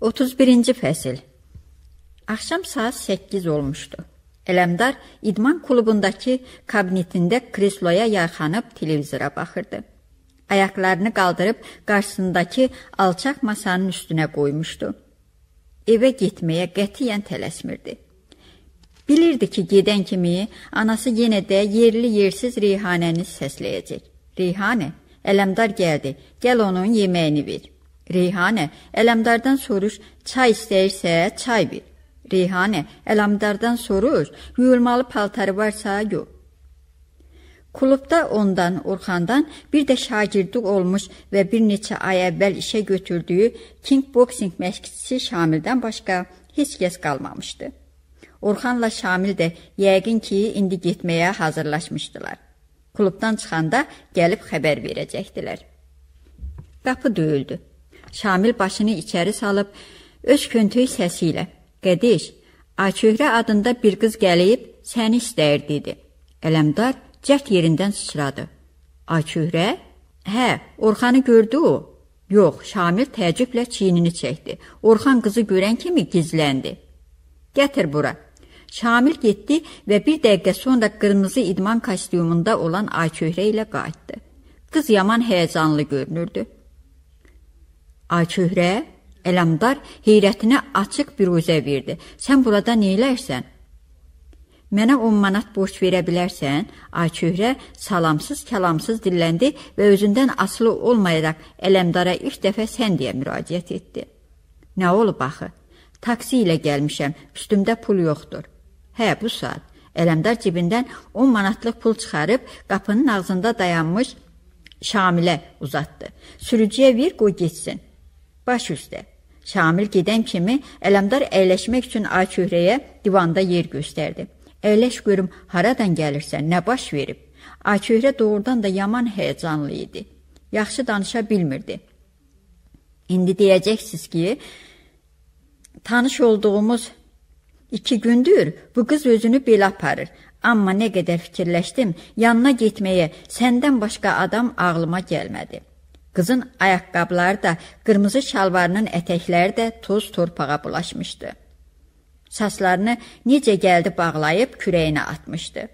31-ci fəsil Axşam saat 8 olmuşdu. Ələmdar idman klubundakı kabinetində kresloya yaxanıb televizora baxırdı. Ayaqlarını qaldırıb qarşısındakı alçaq masanın üstünə qoymuşdu. Evə getməyə qətiyyən tələsmirdi. Bilirdi ki, gedən kimi anası yenə də yerli-yersiz Reyhanəni səsləyəcək. Reyhanə, Ələmdar gəldi, gəl onun yeməyini ver. Reyhanə, ələmdardan soruş, çay istəyirsə çay ver. Reyhanə, ələmdardan soruş, yuyulmalı paltarı varsa yox. Klubda ondan, Orxandan bir də şagirdlik olmuş və bir neçə ay əvvəl işə götürdüyü King Boxing məşqçisi Şamildən başqa heç kəs qalmamışdı. Orxanla Şamil də yəqin ki, indi getməyə hazırlaşmışdılar. Klubdan çıxanda gəlib xəbər verəcəkdilər. Qapı döyüldü. Şamil başını içəri salıb öz köntöy səsi ilə: "Qədiş, Açöhrə adında bir qız gəlib səni istəyir" dedi. Ələmdar cəht yerindən sıçradı. "Açöhrə? Hə, Orxanı gördü o." "Yox," Şamil təəccüblə çiynini çəkdi. Orxan qızı görən kimi gizləndi. "Gətir bura." Şamil getdi və bir dəqiqə sonra qırmızı idman kostyumunda olan Ayçöhrə ilə qayıtdı. Qız yaman həyəcanlı görünürdü. Ayçöhrə Əlamdar heyrətinə açıq bir üzə verdi. Sən burada nə elərsən? Mənə 10 manat borc verə bilərsən? Ayçöhrə salamsız, kəlamsız dilləndi və özündən asılı olmayaraq Ələmdara ilk dəfə sən deyə müraciət etdi. Nə olub axı? Taksi ilə gəlmişəm. Üstümdə pul yoxdur. Hə, bu saat. Ələmdar cibindən 10 manatlıq pul çıxarıb qapının ağzında dayanmış Şamilə uzatdı. Sürücüyə ver, qoy getsin. Baş üstə. Şamil gedən kimi Ələmdar əyləşmək üçün Açührəyə divanda yer göstərdi. Əyləş görüm haradan gəlirsən, nə baş verib? Açührə doğrudan da yaman həyecanlı idi. Yaxşı danışa bilmirdi. İndi deyəcəksiniz ki, tanış olduğumuz iki gündür bu qız özünü belə aparır. Amma nə qədər fikirləşdim, yanına getməyə səndən başqa adam ağlıma gəlmədi. Qızın ayaqqabıları da, qırmızı şalvarının ətəkləri də toz torpağa bulaşmışdı. Saçlarını necə gəldi bağlayıb kürəyinə atmışdı.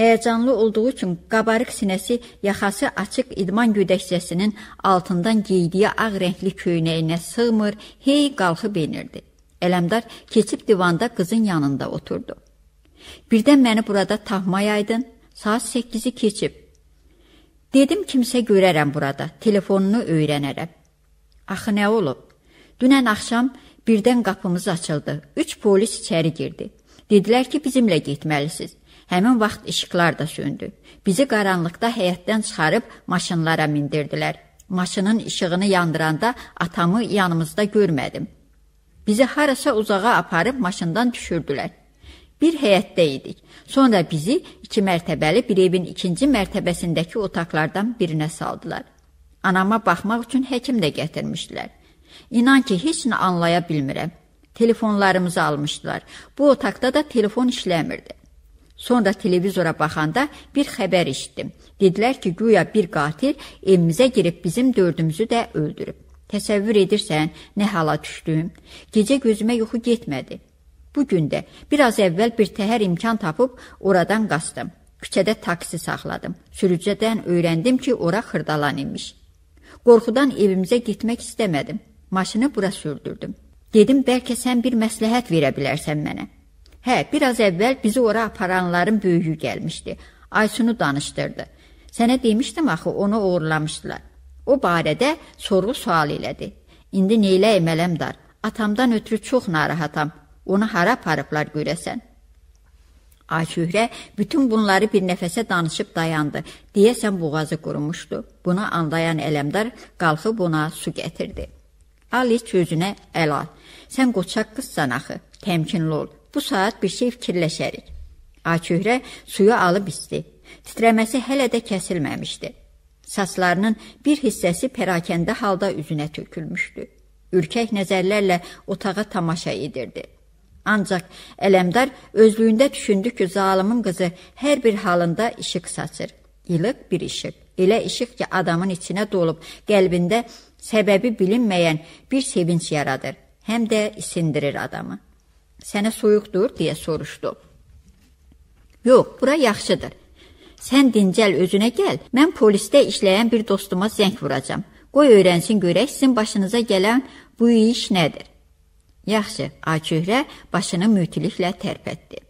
Həyəcanlı olduğu üçün qabarıq sinəsi yaxası açıq idman gödəkçəsinin altından geydiyi ağ rəngli köynəyinə sığmır, hey qalxıb enirdi. Ələmdar keçib divanda qızın yanında oturdu. Birdən məni burada tapmayaydın, saat 8-i keçib, Dedim kimsə görərəm burada, telefonunu öyrənərəm. Axı nə olub? Dünən axşam birdən qapımız açıldı. 3 polis içəri girdi. Dedilər ki, bizimlə getməlisiniz. Həmin vaxt işıqlar da söndü. Bizi qaranlıqda həyətdən çıxarıb maşınlara mindirdilər. Maşının işığını yandıranda atamı yanımızda görmədim. Bizi harasa uzağa aparıb maşından düşürdülər. Bir həyətdə idik. Sonra bizi iki mərtəbəli bir evin ikinci mərtəbəsindəki otaqlardan birinə saldılar. Anama baxmaq üçün həkim də gətirmişdilər. İnan ki, heç nə anlaya bilmirəm. Telefonlarımızı almışdılar. Bu otaqda da telefon işləmirdi. Sonra televizora baxanda bir xəbər eşitdim. Dedilər ki, guya bir qatil evimizə girib bizim dördümüzü də öldürüb. Təsəvvür edirsən, nə hala düşdüm. Gecə gözümə yuxu getmədi. Bu gün də biraz əvvəl bir təhər imkan tapıb oradan qastım. Küçədə taksi saxladım. Sürücüdən öyrəndim ki, ora xırdalan imiş. Qorxudan evimizə getmək istəmədim. Maşını bura sürdürdüm. Dedim, bəlkə sən bir məsləhət verə bilərsən mənə. Hə, biraz əvvəl bizi ora aparanların böyüyü gəlmişdi. Aysunu danışdırdı. Sənə demişdim axı, onu uğurlamışdılar. O barədə sorğu-sual elədi. İndi neylə emələm dar? Atamdan ötürü çox narahatam. Onu harap-haraplar görəsən. Aşührə bütün bunları bir nəfəsə danışıb dayandı. Deyəsən boğazı qurumuşdu. Buna anlayan Ələmdar qalxıb ona su gətirdi. Al iç özünə əl al. Sən qoçaq qızsan axı. Təmkinli ol. Bu saat bir şey fikirləşərik. Aşührə suyu alıb içdi. Titrəməsi hələ də kəsilməmişdi. Saçlarının bir hissəsi pərakəndə halda üzünə tökülmüşdü. Ürkək nəzərlərlə otağa tamaşa edirdi. Ancaq Ələmdar özlüyündə düşündü ki, zalımın qızı hər bir halında işıq saçır. İlıq bir işıq. Elə işıq ki, adamın içinə dolub, qəlbində səbəbi bilinməyən bir sevinç yaradır. Həm də isindirir adamı. Sənə soyuqdur, deyə soruşdu. Yox, bura yaxşıdır. Sən dincəl özünə gəl, mən polisdə işləyən bir dostuma zəng vuracam. Qoy öyrənsin görək sizin başınıza gələn bu iş nədir. Yaxşı, Acührə başını mütiliklə tərpətdi.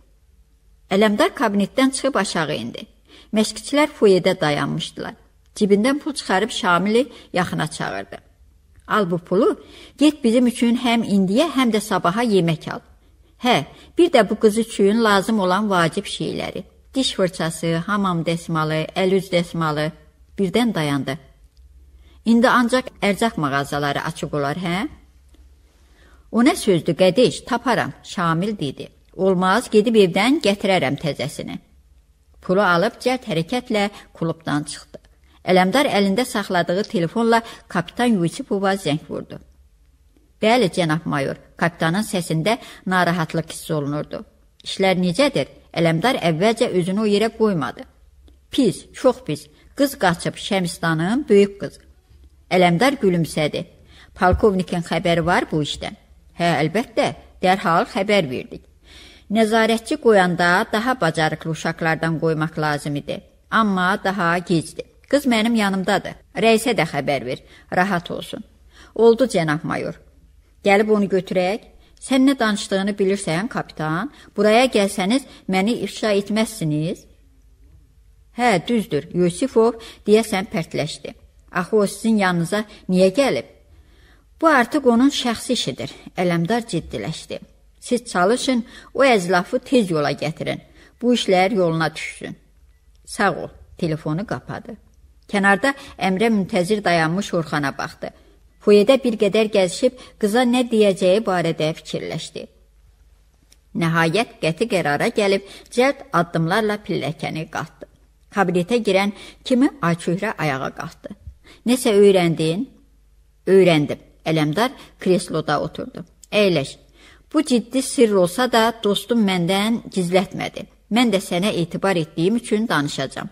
Ələmdar kabinetdən çıxıb aşağı indi. Məşqçilər fuyedə dayanmışdılar. Cibindən pul çıxarıb Şamili yaxına çağırdı. Al bu pulu, get bizim üçün həm indiyə, həm də sabaha yemək al. Hə, bir də bu qız üçün lazım olan vacib şeyləri. Diş fırçası, hamam dəsmalı, əl-üz dəsmalı. Birdən dayandı. İndi ancaq ərzaq mağazaları açıq olar, hə? O nə sözdür, qədiş, taparam, Şamil dedi. Olmaz, gedib evdən gətirərəm təzəsini. Pulu alıb cəld hərəkətlə klubdan çıxdı. Ələmdar əlində saxladığı telefonla kapitan Yusipova zəng vurdu. Bəli, cənab mayor, kapitanın səsində narahatlıq hiss olunurdu. İşlər necədir? Ələmdar əvvəlcə özünü o yerə qoymadı. Pis, çox pis. Qız qaçıb Şəmistanın böyük qız. Ələmdar gülümsədi. Polkovnikin xəbəri var bu işdən. Hə, əlbəttə, dərhal xəbər verdik. Nəzarətçi qoyanda daha bacarıqlı uşaqlardan qoymaq lazım idi, amma daha gecdir. Qız mənim yanımdadır. Rəisə də xəbər ver, rahat olsun. Oldu cənab mayor. Gəlib onu götürək. Sən nə danışdığını bilirsən, kapitan? Buraya gəlsəniz məni ifşa etməzsiniz. Hə, düzdür. Yusifov deyəsən pərtləşdi. Axı o sizin yanınıza niyə gəlib? Bu artıq onun şəxsi işidir. Ələmdar ciddiləşdi. Siz çalışın, o əzlafı tez yola gətirin. Bu işlər yoluna düşsün. Sağ ol. Telefonu qapadı. Kənarda Əmrə müntəzir dayanmış Orxana baxdı. Foyedə bir qədər gəzişib qıza nə deyəcəyi barədə fikirləşdi. Nəhayət qəti qərara gəlib cəld addımlarla pilləkəni qalxdı. Kabinetə girən kimi Açührə ayağa qalxdı. Nəsə öyrəndin? Öyrəndim. Ələmdar kresloda oturdu. Əyləş. Bu ciddi sirr olsa da dostum məndən gizlətmədi. Mən də sənə etibar etdiyim üçün danışacağam.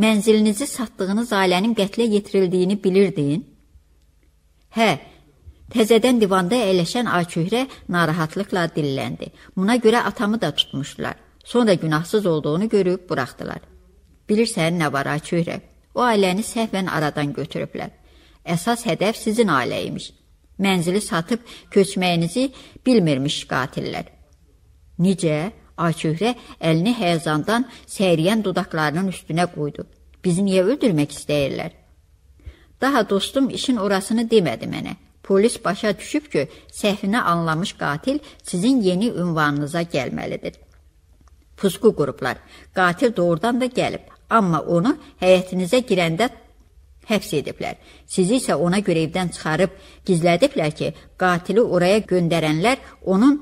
Mənzilinizi satdığınız ailənin qətlə yetirildiyini bilirdin? Hə, Təzədən divanda əyləşən Ayçöhrə narahatlıqla dilləndi. Buna görə atamı da tutmuşdular. Sonra günahsız olduğunu görüb buraxdılar. Bilirsən nə var Ayçöhrə? O ailəni səhvən aradan götürüblər. Əsas hədəf sizin ailə imiş. Mənzili satıb köçməyinizi bilmirmiş qatillər. Necə? Ayçöhrə əlini həyəcandan səyriyən dodaqlarının üstünə qoydu. Bizi niyə öldürmək istəyirlər? Daha dostum işin orasını demədi mənə. Polis başa düşüb ki, səhvinə anlamış qatil sizin yeni ünvanınıza gəlməlidir. Pusqu qurublar. Qatil doğrudan da gəlib, amma onu həyətinizə girəndə həbs ediblər. Sizi isə ona görə evdən çıxarıb gizlədiblər ki, qatili oraya göndərənlər onun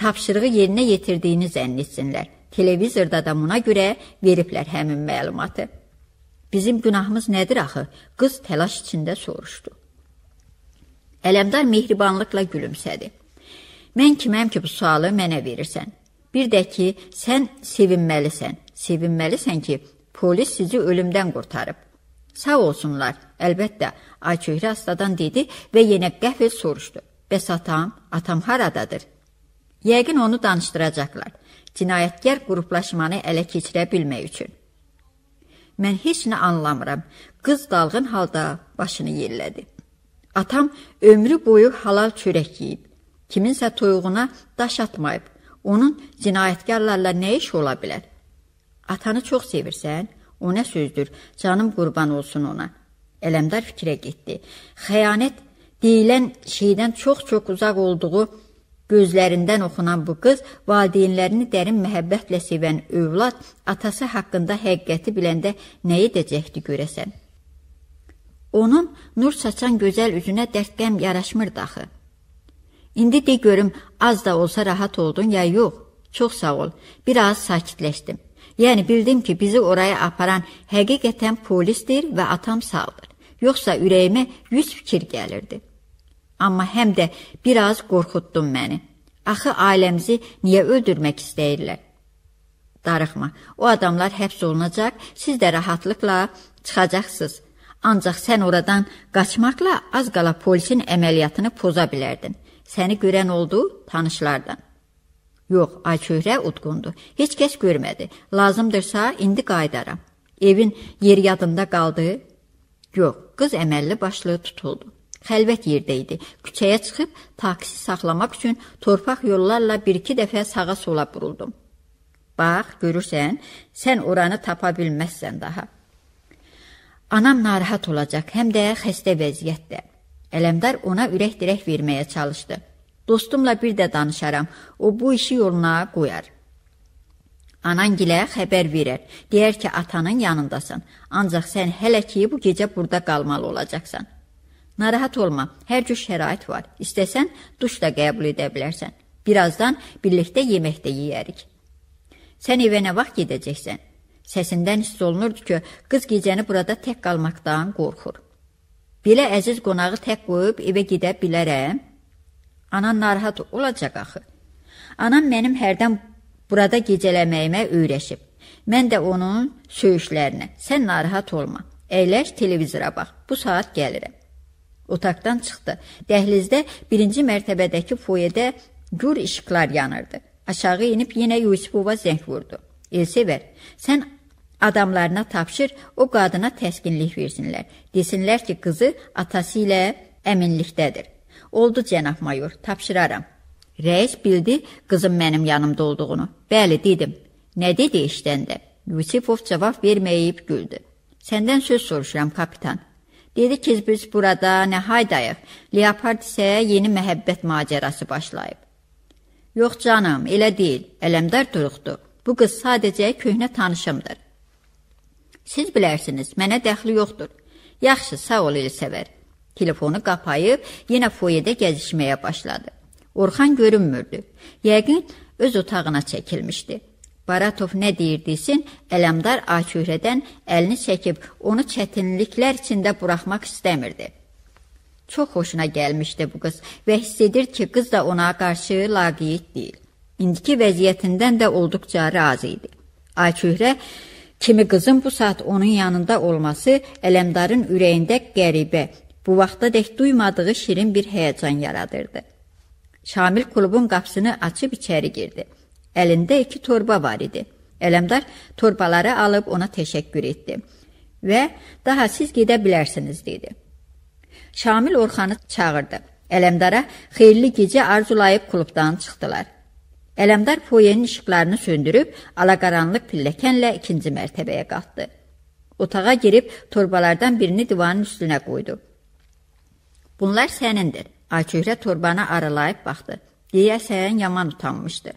tapşırığı yerinə yetirdiyini zənn etsinlər. Televizorda da buna görə veriblər həmin məlumatı. Bizim günahımız nədir axı? Qız təlaş içində soruşdu. Ələmdar mehribanlıqla gülümsədi. Mən kiməm ki, bu sualı mənə verirsən? Bir də ki, sən sevinməlisən. Sevinməlisən ki, polis sizi ölümdən qurtarıb. Sağ olsunlar, əlbəttə, Ayçöhrə astadan dedi və yenə qəfil soruşdu. Bəs atam, atam haradadır? Yəqin onu danışdıracaqlar. Cinayətkar qruplaşmanı ələ keçirə bilmək üçün. Mən heç nə anlamıram. Qız dalğın halda başını yellədi. Atam ömrü boyu halal çörək yeyib. Kiminsə toyuğuna daş atmayıb. Onun cinayətkarlarla nə iş ola bilər? Atanı çox sevirsən? O nə sözdür? Canım qurban olsun ona. Ələmdar fikrə getdi. Xəyanət deyilən şeydən çox-çox uzaq olduğu Gözlərindən oxunan bu qız valideynlərini dərin məhəbbətlə sevən övlad atası haqqında həqiqəti biləndə nə edəcəkdi görəsən? Onun nur saçan gözəl üzünə dərdqəm yaraşmırdı axı. İndi de görüm az da olsa rahat oldun ya yox? Çox sağ ol. Bir az sakitləşdim. Yəni bildim ki, bizi oraya aparan həqiqətən polisdir və atam sağdır. Yoxsa ürəyimə yüz fikir gəlirdi. Amma həm də biraz qorxutdun məni. Axı ailəmizi niyə öldürmək istəyirlər? Darıxma. O adamlar həbs olunacaq, siz də rahatlıqla çıxacaqsınız. Ancaq sən oradan qaçmaqla az qala polisin əməliyyatını poza bilərdin. Səni görən oldu tanışlardan. Yox, Ayçöhrə udqundu. Heç kəs görmədi. Lazımdırsa indi qayıdaram. Evin yer yadında qaldı? Yox, qız əməlli başlı tutuldu. Xəlvət yerdə idi. Küçəyə çıxıb taksi saxlamaq üçün torpaq yollarla bir-iki dəfə sağa sola buruldum. Bax, görürsən, sən oranı tapa bilməzsən daha. Anam narahat olacaq, həm də xəstə vəziyyətdə. Ələmdar ona ürək dirək verməyə çalışdı. Dostumla bir də danışaram. O bu işi yoluna qoyar. Anangilə xəbər verər. Deyər ki, atanın yanındasan. Ancaq sən hələ ki bu gecə burada qalmalı olacaqsan. Narahat olma. Hər cür şərait var. İstəsən duş da qəbul edə bilərsən. Birazdan birlikdə yemək də yeyərik. Sən evə nə vaxt gedəcəksən? Səsindən hiss olunurdu ki, qız gecəni burada tək qalmaqdan qorxur. Belə əziz qonağı tək qoyub evə gedə bilərəm? Anan narahat olacaq axı. Anam mənim hərdən burada gecələməyimə öyrəşib. Mən də onun söyüşlərinə. Sən narahat olma. Əyləş, televizora bax. Bu saat gəlirəm. Otaqdan çıxdı. Dəhlizdə birinci mərtəbədəki foyedə gür işıqlar yanırdı. Aşağı enib yenə Yusifova zəng vurdu. Elsevər, sən adamlarına tapşır, o qadına təskinlik versinlər. Desinlər ki, qızı atası ilə əminlikdədir. Oldu cənab mayor, tapşıraram. Rəis bildi qızım mənim yanımda olduğunu. Bəli dedim. Nə dedi işdəndə? Yusifov cavab verməyib güldü. Səndən söz soruşuram kapitan. Dedi ki, biz burada nə haydayıq. Leopard isə yeni məhəbbət macərası başlayıb. Yox canım, elə deyil. Ələmdar duruqdu. Bu qız sadəcə köhnə tanışımdır. Siz bilərsiniz, mənə dəxli yoxdur. Yaxşı, sağ ol Elsəvər. Telefonu qapayıb yenə foyedə gəzişməyə başladı. Orxan görünmürdü. Yəqin öz otağına çəkilmişdi. Baratov nə deyirdisin, Ələmdar Akürədən əlini çəkib onu çətinliklər içində buraxmaq istəmirdi. Çox xoşuna gəlmişdi bu qız və hiss edir ki, qız da ona qarşı laqeyd deyil. İndiki vəziyyətindən də olduqca razı idi. Akürə kimi qızın bu saat onun yanında olması Ələmdarın ürəyində qəribə, bu vaxta dək duymadığı şirin bir həyəcan yaradırdı. Şamil klubun qapısını açıb içəri girdi. Əlində iki torba var idi. Ələmdar torbaları alıb ona təşəkkür etdi və daha siz gedə bilərsiniz dedi. Şamil Orxanı çağırdı. Ələmdara xeyirli gecə arzulayıb klubdan çıxdılar. Ələmdar foyenin işıqlarını söndürüb alaqaranlıq pilləkənlə ikinci mərtəbəyə qalxdı. Otağa girib torbalardan birini divanın üstünə qoydu. Bunlar sənindir. Ayçöhrə torbanı aralayıb baxdı. Deyəsən, yaman utanmışdı.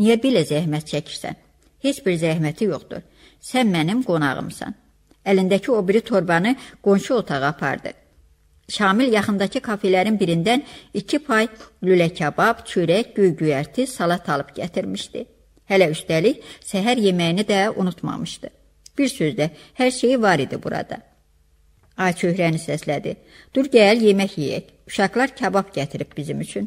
Niyə belə zəhmət çəkirsən? Heç bir zəhməti yoxdur. Sən mənim qonağımsan. Əlindəki o biri torbanı qonşu otağa apardı. Şamil yaxındakı kafelərin birindən iki pay lülə kabab, çörək, göy göyərti, salat alıb gətirmişdi. Hələ üstəlik səhər yeməyini də unutmamışdı. Bir sözlə, hər şeyi var idi burada. Ay çöhrəni səslədi. Dur gəl yemək yeyək. Uşaqlar kabab gətirib bizim üçün.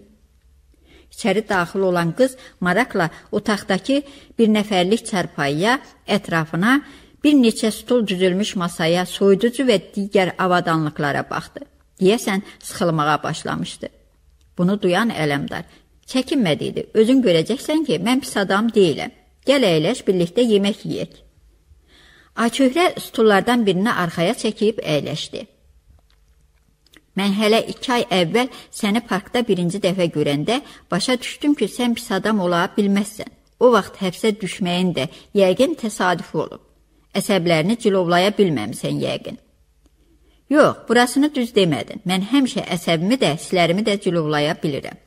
İçəri daxil olan qız maraqla otaqdakı bir nəfərlik çarpayıya, ətrafına bir neçə stul düzülmüş masaya, soyuducu və digər avadanlıqlara baxdı. Deyəsən sıxılmağa başlamışdı. Bunu duyan ələmdar çəkinmə dedi. Özün görəcəksən ki, mən pis adam deyiləm. Gəl əyləş, birlikdə yemək yeyək. Açöhrə stullardan birini arxaya çəkib əyləşdi. Mən hələ iki ay əvvəl səni parkda birinci dəfə görəndə başa düşdüm ki, sən pis adam ola bilməzsən. O vaxt həbsə düşməyin də yəqin təsadüf olub. Əsəblərini cilovlaya bilməmisən yəqin. Yox, burasını düz demədin. Mən həmişə əsəbimi də, hisslərimi də cilovlaya bilirəm.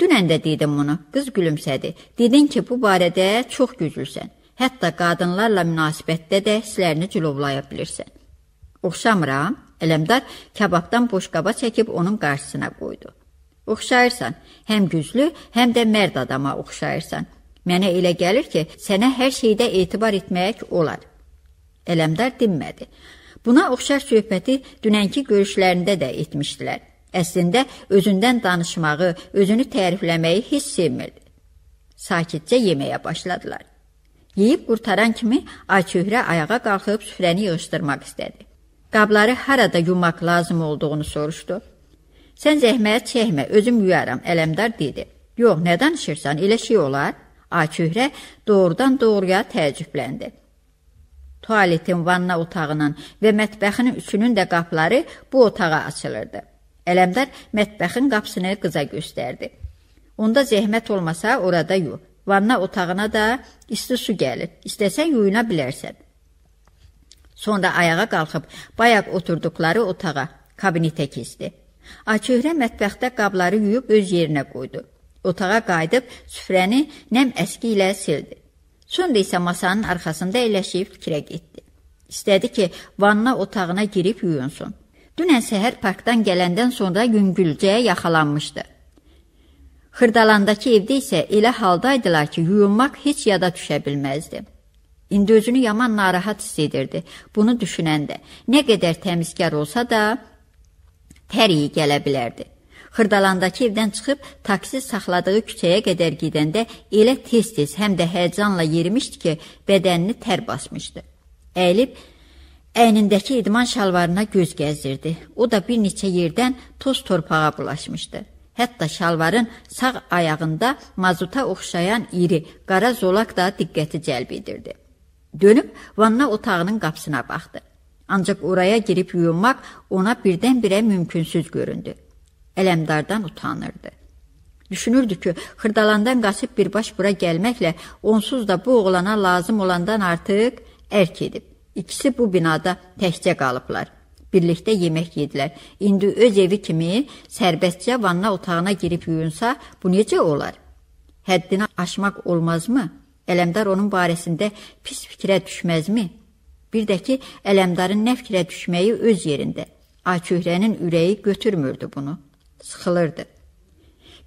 Dünən də dedim bunu. Qız gülümsədi. Dedin ki, bu barədə çox güclüsən. Hətta qadınlarla münasibətdə də hisslərini cülovlaya bilirsən. Oxşamıram, Ələmdar kababdan boş qaba çəkib onun qarşısına qoydu. Oxşayırsan, həm güclü, həm də mərd adama oxşayırsan. Mənə elə gəlir ki, sənə hər şeydə etibar etmək olar. Ələmdar dinmədi. Buna oxşar söhbəti dünənki görüşlərində də etmişdilər. Əslində özündən danışmağı, özünü tərifləməyi hiss etmirdi. Sakitcə yeməyə başladılar. Yeyib qurtaran kimi Ayçöhrə ayağa qalxıb süfrəni yığışdırmaq istədi. Qabları harada yumaq lazım olduğunu soruşdu. Sən zəhmət çəkmə, özüm yuyaram, Ələmdar dedi. Yox, nə danışırsan, elə şey olar? Ayçöhrə doğrudan doğruya təəccübləndi. Tualetin vanna otağının və mətbəxin üçünün də qapıları bu otağa açılırdı. Ələmdar mətbəxin qapısını qıza göstərdi. Onda zəhmət olmasa orada yu. Vanna otağına da isti su gəlir. İstəsən yuyuna bilərsən. Sonra ayağa qalxıb bayaq oturduqları otağa, kabinetə keçdi. Açöhrə mətbəxdə qabları yuyub öz yerinə qoydu. Otağa qayıdıb süfrəni nəm əski ilə sildi. Sonra isə masanın arxasında əyləşib fikrə getdi. İstədi ki, vanna otağına girib yuyunsun. Dünən səhər parkdan gələndən sonra yüngülcə yaxalanmışdı. Xırdalandakı evdə isə elə haldaydılar ki, yuyunmaq heç yada düşə bilməzdi. İndi özünü yaman narahat hiss edirdi. Bunu düşünəndə nə qədər təmizkar olsa da tər iyi gələ bilərdi. Xırdalandakı evdən çıxıb taksi saxladığı küçəyə qədər gedəndə elə tez-tez həm də həyecanla yerimişdi ki, bədənini tər basmışdı. Əyilib əynindəki idman şalvarına göz gəzdirdi. O da bir neçə yerdən toz torpağa bulaşmışdı. Hətta şalvarın sağ ayağında mazuta oxşayan iri qara zolaq da diqqəti cəlb edirdi. Dönüb vanna otağının qapısına baxdı. Ancaq oraya girib yuyunmaq ona birdən-birə mümkünsüz göründü. Ələmdardan utanırdı. Düşünürdü ki, xırdalandan qaçıb birbaş bura gəlməklə onsuz da bu oğlana lazım olandan artıq ərk edib. İkisi bu binada təkcə qalıblar. Birlikdə yemək yedilər. İndi öz evi kimi sərbəstcə vanna otağına girib yuyunsa, bu necə olar? Həddini aşmaq olmazmı? Ələmdar onun barəsində pis fikrə düşməzmi? Bir də ki, Ələmdarın nə fikrə düşməyi öz yerində. Açührənin ürəyi götürmürdü bunu. Sıxılırdı.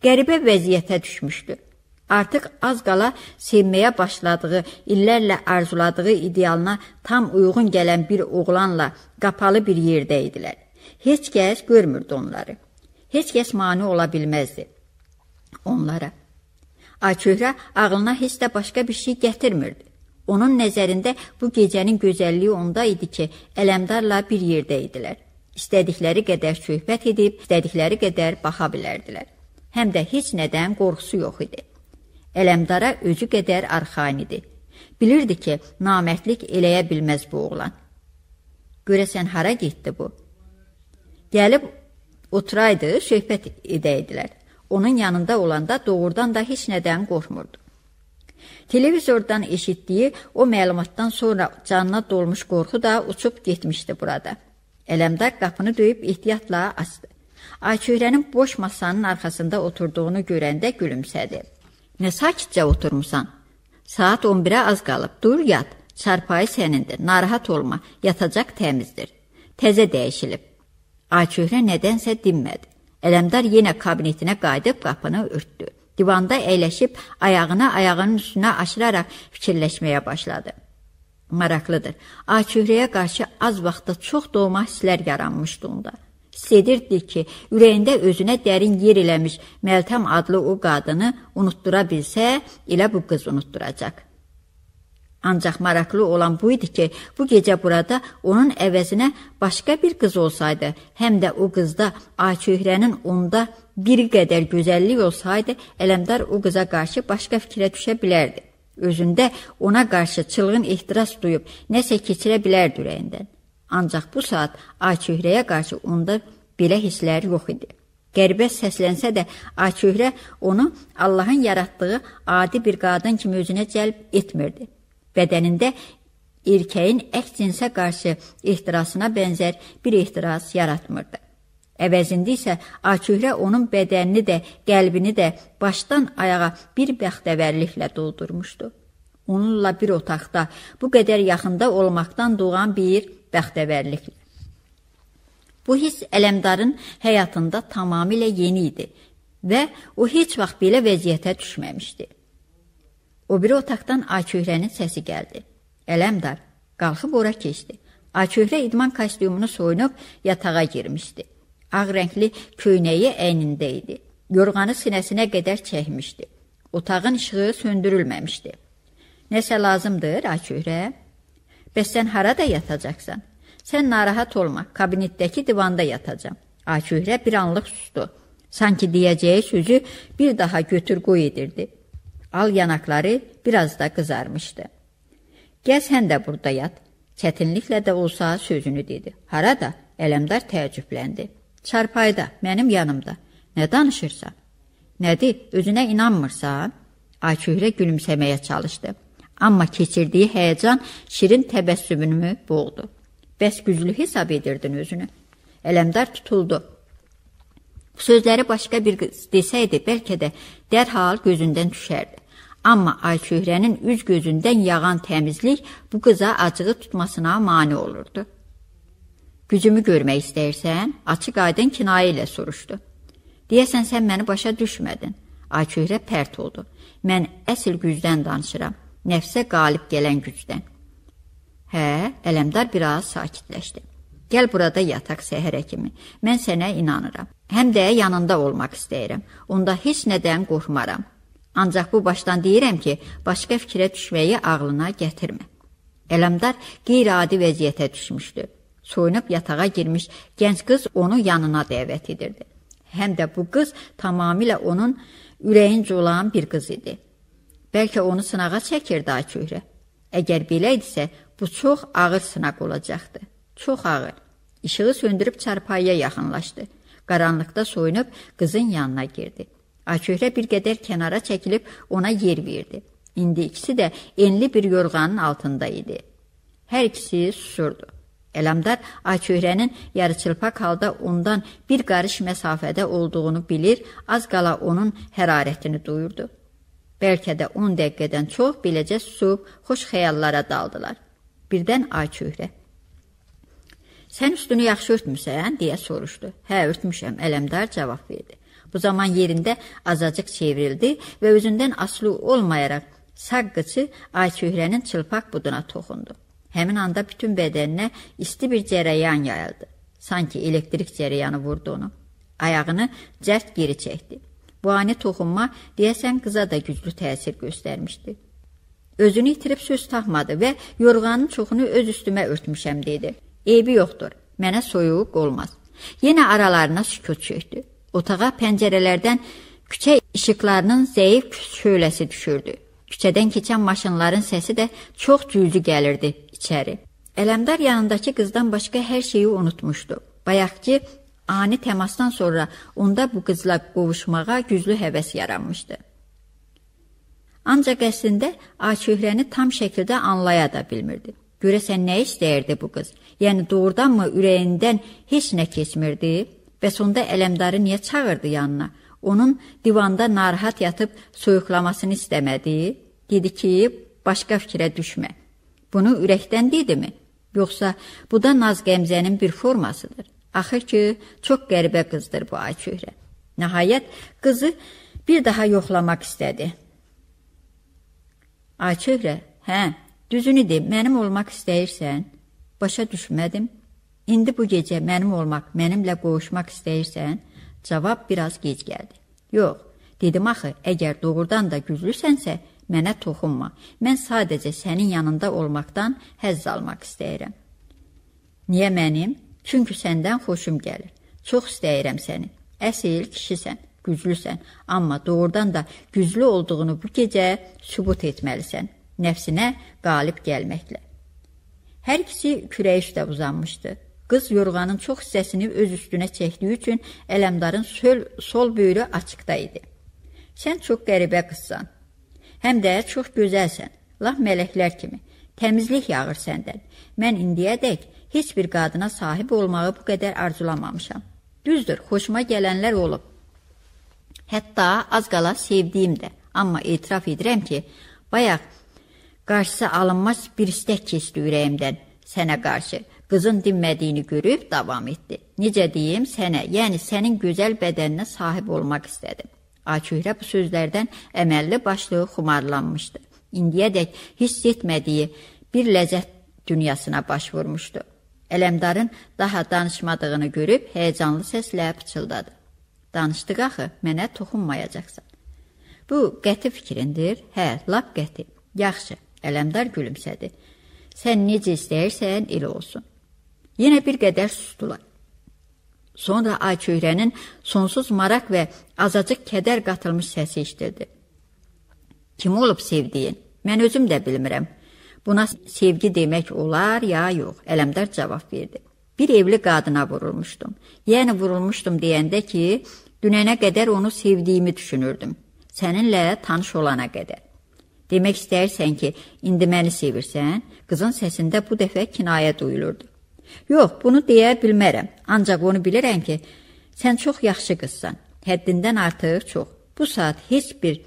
Qəribə vəziyyətə düşmüşdü. Artıq az qala sevməyə başladığı, illərlə arzuladığı idealına tam uyğun gələn bir oğlanla qapalı bir yerdə idilər. Heç kəs görmürdü onları. Heç kəs mane ola bilməzdi onlara. Açöhrə ağlına heç də başqa bir şey gətirmirdi. Onun nəzərində bu gecənin gözəlliyi onda idi ki, Ələmdarla bir yerdə idilər. İstədikləri qədər söhbət edib, istədikləri qədər baxa bilərdilər. Həm də heç nədən qorxusu yox idi. Ələmdara özü qədər arxain idi. Bilirdi ki, namərdlik eləyə bilməz bu oğlan. Görəsən, hara getdi bu? Gəlib oturaydı, söhbət edəydilər. Onun yanında olanda doğrudan da heç nədən qorxmurdu. Televizordan eşitdiyi o məlumatdan sonra canına dolmuş qorxu da uçub getmişdi burada. Ələmdar qapını döyüb ehtiyatla açdı. Ayçöhrənin boş masanın arxasında oturduğunu görəndə gülümsədi. Nə sakitcə oturmusan? Saat 11-ə az qalıb. Dur yat. Çarpayı sənindir. Narahat olma. Yatacaq təmizdir. Təzə dəyişilib. Ayçöhrə nədənsə dinmədi. Ələmdar yenə kabinetinə qayıdıb qapını örtdü. Divanda əyləşib ayağını ayağının üstünə aşıraraq fikirləşməyə başladı. Maraqlıdır. Ayçöhrəyə qarşı az vaxtda çox doğma hisslər yaranmışdı onda. Hiss edirdi ki, ürəyində özünə dərin yer eləmiş Məltəm adlı o qadını unutdura bilsə, elə bu qız unutduracaq. Ancaq maraqlı olan bu idi ki, bu gecə burada onun əvəzinə başqa bir qız olsaydı, həm də o qızda Ayçöhrənin onda biri qədər gözəllik olsaydı, Ələmdar o qıza qarşı başqa fikrə düşə bilərdi. Özündə ona qarşı çılğın ehtiras duyub nəsə keçirə bilərdi ürəyindən. Ancaq bu saat Ayçöhrəyə qarşı onda belə hisslər yox idi. Qəribə səslənsə də Ayçöhrə onu Allahın yaratdığı adi bir qadın kimi özünə cəlb etmirdi. Bədənində erkəyin əks cinsə qarşı ehtirasına bənzər bir ehtiras yaratmırdı. Əvəzində isə Açührə onun bədənini də, qəlbini də başdan ayağa bir bəxtəvərliklə doldurmuşdu. Onunla bir otaqda bu qədər yaxında olmaqdan doğan bir bəxtəvərliklə. Bu hiss Ələmdarın həyatında tamamilə yeni idi və o heç vaxt belə vəziyyətə düşməmişdi. O biri otaqdan Açöhrənin səsi gəldi. Ələmdar qalxıb ora keçdi. Açöhrə idman kostyumunu soyunub yatağa girmişdi. Ağ rəngli köynəyi əynində idi. Yorğanı sinəsinə qədər çəkmişdi. Otağın işığı söndürülməmişdi. Nəsə lazımdır, Açöhrə? Bəs sən harada yatacaqsan? Sən narahat olma, kabinetdəki divanda yatacam. Acührə bir anlıq sustu. Sanki deyəcəyi sözü bir daha götür qoy edirdi. Al yanaqları biraz da qızarmışdı. Gəl sən də burada yat. Çətinliklə də olsa sözünü dedi. Harada? Ələmdar təəccübləndi. Çarpayda, mənim yanımda. Nə danışırsan? Nədir, özünə inanmırsan? Ayçührə gülümsəməyə çalışdı. Amma keçirdiyi həyəcan şirin təbəssümünü boğdu. Bəs güclü hesab edirdin özünü. Ələmdar tutuldu. Bu sözləri başqa bir qız desəydi, bəlkə də dərhal gözündən düşərdi. Amma Ayçöhrənin üz gözündən yağan təmizlik bu qıza acığı tutmasına mane olurdu. Gücümü görmək istəyirsən? Açıq aydın kinayə ilə soruşdu. Deyəsən sən məni başa düşmədin. Ayçöhrə pərt oldu. Mən əsl gücdən danışıram nəfsə qalib gələn gücdən. Hə, Ələmdar bir az sakitləşdi. Gəl burada yataq səhərə kimi. Mən sənə inanıram. Həm də yanında olmaq istəyirəm. Onda heç nədən qorxmaram. Ancaq bu başdan deyirəm ki, başqa fikrə düşməyi ağlına gətirmə. Ələmdar qeyri-adi vəziyyətə düşmüşdü. Soyunub yatağa girmiş gənc qız onu yanına dəvət edirdi. Həm də bu qız tamamilə onun ürəyincə olan bir qız idi. Bəlkə onu sınağa çəkirdi Akührə. Əgər belə idisə, bu çox ağır sınaq olacaqdı. Çox ağır. İşığı söndürüb çarpayıya yaxınlaşdı. Qaranlıqda soyunub qızın yanına girdi. Akührə bir qədər kənara çəkilib ona yer verdi. İndi ikisi də enli bir yorğanın altında idi. Hər ikisi susurdu. Eləmdar Akührənin yarıçılpaq halda ondan bir qarış məsafədə olduğunu bilir, az qala onun hərarətini duyurdu. Bəlkə də 10 dəqiqədən çox beləcə susub xoş xəyallara daldılar. Birdən ay çöhrə. Sən üstünü yaxşı örtmüsən, deyə soruşdu. Hə, örtmüşəm, ələmdar cavab verdi. Bu zaman yerində azacıq çevrildi və özündən aslı olmayaraq sağ qıçı Ayçöhrənin çılpaq buduna toxundu. Həmin anda bütün bədəninə isti bir cərəyan yayıldı. Sanki elektrik cərəyanı vurdu onu. Ayağını cərt geri çəkdi. Bu ani toxunma deyəsən qıza da güclü təsir göstərmişdi. Özünü itirib söz taxmadı və yorğanın çoxunu öz üstümə örtmüşəm dedi. Eybi yoxdur, mənə soyuq olmaz. Yenə aralarına sükut çökdü. Otağa pəncərələrdən küçə işıqlarının zəif şöləsi düşürdü. Küçədən keçən maşınların səsi də çox cücü gəlirdi içəri. Ələmdar yanındakı qızdan başqa hər şeyi unutmuşdu. Bayaqki ani təmasdan sonra onda bu qızla qovuşmağa güclü həvəs yaranmışdı. Ancaq əslində Aşöhrəni tam şəkildə anlaya da bilmirdi. Görəsən nə istəyirdi bu qız? Yəni doğrudanmı ürəyindən heç nə keçmirdi? Və sonda Ələmdarı niyə çağırdı yanına? Onun divanda narahat yatıb soyuqlamasını istəmədi. Dedi ki, başqa fikrə düşmə. Bunu ürəkdən dedimi? Yoxsa bu da naz qəmzənin bir formasıdır? Axır ki, çox qəribə qızdır bu Ayçöhrə. Nəhayət qızı bir daha yoxlamaq istədi. Ayçöhrə, hə, düzünü de, mənim olmaq istəyirsən? Başa düşmədim. İndi bu gecə mənim olmaq, mənimlə qovuşmaq istəyirsən? Cavab biraz gec gəldi. Yox, dedim axı, əgər doğrudan da güclüsənsə, mənə toxunma. Mən sadəcə sənin yanında olmaqdan həzz almaq istəyirəm. Niyə mənim? Çünki səndən xoşum gəlir. Çox istəyirəm səni. Əsil kişisən, güclüsən, amma doğrudan da güclü olduğunu bu gecə sübut etməlisən. Nəfsinə qalib gəlməklə. Hər ikisi kürəyi üstə uzanmışdı. Qız yorğanın çox hissəsini öz üstünə çəkdiyi üçün Ələmdarın sol, sol böyrü açıqda idi. Sən çox qəribə qızsan. Həm də çox gözəlsən. Lap mələklər kimi. Təmizlik yağır səndən. Mən indiyədək heç bir qadına sahib olmağı bu qədər arzulamamışam. Düzdür, xoşuma gələnlər olub. Hətta az qala sevdiyim də. Amma etiraf edirəm ki, bayaq qarşısı alınmaz bir istək keçdi ürəyimdən sənə qarşı. Qızın dinmədiyini görüb davam etdi. Necə deyim sənə, yəni sənin gözəl bədəninə sahib olmaq istədim. Açührə bu sözlərdən əməlli başlı xumarlanmışdı. İndiyədək hiss etmədiyi bir ləzzət dünyasına baş vurmuşdu. Ələmdarın daha danışmadığını görüb həyəcanlı səslə pıçıldadı. Danışdıq axı, mənə toxunmayacaqsan. Bu qəti fikrindir. Hə, lap qəti. Yaxşı, Ələmdar gülümsədi. Sən necə istəyirsən, elə olsun. Yenə bir qədər sustular. Sonra Ayçöhrənin sonsuz maraq və azacıq kədər qatılmış səsi eşidildi. Kim olub sevdiyin? Mən özüm də bilmirəm. Buna sevgi demək olar ya yox? Ələmdar cavab verdi. Bir evli qadına vurulmuşdum. Yəni vurulmuşdum deyəndə ki, dünənə qədər onu sevdiyimi düşünürdüm. Səninlə tanış olana qədər. Demək istəyirsən ki, indi məni sevirsən? Qızın səsində bu dəfə kinayə duyulurdu. Yox, bunu deyə bilmərəm. Ancaq onu bilirəm ki, sən çox yaxşı qızsan. Həddindən artıq çox. Bu saat heç bir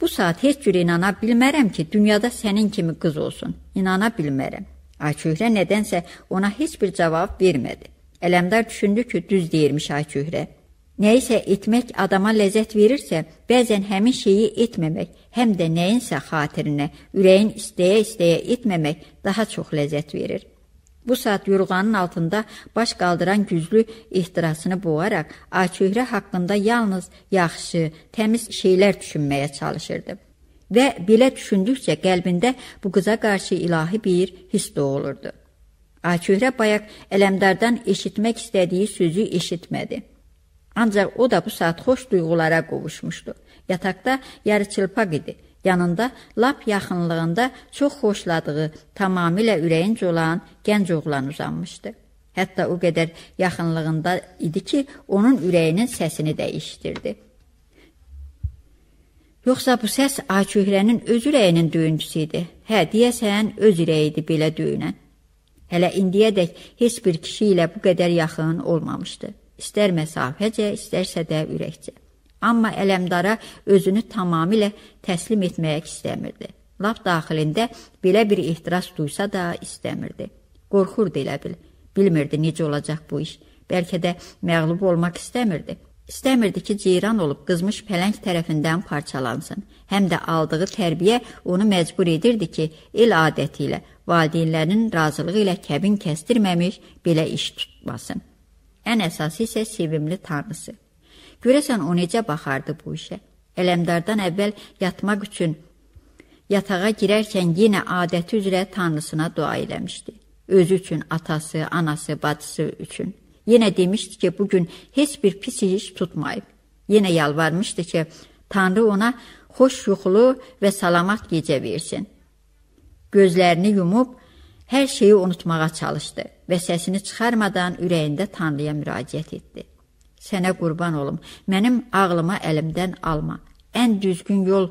Bu saat heç cür inana bilmərəm ki, dünyada sənin kimi qız olsun. İnana bilmərəm. Ayçöhrə nədənsə ona heç bir cavab vermədi. Ələmdar düşündü ki, düz deyirmiş Ayçöhrə. Nəyisə etmək adama ləzzət verirsə, bəzən həmin şeyi etməmək, həm də nəyinsə xatirinə, ürəyin istəyə-istəyə etməmək daha çox ləzzət verir. Bu saat yorğanın altında baş qaldıran güclü ehtirasını boğaraq, Açöhrə haqqında yalnız yaxşı, təmiz şeylər düşünməyə çalışırdı. Və belə düşündükcə qəlbində bu qıza qarşı ilahi bir hiss doğulurdu. Açöhrə bayaq ələmdardan eşitmək istədiyi sözü eşitmədi. Ancaq o da bu saat xoş duyğulara qovuşmuşdu. Yataqda yarıçılpaq idi yanında lap yaxınlığında çox xoşladığı, tamamilə ürəyincə olan gənc oğlan uzanmışdı. Hətta o qədər yaxınlığında idi ki, onun ürəyinin səsini də eşidirdi. Yoxsa bu səs Ayçöhrənin öz ürəyinin döyüntüsü idi. Hə, deyəsən, öz ürəyi idi belə döyünən. Hələ indiyədək heç bir kişi ilə bu qədər yaxın olmamışdı. İstər məsafəcə, istərsə də ürəkcə. Amma Ələmdara özünü tamamilə təslim etmək istəmirdi. Lap daxilində belə bir ehtiras duysa da istəmirdi. Qorxurdu elə bil. Bilmirdi necə olacaq bu iş. Bəlkə də məğlub olmaq istəmirdi. İstəmirdi ki, ceyran olub qızmış pələng tərəfindən parçalansın. Həm də aldığı tərbiyə onu məcbur edirdi ki, el adəti ilə, valideynlərinin razılığı ilə kəbin kəstirməmiş belə iş tutmasın. Ən əsası isə sevimli tanrısı. Görəsən o necə baxardı bu işə? Ələmdardan əvvəl yatmaq üçün yatağa girərkən yenə adəti üzrə tanrısına dua eləmişdi. Özü üçün, atası, anası, bacısı üçün. Yenə demişdi ki, bu gün heç bir pis iş tutmayıb. Yenə yalvarmışdı ki, Tanrı ona xoş yuxulu və salamat gecə versin. Gözlərini yumub hər şeyi unutmağa çalışdı və səsini çıxarmadan ürəyində Tanrıya müraciət etdi. Sənə qurban olum. Mənim ağlıma əlimdən alma. Ən düzgün yol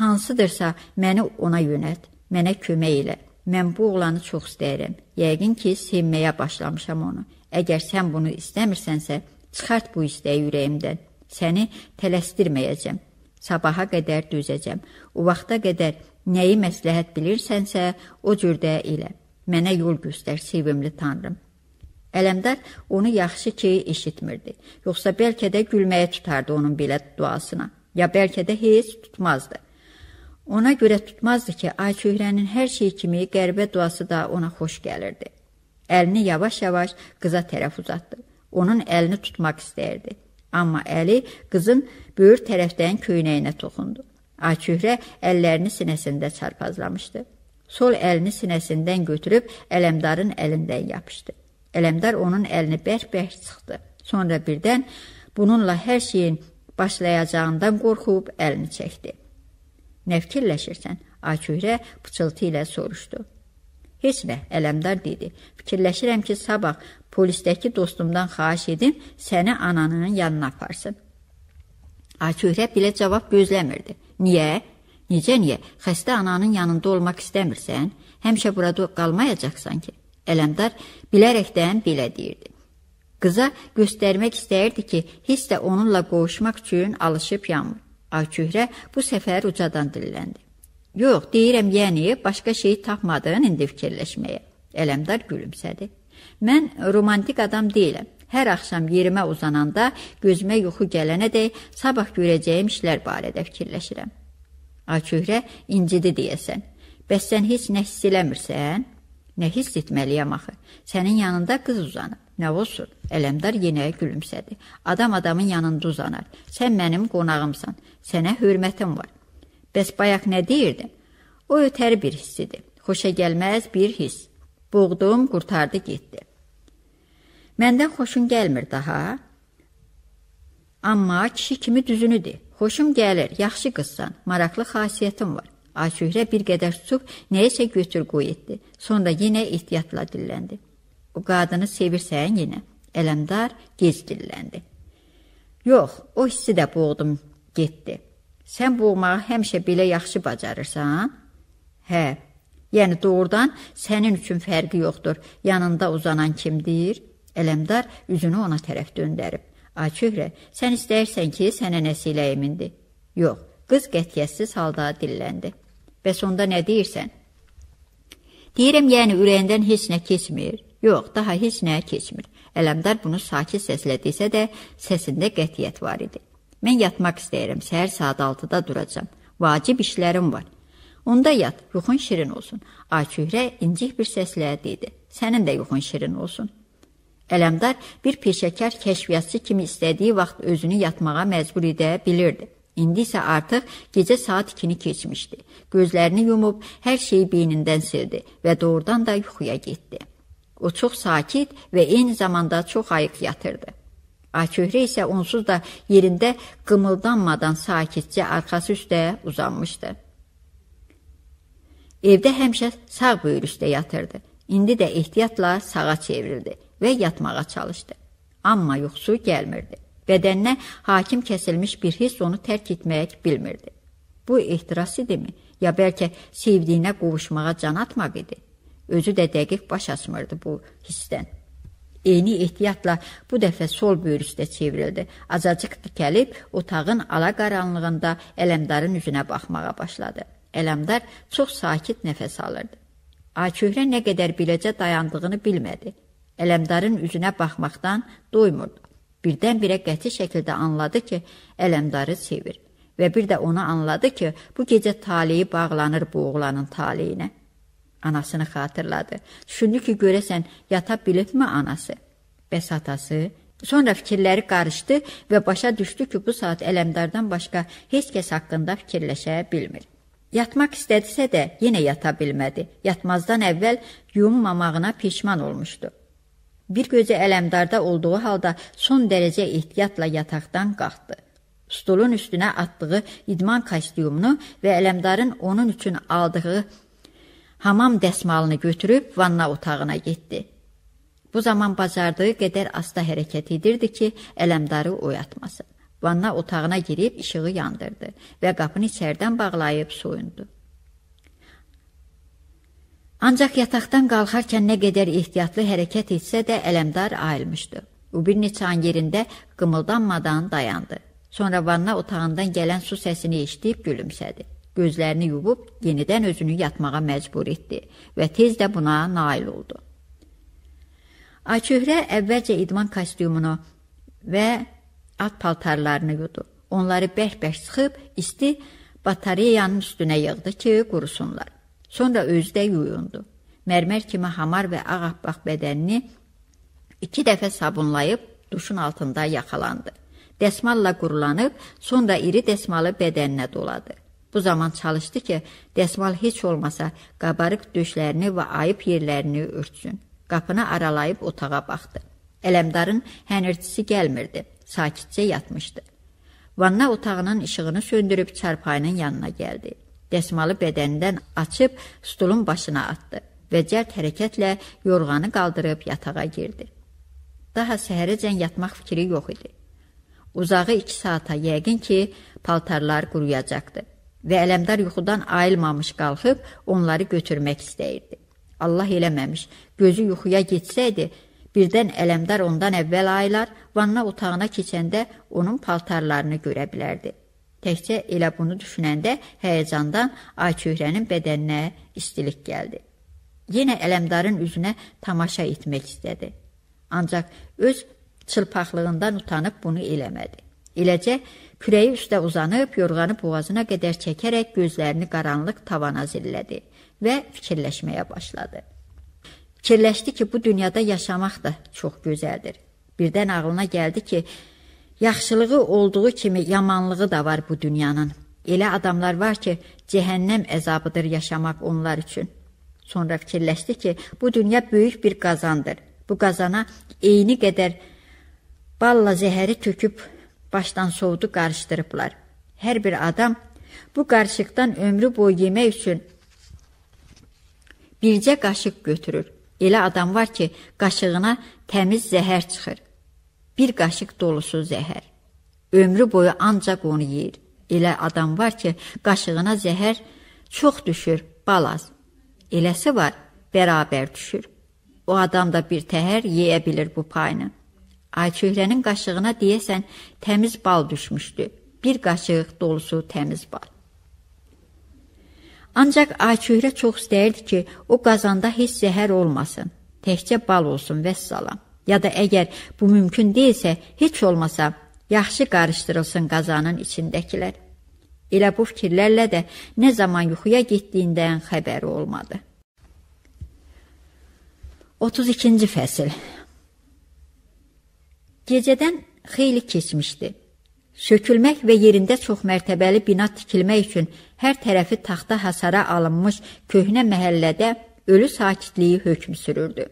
hansıdırsa, məni ona yönət. Mənə kömək elə. Mən bu oğlanı çox istəyirəm. Yəqin ki, sevməyə başlamışam onu. Əgər sən bunu istəmirsənsə, çıxart bu istəyi ürəyimdən. Səni tələsdirməyəcəm. Sabaha qədər düzəcəm. O vaxta qədər nəyi məsləhət bilirsənsə, o cürdə elə. Mənə yol göstər, sevimli Tanrım. Ələmdar onu yaxşı ki, eşitmirdi. Yoxsa bəlkə də gülməyə tutardı onun belə duasına. Ya bəlkə də heç tutmazdı. Ona görə tutmazdı ki, ay çöhrənin hər şey kimi qəribə duası da ona xoş gəlirdi. Əlini yavaş-yavaş qıza tərəf uzatdı. Onun əlini tutmaq istəyirdi. Amma əli qızın böyür tərəfdən köynəyinə toxundu. Ay çöhrə əllərini sinəsində çarpazlamışdı. Sol əlini sinəsindən götürüb ələmdarın əlindən yapışdı. Ələmdar onun əlini bərk-bərk sıxdı. Sonra birdən bununla hər şeyin başlayacağından qorxub əlini çəkdi. Nə fikirləşirsən? Akürə pıçıltı ilə soruşdu. Heç nə, ələmdar dedi. Fikirləşirəm ki, sabah polisdəki dostumdan xahiş edim, səni ananının yanına aparsın. Akürə belə cavab gözləmirdi. Niyə? Necə niyə? Xəstə ananın yanında olmaq istəmirsən? Həmişə burada qalmayacaqsan ki. Ələmdar bilərəkdən belə deyirdi. Qıza göstərmək istəyirdi ki, heç də onunla qovuşmaq üçün alışıb yanmır. Ayçührə bu səfər ucadan dilləndi. Yox, deyirəm, yəni başqa şey tapmadın indi fikirləşməyə. Ələmdar gülümsədi. Mən romantik adam deyiləm. Hər axşam yerimə uzananda gözümə yuxu gələnədək sabah görəcəyim işlər barədə fikirləşirəm. Ayçührə incidi deyəsən. Bəs sən heç nə hiss eləmirsən? Nə hiss etməliyəm axı? Sənin yanında qız uzanıb. Nə olsun? Ələmdar yenə gülümsədi. Adam adamın yanında uzanar. Sən mənim qonağımsan. Sənə hörmətim var. Bəs bayaq nə deyirdim? O ötəri bir hissidir. Xoşa gəlməz bir hiss. Boğdum, qurtardı, getdi. Məndən xoşun gəlmir daha. Amma kişi kimi düzünü de. Xoşum gəlir, yaxşı qızsan, maraqlı xasiyyətin var. Ayşührə bir qədər susub nəyisə götür qoy etdi. Sonra yenə ehtiyatla dilləndi. O qadını sevirsən yenə. Ələmdar gec dilləndi. Yox, o hissi də boğdum, getdi. Sən boğmağı həmişə belə yaxşı bacarırsan? Hə. Yəni doğrudan sənin üçün fərqi yoxdur. Yanında uzanan kimdir? Ələmdar üzünü ona tərəf döndərib. Açıqrə, sən istəyirsən ki, sənə nəsiləyimindi. Yox, qız qətiyyətsiz halda dilləndi. Bəs onda nə deyirsən? Deyirəm, yəni ürəyindən heç nə keçmir. Yox, daha heç nə keçmir. Ələmdar bunu sakit səslə desə də, səsində qətiyyət var idi. Mən yatmaq istəyirəm, səhər saat 6-da duracam. Vacib işlərim var. Onda yat, yuxun şirin olsun. Ayçührə incik bir səslə dedi. Sənin də yuxun şirin olsun. Ələmdar bir peşəkar kəşfiyyatçı kimi istədiyi vaxt özünü yatmağa məcbur edə bilirdi. İndi isə artıq gecə saat 2-ni keçmişdi. Gözlərini yumub hər şeyi beynindən sildi və doğrudan da yuxuya getdi. O çox sakit və eyni zamanda çox ayıq yatırdı. Açöhrə isə onsuz da yerində qımıldanmadan sakitcə arxası üstə uzanmışdı. Evdə həmişə sağ böyür üstə yatırdı. İndi də ehtiyatla sağa çevrildi və yatmağa çalışdı. Amma yuxusu gəlmirdi bədəninə hakim kəsilmiş bir hiss onu tərk etmək bilmirdi. Bu ehtiras idimi? Ya bəlkə sevdiyinə qovuşmağa can atmaq idi? Özü də dəqiq baş açmırdı bu hissdən. Eyni ehtiyatla bu dəfə sol böyür üstə çevrildi. Azacıq dikəlib otağın ala qaranlığında Ələmdarın üzünə baxmağa başladı. Ələmdar çox sakit nəfəs alırdı. Akührə nə qədər biləcə dayandığını bilmədi. Ələmdarın üzünə baxmaqdan doymurdu. Birdən-birə qəti şəkildə anladı ki, ələmdarı sevir və bir də onu anladı ki, bu gecə taleyi bağlanır bu oğlanın taleyinə. Anasını xatırladı. Düşündü ki, görəsən yata bilibmi anası? Bəs atası? Sonra fikirləri qarışdı və başa düşdü ki, bu saat ələmdardan başqa heç kəs haqqında fikirləşə bilmir. Yatmaq istədisə də yenə yata bilmədi. Yatmazdan əvvəl yuyunmamağına peşman olmuşdu. Bir gözü ələmdarda olduğu halda son dərəcə ehtiyatla yataqdan qalxdı. Stolun üstünə atdığı idman kostyumunu və ələmdarın onun üçün aldığı hamam dəsmalını götürüb vanna otağına getdi. Bu zaman bacardığı qədər asta hərəkət edirdi ki, ələmdarı oyatmasın. Vanna otağına girib işığı yandırdı və qapını içərdən bağlayıb soyundu. Ancaq yataqdan qalxarkən nə qədər ehtiyatlı hərəkət etsə də ələmdar ayılmışdı. O bir neçə an yerində qımıldanmadan dayandı. Sonra vanna otağından gələn su səsini eşidib gülümsədi. Gözlərini yubub yenidən özünü yatmağa məcbur etdi və tez də buna nail oldu. Açöhrə əvvəlcə idman kostyumunu və at paltarlarını yudu. Onları bərk-bərk sıxıb isti batareyanın üstünə yığdı ki, qurusunlar. Sonra özü də yuyundu. Mərmər kimi hamar və ağappaq bədənini iki dəfə sabunlayıb duşun altında yaxalandı. Dəsmalla qurulanıb, sonra iri dəsmalı bədəninə doladı. Bu zaman çalışdı ki, dəsmal heç olmasa qabarıq döşlərini və ayıb yerlərini örtsün. Qapını aralayıb otağa baxdı. Ələmdarın hənirtisi gəlmirdi, sakitcə yatmışdı. Vanna otağının işığını söndürüb çarpayının yanına gəldi. Dəsmalı bədənindən açıb stulun başına atdı və cəld hərəkətlə yorğanı qaldırıb yatağa girdi. Daha səhərəcən yatmaq fikri yox idi. Uzağı iki saata yəqin ki, paltarlar quruyacaqdı və ələmdar yuxudan ayılmamış qalxıb onları götürmək istəyirdi. Allah eləməmiş, gözü yuxuya getsəydi, birdən ələmdar ondan əvvəl aylar vanna otağına keçəndə onun paltarlarını görə bilərdi. Təkcə elə bunu düşünəndə həyəcandan Ayçöhrənin bədəninə istilik gəldi. Yenə Ələmdarın üzünə tamaşa etmək istədi. Ancaq öz çılpaqlığından utanıb bunu eləmədi. Eləcə kürəyi üstə uzanıb yorğanı boğazına qədər çəkərək gözlərini qaranlıq tavana zillədi və fikirləşməyə başladı. Fikirləşdi ki, bu dünyada yaşamaq da çox gözəldir. Birdən ağlına gəldi ki, Yaxşılığı olduğu kimi yamanlığı da var bu dünyanın. Elə adamlar var ki, cəhənnəm əzabıdır yaşamaq onlar üçün. Sonra fikirləşdi ki, bu dünya böyük bir qazandır. Bu qazana eyni qədər balla zəhəri töküb başdan soğudu qarışdırıblar. Hər bir adam bu qarışıqdan ömrü boyu yemək üçün bircə qaşıq götürür. Elə adam var ki, qaşığına təmiz zəhər çıxır bir qaşıq dolusu zəhər. Ömrü boyu ancaq onu yeyir. Elə adam var ki, qaşığına zəhər çox düşür, balaz. Eləsi var, bərabər düşür. O adam da bir təhər yeyə bilir bu payını. Ayçöhrənin qaşığına deyəsən təmiz bal düşmüşdü. Bir qaşıq dolusu təmiz bal. Ancaq Ayçöhrə çox istəyirdi ki, o qazanda heç zəhər olmasın. Təkcə bal olsun və salam ya da əgər bu mümkün deyilsə, heç olmasa yaxşı qarışdırılsın qazanın içindəkilər. Elə bu fikirlərlə də nə zaman yuxuya getdiyindən xəbəri olmadı. 32-ci fəsil Gecədən xeyli keçmişdi. Sökülmək və yerində çox mərtəbəli bina tikilmək üçün hər tərəfi taxta hasara alınmış köhnə məhəllədə ölü sakitliyi hökm sürürdü.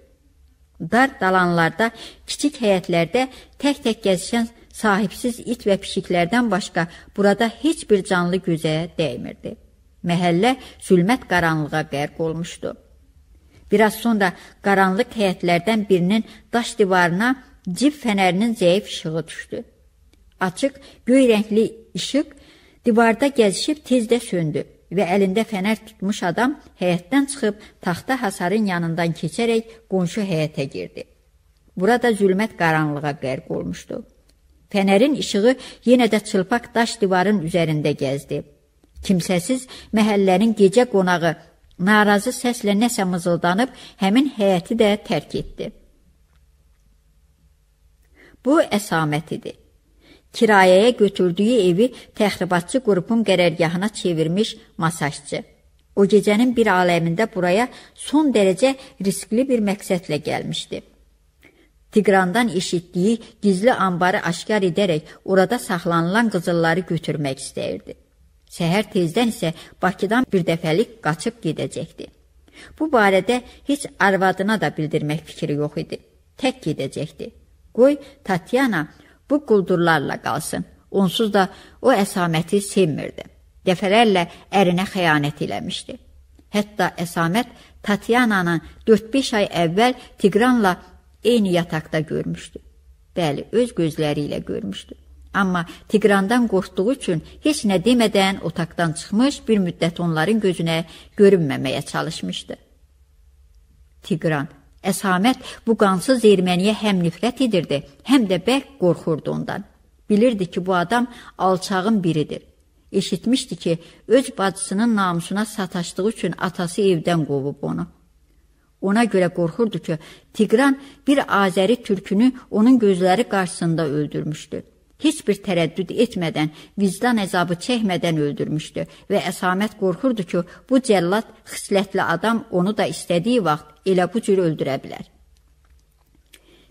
Dar dalanlarda, kiçik həyətlərdə tək-tək gəzişən sahibsiz it və pişiklərdən başqa burada heç bir canlı gözə dəymirdi. Məhəllə zülmət qaranlığa qərq olmuşdu. Bir az sonra qaranlıq həyətlərdən birinin daş divarına cib fənərinin zəif işığı düşdü. Açıq, göy rəngli işıq divarda gəzişib tez də söndü və əlində fənər tutmuş adam həyətdən çıxıb taxta hasarın yanından keçərək qonşu həyətə girdi. Burada zülmət qaranlığa qərq olmuşdu. Fənərin işığı yenə də çılpaq daş divarın üzərində gəzdi. Kimsəsiz məhəllənin gecə qonağı narazı səslə nəsə mızıldanıb həmin həyəti də tərk etdi. Bu əsamət idi. Kirayəyə götürdüyü evi təxribatçı qrupun qərərgahına çevirmiş masajçı. O gecənin bir aləmində buraya son dərəcə riskli bir məqsədlə gəlmişdi. Tiqrandan eşitdiyi gizli anbarı aşkar edərək orada saxlanılan qızılları götürmək istəyirdi. Səhər tezdən isə Bakıdan bir dəfəlik qaçıb gedəcəkdi. Bu barədə heç arvadına da bildirmək fikri yox idi. Tək gedəcəkdi. Qoy Tatyana bu quldurlarla qalsın. Onsuz da o əsaməti sevmirdi. Dəfələrlə ərinə xəyanət eləmişdi. Hətta əsamət Tatyananı 4-5 ay əvvəl Tiqranla eyni yataqda görmüşdü. Bəli, öz gözləri ilə görmüşdü. Amma Tiqrandan qorxduğu üçün heç nə demədən otaqdan çıxmış, bir müddət onların gözünə görünməməyə çalışmışdı. Tiqran, Əsamət bu qansız erməniyə həm nifrət edirdi, həm də bərk qorxurdu ondan. Bilirdi ki, bu adam alçağın biridir. Eşitmişdi ki, öz bacısının namusuna sataşdığı üçün atası evdən qovub onu. Ona görə qorxurdu ki, Tiqran bir Azəri türkünü onun gözləri qarşısında öldürmüşdü. Heç bir tərəddüd etmədən, vicdan əzabı çəkmədən öldürmüşdü və Əsamət qorxurdu ki, bu cəllad xislətli adam onu da istədiyi vaxt elə bu cür öldürə bilər.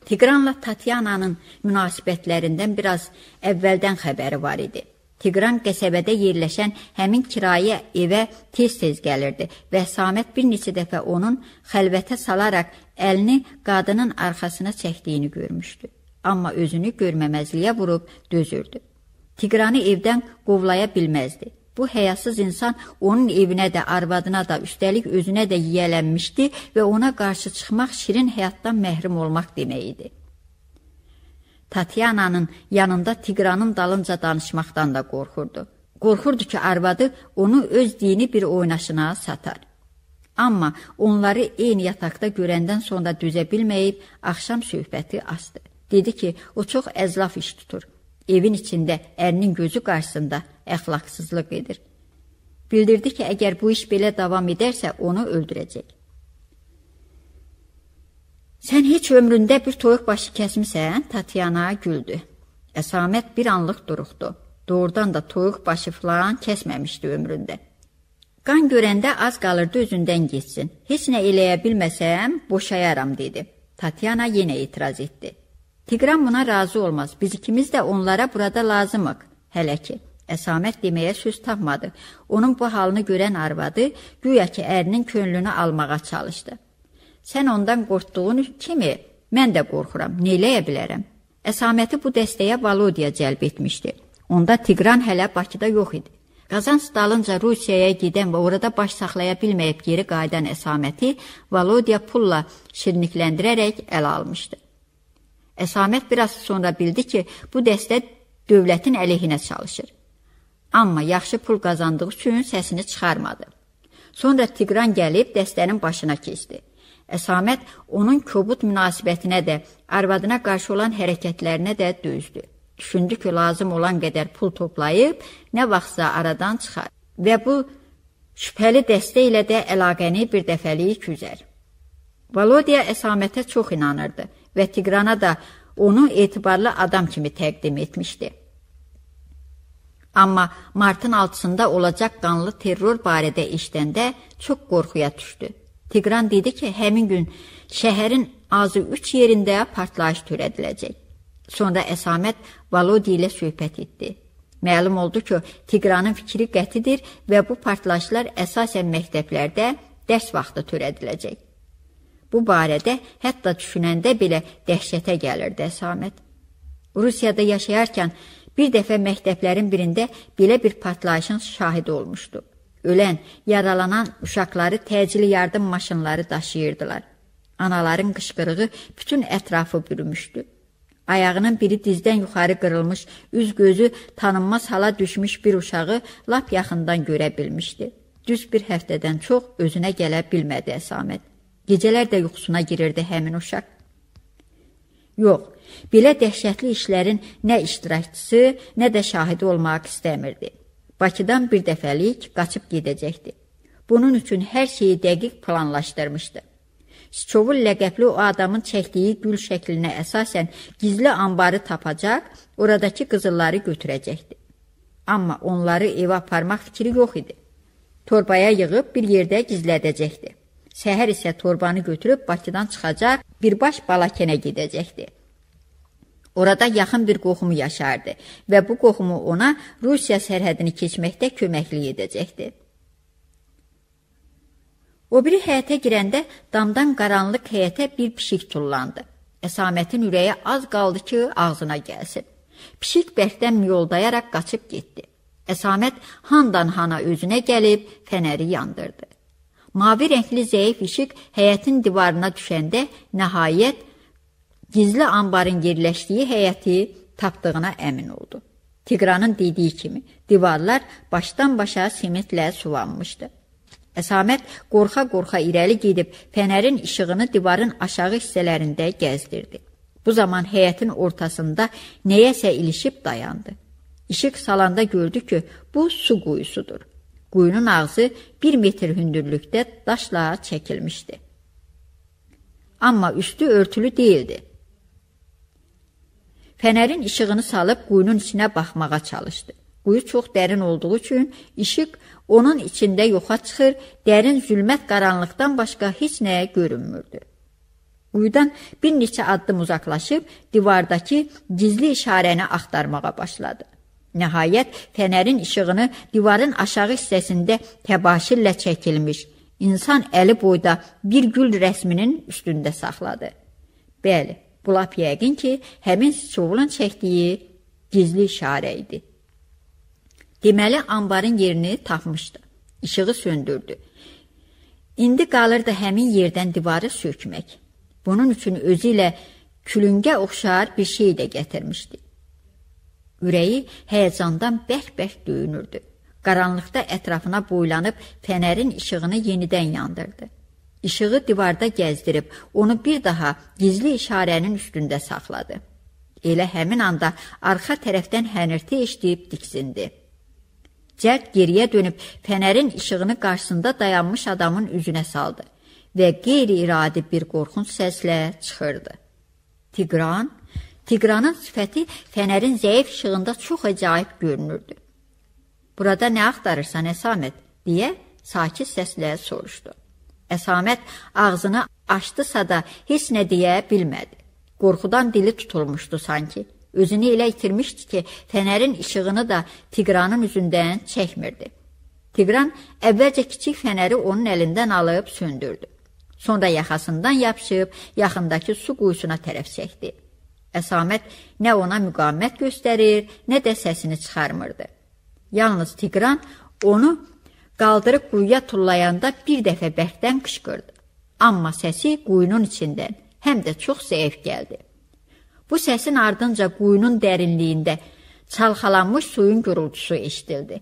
Tiqranla Tatyananın münasibətlərindən biraz əvvəldən xəbəri var idi. Tiqran qəsəbədə yerləşən həmin kirayə evə tez-tez gəlirdi və Samət bir neçə dəfə onun xəlvətə salaraq əlini qadının arxasına çəkdiyini görmüşdü amma özünü görməməzliyə vurub dözürdü. Tiqranı evdən qovlaya bilməzdi. Bu həyasız insan onun evinə də, arvadına da, üstəlik özünə də yiyələnmişdi və ona qarşı çıxmaq şirin həyatdan məhrum olmaq demək idi. Tatyananın yanında Tiqranın dalınca danışmaqdan da qorxurdu. Qorxurdu ki, arvadı onu öz dini bir oynaşına satar. Amma onları eyni yataqda görəndən sonra düzə bilməyib, axşam söhbəti astı. Dedi ki, o çox əzlaf iş tutur. Evin içində ərinin gözü qarşısında əxlaqsızlıq edir. Bildirdi ki, əgər bu iş belə davam edərsə, onu öldürəcək. Sən heç ömründə bir toyuq başı kəsmisən? Tatyana güldü. Əsamət bir anlıq duruxdu. Doğrudan da toyuq başı filan kəsməmişdi ömründə. Qan görəndə az qalırdı özündən getsin. Heç nə eləyə bilməsəm boşayaram dedi. Tatyana yenə etiraz etdi. Tiqran buna razı olmaz. Biz ikimiz də onlara burada lazımıq. Hələ ki. Əsamət deməyə söz tapmadı. Onun bu halını görən arvadı güya ki ərinin könlünü almağa çalışdı. Sən ondan qorxduğun kimi mən də qorxuram. Neyləyə bilərəm? Əsaməti bu dəstəyə Valodiya cəlb etmişdi. Onda Tiqran hələ Bakıda yox idi. Qazanc dalınca Rusiyaya gedən və orada baş saxlaya bilməyib geri qayıdan əsaməti Valodiya pulla şirinlikləndirərək ələ almışdı. Əsamət biraz sonra bildi ki, bu dəstə dövlətin əleyhinə çalışır. Amma yaxşı pul qazandığı üçün səsini çıxarmadı. Sonra Tiqran gəlib dəstənin başına keçdi. Əsamət onun kobud münasibətinə də, arvadına qarşı olan hərəkətlərinə də dözdü. Düşündü ki, lazım olan qədər pul toplayıb, nə vaxtsa aradan çıxar və bu şübhəli dəstə ilə də əlaqəni bir dəfəlik üzər. Valodiya əsamətə çox inanırdı və Tiqrana da onu etibarlı adam kimi təqdim etmişdi. Amma martın 6-sında olacaq qanlı terror barədə işləndə çox qorxuya düşdü. Tiqran dedi ki, həmin gün şəhərin azı üç yerində partlayış törədiləcək. Sonra Əsamət Valodi ilə söhbət etdi. Məlum oldu ki, Tiqranın fikri qətidir və bu partlayışlar əsasən məktəblərdə dərs vaxtı törədiləcək. Bu barədə hətta düşünəndə belə dəhşətə gəlirdi Əsamət. Rusiyada yaşayarkən bir dəfə məktəblərin birində belə bir partlayışın şahidi olmuşdu. Ölən, yaralanan uşaqları təcili yardım maşınları daşıyırdılar. Anaların qışqırığı bütün ətrafı bürümüşdü. Ayağının biri dizdən yuxarı qırılmış, üz gözü tanınmaz hala düşmüş bir uşağı lap yaxından görə bilmişdi. Düz bir həftədən çox özünə gələ bilmədi Əsamət. Gecələr də yuxusuna girirdi həmin uşaq. Yox, belə dəhşətli işlərin nə iştirakçısı, nə də şahidi olmaq istəmirdi. Bakıdan bir dəfəlik qaçıb gedəcəkdi. Bunun üçün hər şeyi dəqiq planlaşdırmışdı. Sçovul ləqəbli o adamın çəkdiyi gül şəklinə əsasən gizli anbarı tapacaq, oradakı qızılları götürəcəkdi. Amma onları evə aparmaq fikri yox idi. Torbaya yığıb bir yerdə gizlədəcəkdi. Səhər isə torbanı götürüb Bakıdan çıxacaq, birbaş Balakənə gedəcəkdi. Orada yaxın bir qohumu yaşardı və bu qohumu ona Rusiya sərhədini keçməkdə köməklik edəcəkdi. O biri həyətə girəndə damdan qaranlıq həyətə bir pişik tullandı. Əsamətin ürəyi az qaldı ki, ağzına gəlsin. Pişik bərkdən yoldayaraq qaçıb getdi. Əsamət handan hana özünə gəlib fənəri yandırdı. Mavi rəngli zəif işıq həyətin divarına düşəndə nəhayət gizli anbarın yerləşdiyi həyəti tapdığına əmin oldu. Tiqranın dediyi kimi divarlar başdan-başa sementlə sulanmışdı. Əsamət qorxa-qorxa irəli gedib fənərin işığını divarın aşağı hissələrində gəzdirdi. Bu zaman həyətin ortasında nəyəsə ilişib dayandı. İşıq salanda gördü ki, bu su quyusudur. Quyunun ağzı bir metr hündürlükdə daşla çəkilmişdi. Amma üstü örtülü değildi. Fənərin işığını salıb quyunun içinə baxmağa çalışdı. Quyu çox dərin olduğu üçün işıq onun içində yoxa çıxır, dərin zülmət qaranlıqdan başqa heç nəyə görünmürdü. Quyudan bir neçə addım uzaqlaşıb divardakı gizli işarəni axtarmağa başladı. Nəhayət fənərin işığını divarın aşağı hissəsində təbaşirlə çəkilmiş insan əli boyda bir gül rəsminin üstündə saxladı. Bəli, bu lap yəqin ki, həmin Stroulun çəkdiyi gizli işarə idi. Deməli anbarın yerini tapmışdı. İşığı söndürdü. İndi qalırdı həmin yerdən divarı sökmək. Bunun üçün özü ilə külüngə oxşar bir şey də gətirmişdi. Ürəyi həyəcandan bərk-bərk döyünürdü. Qaranlıqda ətrafına boylanıb fənərin işığını yenidən yandırdı. İşığı divarda gəzdirib onu bir daha gizli işarənin üstündə saxladı. Elə həmin anda arxa tərəfdən hənirti eşidib diksindi. Cəld geriyə dönüb fənərin işığını qarşısında dayanmış adamın üzünə saldı və qeyri-iradi bir qorxunc səslə çıxırdı. Tigran Tiqranın sifəti fənərin zəif işığında çox əcaib görünürdü. Burada nə axtarırsan, Əsamət? deyə sakit səslə soruşdu. Əsamət ağzını açdısa da heç nə deyə bilmədi. Qorxudan dili tutulmuşdu sanki. Özünü elə itirmişdi ki, fənərin işığını da Tiqranın üzündən çəkmirdi. Tiqran əvvəlcə kiçik fənəri onun əlindən alıb söndürdü. Sonra yaxasından yapışıb yaxındakı su quyusuna tərəf çəkdi. Əsamət nə ona müqavimət göstərir, nə də səsini çıxarmırdı. Yalnız Tiqran onu qaldırıb quyuya tullayanda bir dəfə bərkdən qışqırdı. Amma səsi quyunun içindən həm də çox zəif gəldi. Bu səsin ardınca quyunun dərinliyində çalxalanmış suyun gurultusu eşidildi.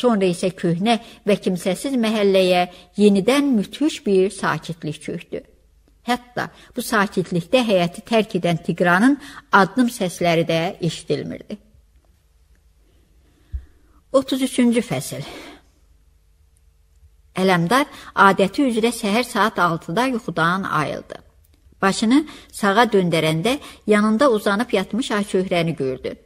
Sonra isə köhnə və kimsəsiz məhəlləyə yenidən müthiş bir sakitlik çökdü. Hətta bu sakitlikdə həyəti tərk edən Tiqranın addım səsləri də eşidilmirdi. 33-cü fəsil Ələmdar adəti üzrə səhər saat 6-da yuxudan ayıldı. Başını sağa döndərəndə yanında uzanıb yatmış Ayşöhrəni gördü.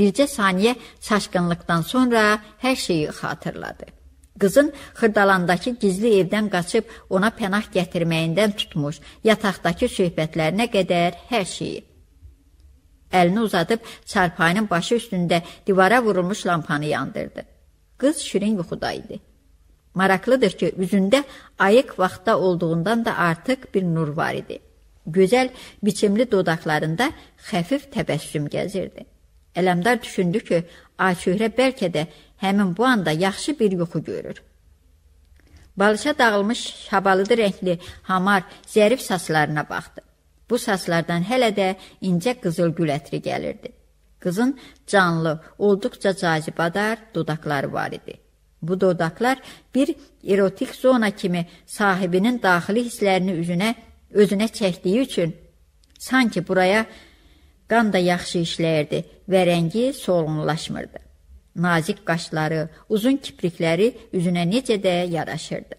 Bircə saniyə çaşqınlıqdan sonra hər şeyi xatırladı. Qızın Xırdalandakı gizli evdən qaçıb ona pənah gətirməyindən tutmuş, yataqdakı söhbətlərinə qədər hər şeyi. Əlini uzadıb çarpayının başı üstündə divara vurulmuş lampanı yandırdı. Qız şirin yuxuda idi. Maraqlıdır ki, üzündə ayıq vaxtda olduğundan da artıq bir nur var idi. Gözəl biçimli dodaqlarında xəfif təbəssüm gəzirdi. Ələmdar düşündü ki, Aşührə bəlkə də həmin bu anda yaxşı bir yuxu görür. Balışa dağılmış şabalıdı rəngli hamar zərif saçlarına baxdı. Bu saçlardan hələ də incə qızıl gül ətri gəlirdi. Qızın canlı, olduqca cazibadar dodaqları var idi. Bu dodaqlar bir erotik zona kimi sahibinin daxili hisslərini üzünə, özünə çəkdiyi üçün sanki buraya qan da yaxşı işləyirdi və rəngi solğunlaşmırdı. Nazik qaşları, uzun kiprikləri üzünə necə də yaraşırdı.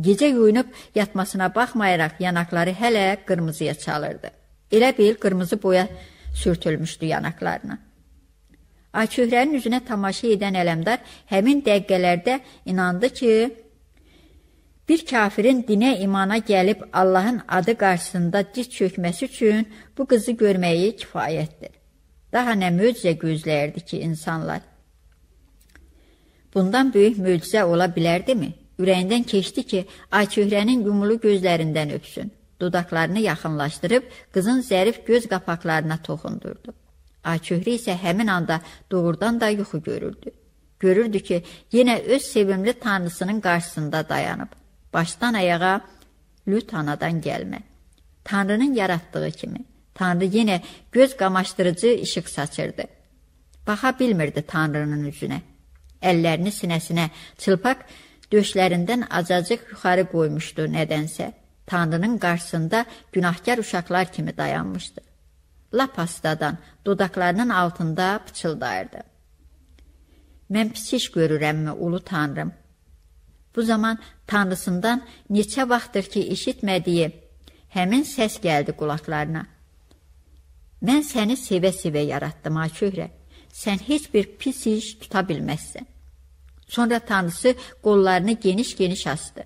Gecə yuyunub yatmasına baxmayaraq yanaqları hələ qırmızıya çalırdı. Elə bil qırmızı boya sürtülmüşdü yanaqlarına. Açührənin üzünə tamaşa edən ələmdar həmin dəqiqələrdə inandı ki, bir kafirin dinə imana gəlib Allahın adı qarşısında diz çökməsi üçün bu qızı görməyi kifayətdir. Daha nə möcüzə gözləyirdi ki, insanlar. Bundan böyük möcüzə ola bilərdimi? Ürəyindən keçdi ki, Ayçöhrənin yumulu gözlərindən öpsün. Dodaqlarını yaxınlaşdırıb qızın zərif göz qapaqlarına toxundurdu. Ayçöhrə isə həmin anda doğrudan da yuxu görürdü. Görürdü ki, yenə öz sevimli tanrısının qarşısında dayanıb. Başdan ayağa lüt anadan gəlmə. Tanrının yaratdığı kimi. Tanrı yenə göz qamaşdırıcı işıq saçırdı. Baxa bilmirdi Tanrının üzünə. Əllərini sinəsinə çılpaq döşlərindən azacıq yuxarı qoymuşdu nədənsə. Tanrının qarşısında günahkar uşaqlar kimi dayanmışdı. Lap astadan, dodaqlarının altında pıçıldayırdı. Mən pis iş görürəmmi, ulu tanrım? Bu zaman tanrısından neçə vaxtdır ki, eşitmədiyi həmin səs gəldi qulaqlarına. Mən səni sevə-sevə yaratdım, ha köhrək sən heç bir pis iş tuta bilməzsən. Sonra tanrısı qollarını geniş-geniş astı.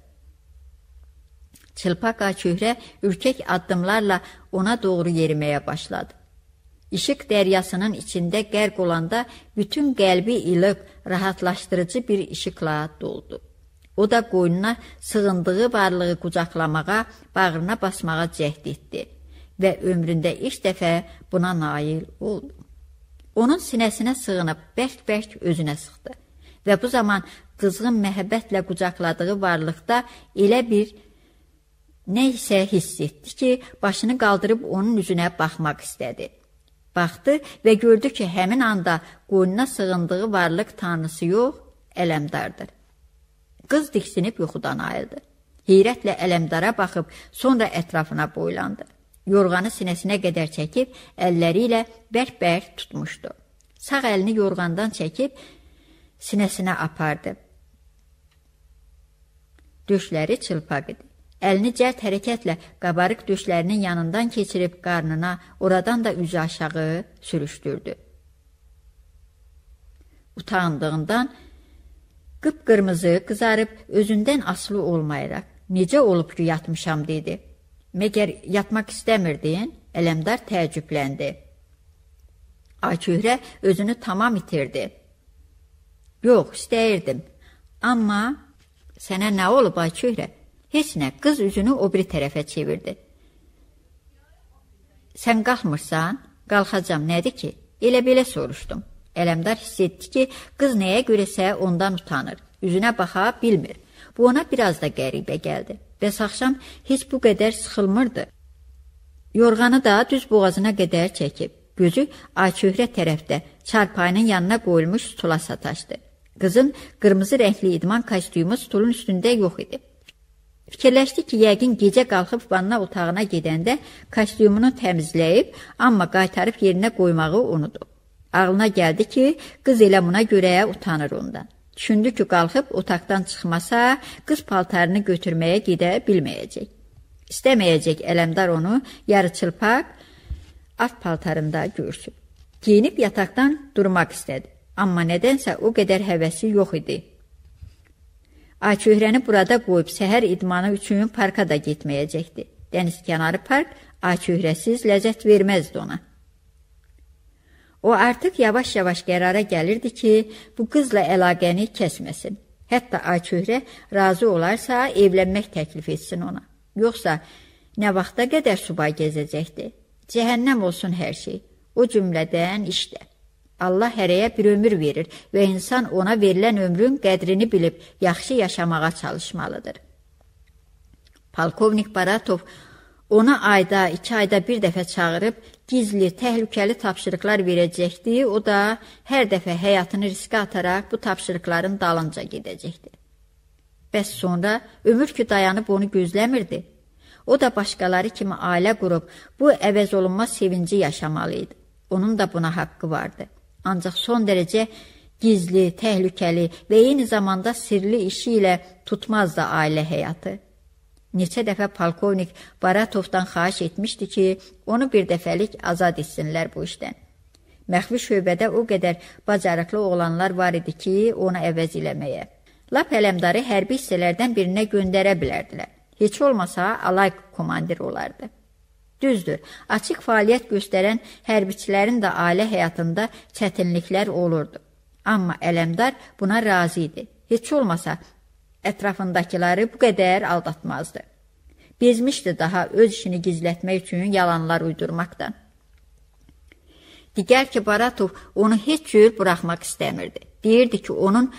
Çılpaq çöhrə ürkək addımlarla ona doğru yeriməyə başladı. İşıq dəryasının içində qərq olanda bütün qəlbi ilıq, rahatlaşdırıcı bir işıqla doldu. O da qoynuna sığındığı varlığı qucaqlamağa, bağrına basmağa cəhd etdi və ömründə ilk dəfə buna nail oldu onun sinəsinə sığınıb bərk-bərk özünə sıxdı. Və bu zaman qızğın məhəbbətlə qucaqladığı varlıqda elə bir nə isə hiss etdi ki, başını qaldırıb onun üzünə baxmaq istədi. Baxdı və gördü ki, həmin anda qoynuna sığındığı varlıq tanrısı yox, ələmdardır. Qız diksinib yuxudan ayıldı. Heyrətlə ələmdara baxıb, sonra ətrafına boylandı. Yorğanı sinəsinə qədər çəkib, əlləri ilə bərk-bərk tutmuşdu. Sağ əlini yorğandan çəkib sinəsinə apardı. Döşləri çılpaq idi. Əlini cəld hərəkətlə qabarıq döşlərinin yanından keçirib qarnına, oradan da üzü aşağı sürüşdürdü. Utandığından qıpqırmızı qızarıb özündən asılı olmayaraq necə olub ki yatmışam dedi. Məgər yatmaq istəmirdin? Ələmdar təəccübləndi. Ayçöhrə özünü tamam itirdi. Yox, istəyirdim. Amma sənə nə olub Ayçöhrə? Heç nə, qız üzünü o biri tərəfə çevirdi. Sən qalxmırsan? Qalxacam, nədir ki? Elə belə soruşdum. Ələmdar hiss etdi ki, qız nəyə görəsə ondan utanır. Üzünə baxa bilmir. Bu ona biraz da qəribə gəldi. Bəs axşam heç bu qədər sıxılmırdı. Yorğanı da düz boğazına qədər çəkib, gözü Ayçöhrə tərəfdə çarpayının yanına qoyulmuş stula sataşdı. Qızın qırmızı rəngli idman kostyumu stulun üstündə yox idi. Fikirləşdi ki, yəqin gecə qalxıb vanna otağına gedəndə kostyumunu təmizləyib, amma qaytarıb yerinə qoymağı unudub. Ağlına gəldi ki, qız elə buna görə utanır ondan. Düşündü ki, qalxıb otaqdan çıxmasa, qız paltarını götürməyə gedə bilməyəcək. İstəməyəcək Ələmdar onu yarıçılpaq af paltarında görsün. Geyinib yataqdan durmaq istədi. Amma nədənsə o qədər həvəsi yox idi. Açöhrəni burada qoyub səhər idmanı üçün parka da getməyəcəkdi. Dəniz kənarı park açöhrəsiz ləzzət verməzdi ona. O artıq yavaş-yavaş qərara gəlirdi ki, bu qızla əlaqəni kəsməsin. Hətta Ayçöhrə razı olarsa, evlənmək təklif etsin ona. Yoxsa nə vaxta qədər subay gezəcəkdi? Cəhənnəm olsun hər şey. O cümlədən işdə. Allah hərəyə bir ömür verir və insan ona verilən ömrün qədrini bilib yaxşı yaşamağa çalışmalıdır. Polkovnik Baratov ona ayda, iki ayda bir dəfə çağırıb gizli, təhlükəli tapşırıqlar verəcəkdi. O da hər dəfə həyatını riskə ataraq bu tapşırıqların dalınca gedəcəkdi. Bəs sonra ömür ki dayanıb onu gözləmirdi. O da başqaları kimi ailə qurub bu əvəz olunmaz sevinci yaşamalı idi. Onun da buna haqqı vardı. Ancaq son dərəcə gizli, təhlükəli və eyni zamanda sirli işi ilə tutmazdı ailə həyatı. Neçə dəfə polkovnik Baratovdan xahiş etmişdi ki, onu bir dəfəlik azad etsinlər bu işdən. Məxfi şöbədə o qədər bacarıqlı oğlanlar var idi ki, onu əvəz eləməyə. Lap hələmdarı hərbi hissələrdən birinə göndərə bilərdilər. Heç olmasa alay komandir olardı. Düzdür, açıq fəaliyyət göstərən hərbiçilərin də ailə həyatında çətinliklər olurdu. Amma ələmdar buna razı idi. Heç olmasa ətrafındakıları bu qədər aldatmazdı. Bezmişdi daha öz işini gizlətmək üçün yalanlar uydurmaqdan. Digər ki, Baratov onu heç cür buraxmaq istəmirdi. Deyirdi ki, onun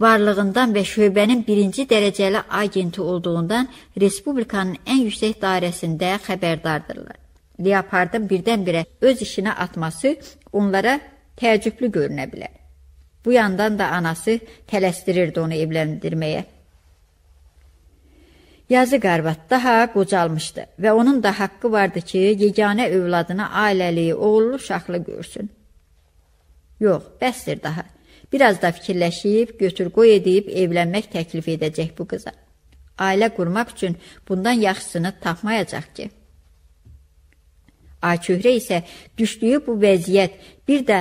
varlığından və şöbənin birinci dərəcəli agenti olduğundan Respublikanın ən yüksək dairəsində xəbərdardırlar. Leopardın birdən-birə öz işinə atması onlara təəccüblü görünə bilər. Bu yandan da anası tələsdirirdi onu evləndirməyə. Yazıq arvad daha qocalmışdı və onun da haqqı vardı ki, yeganə övladına ailəli, oğullu şaxlı görsün. Yox, bəsdir daha. Biraz da fikirləşib, götür-qoy edib evlənmək təklif edəcək bu qıza. Ailə qurmaq üçün bundan yaxşısını tapmayacaq ki. Açöhrə isə düşdüyü bu vəziyyət bir də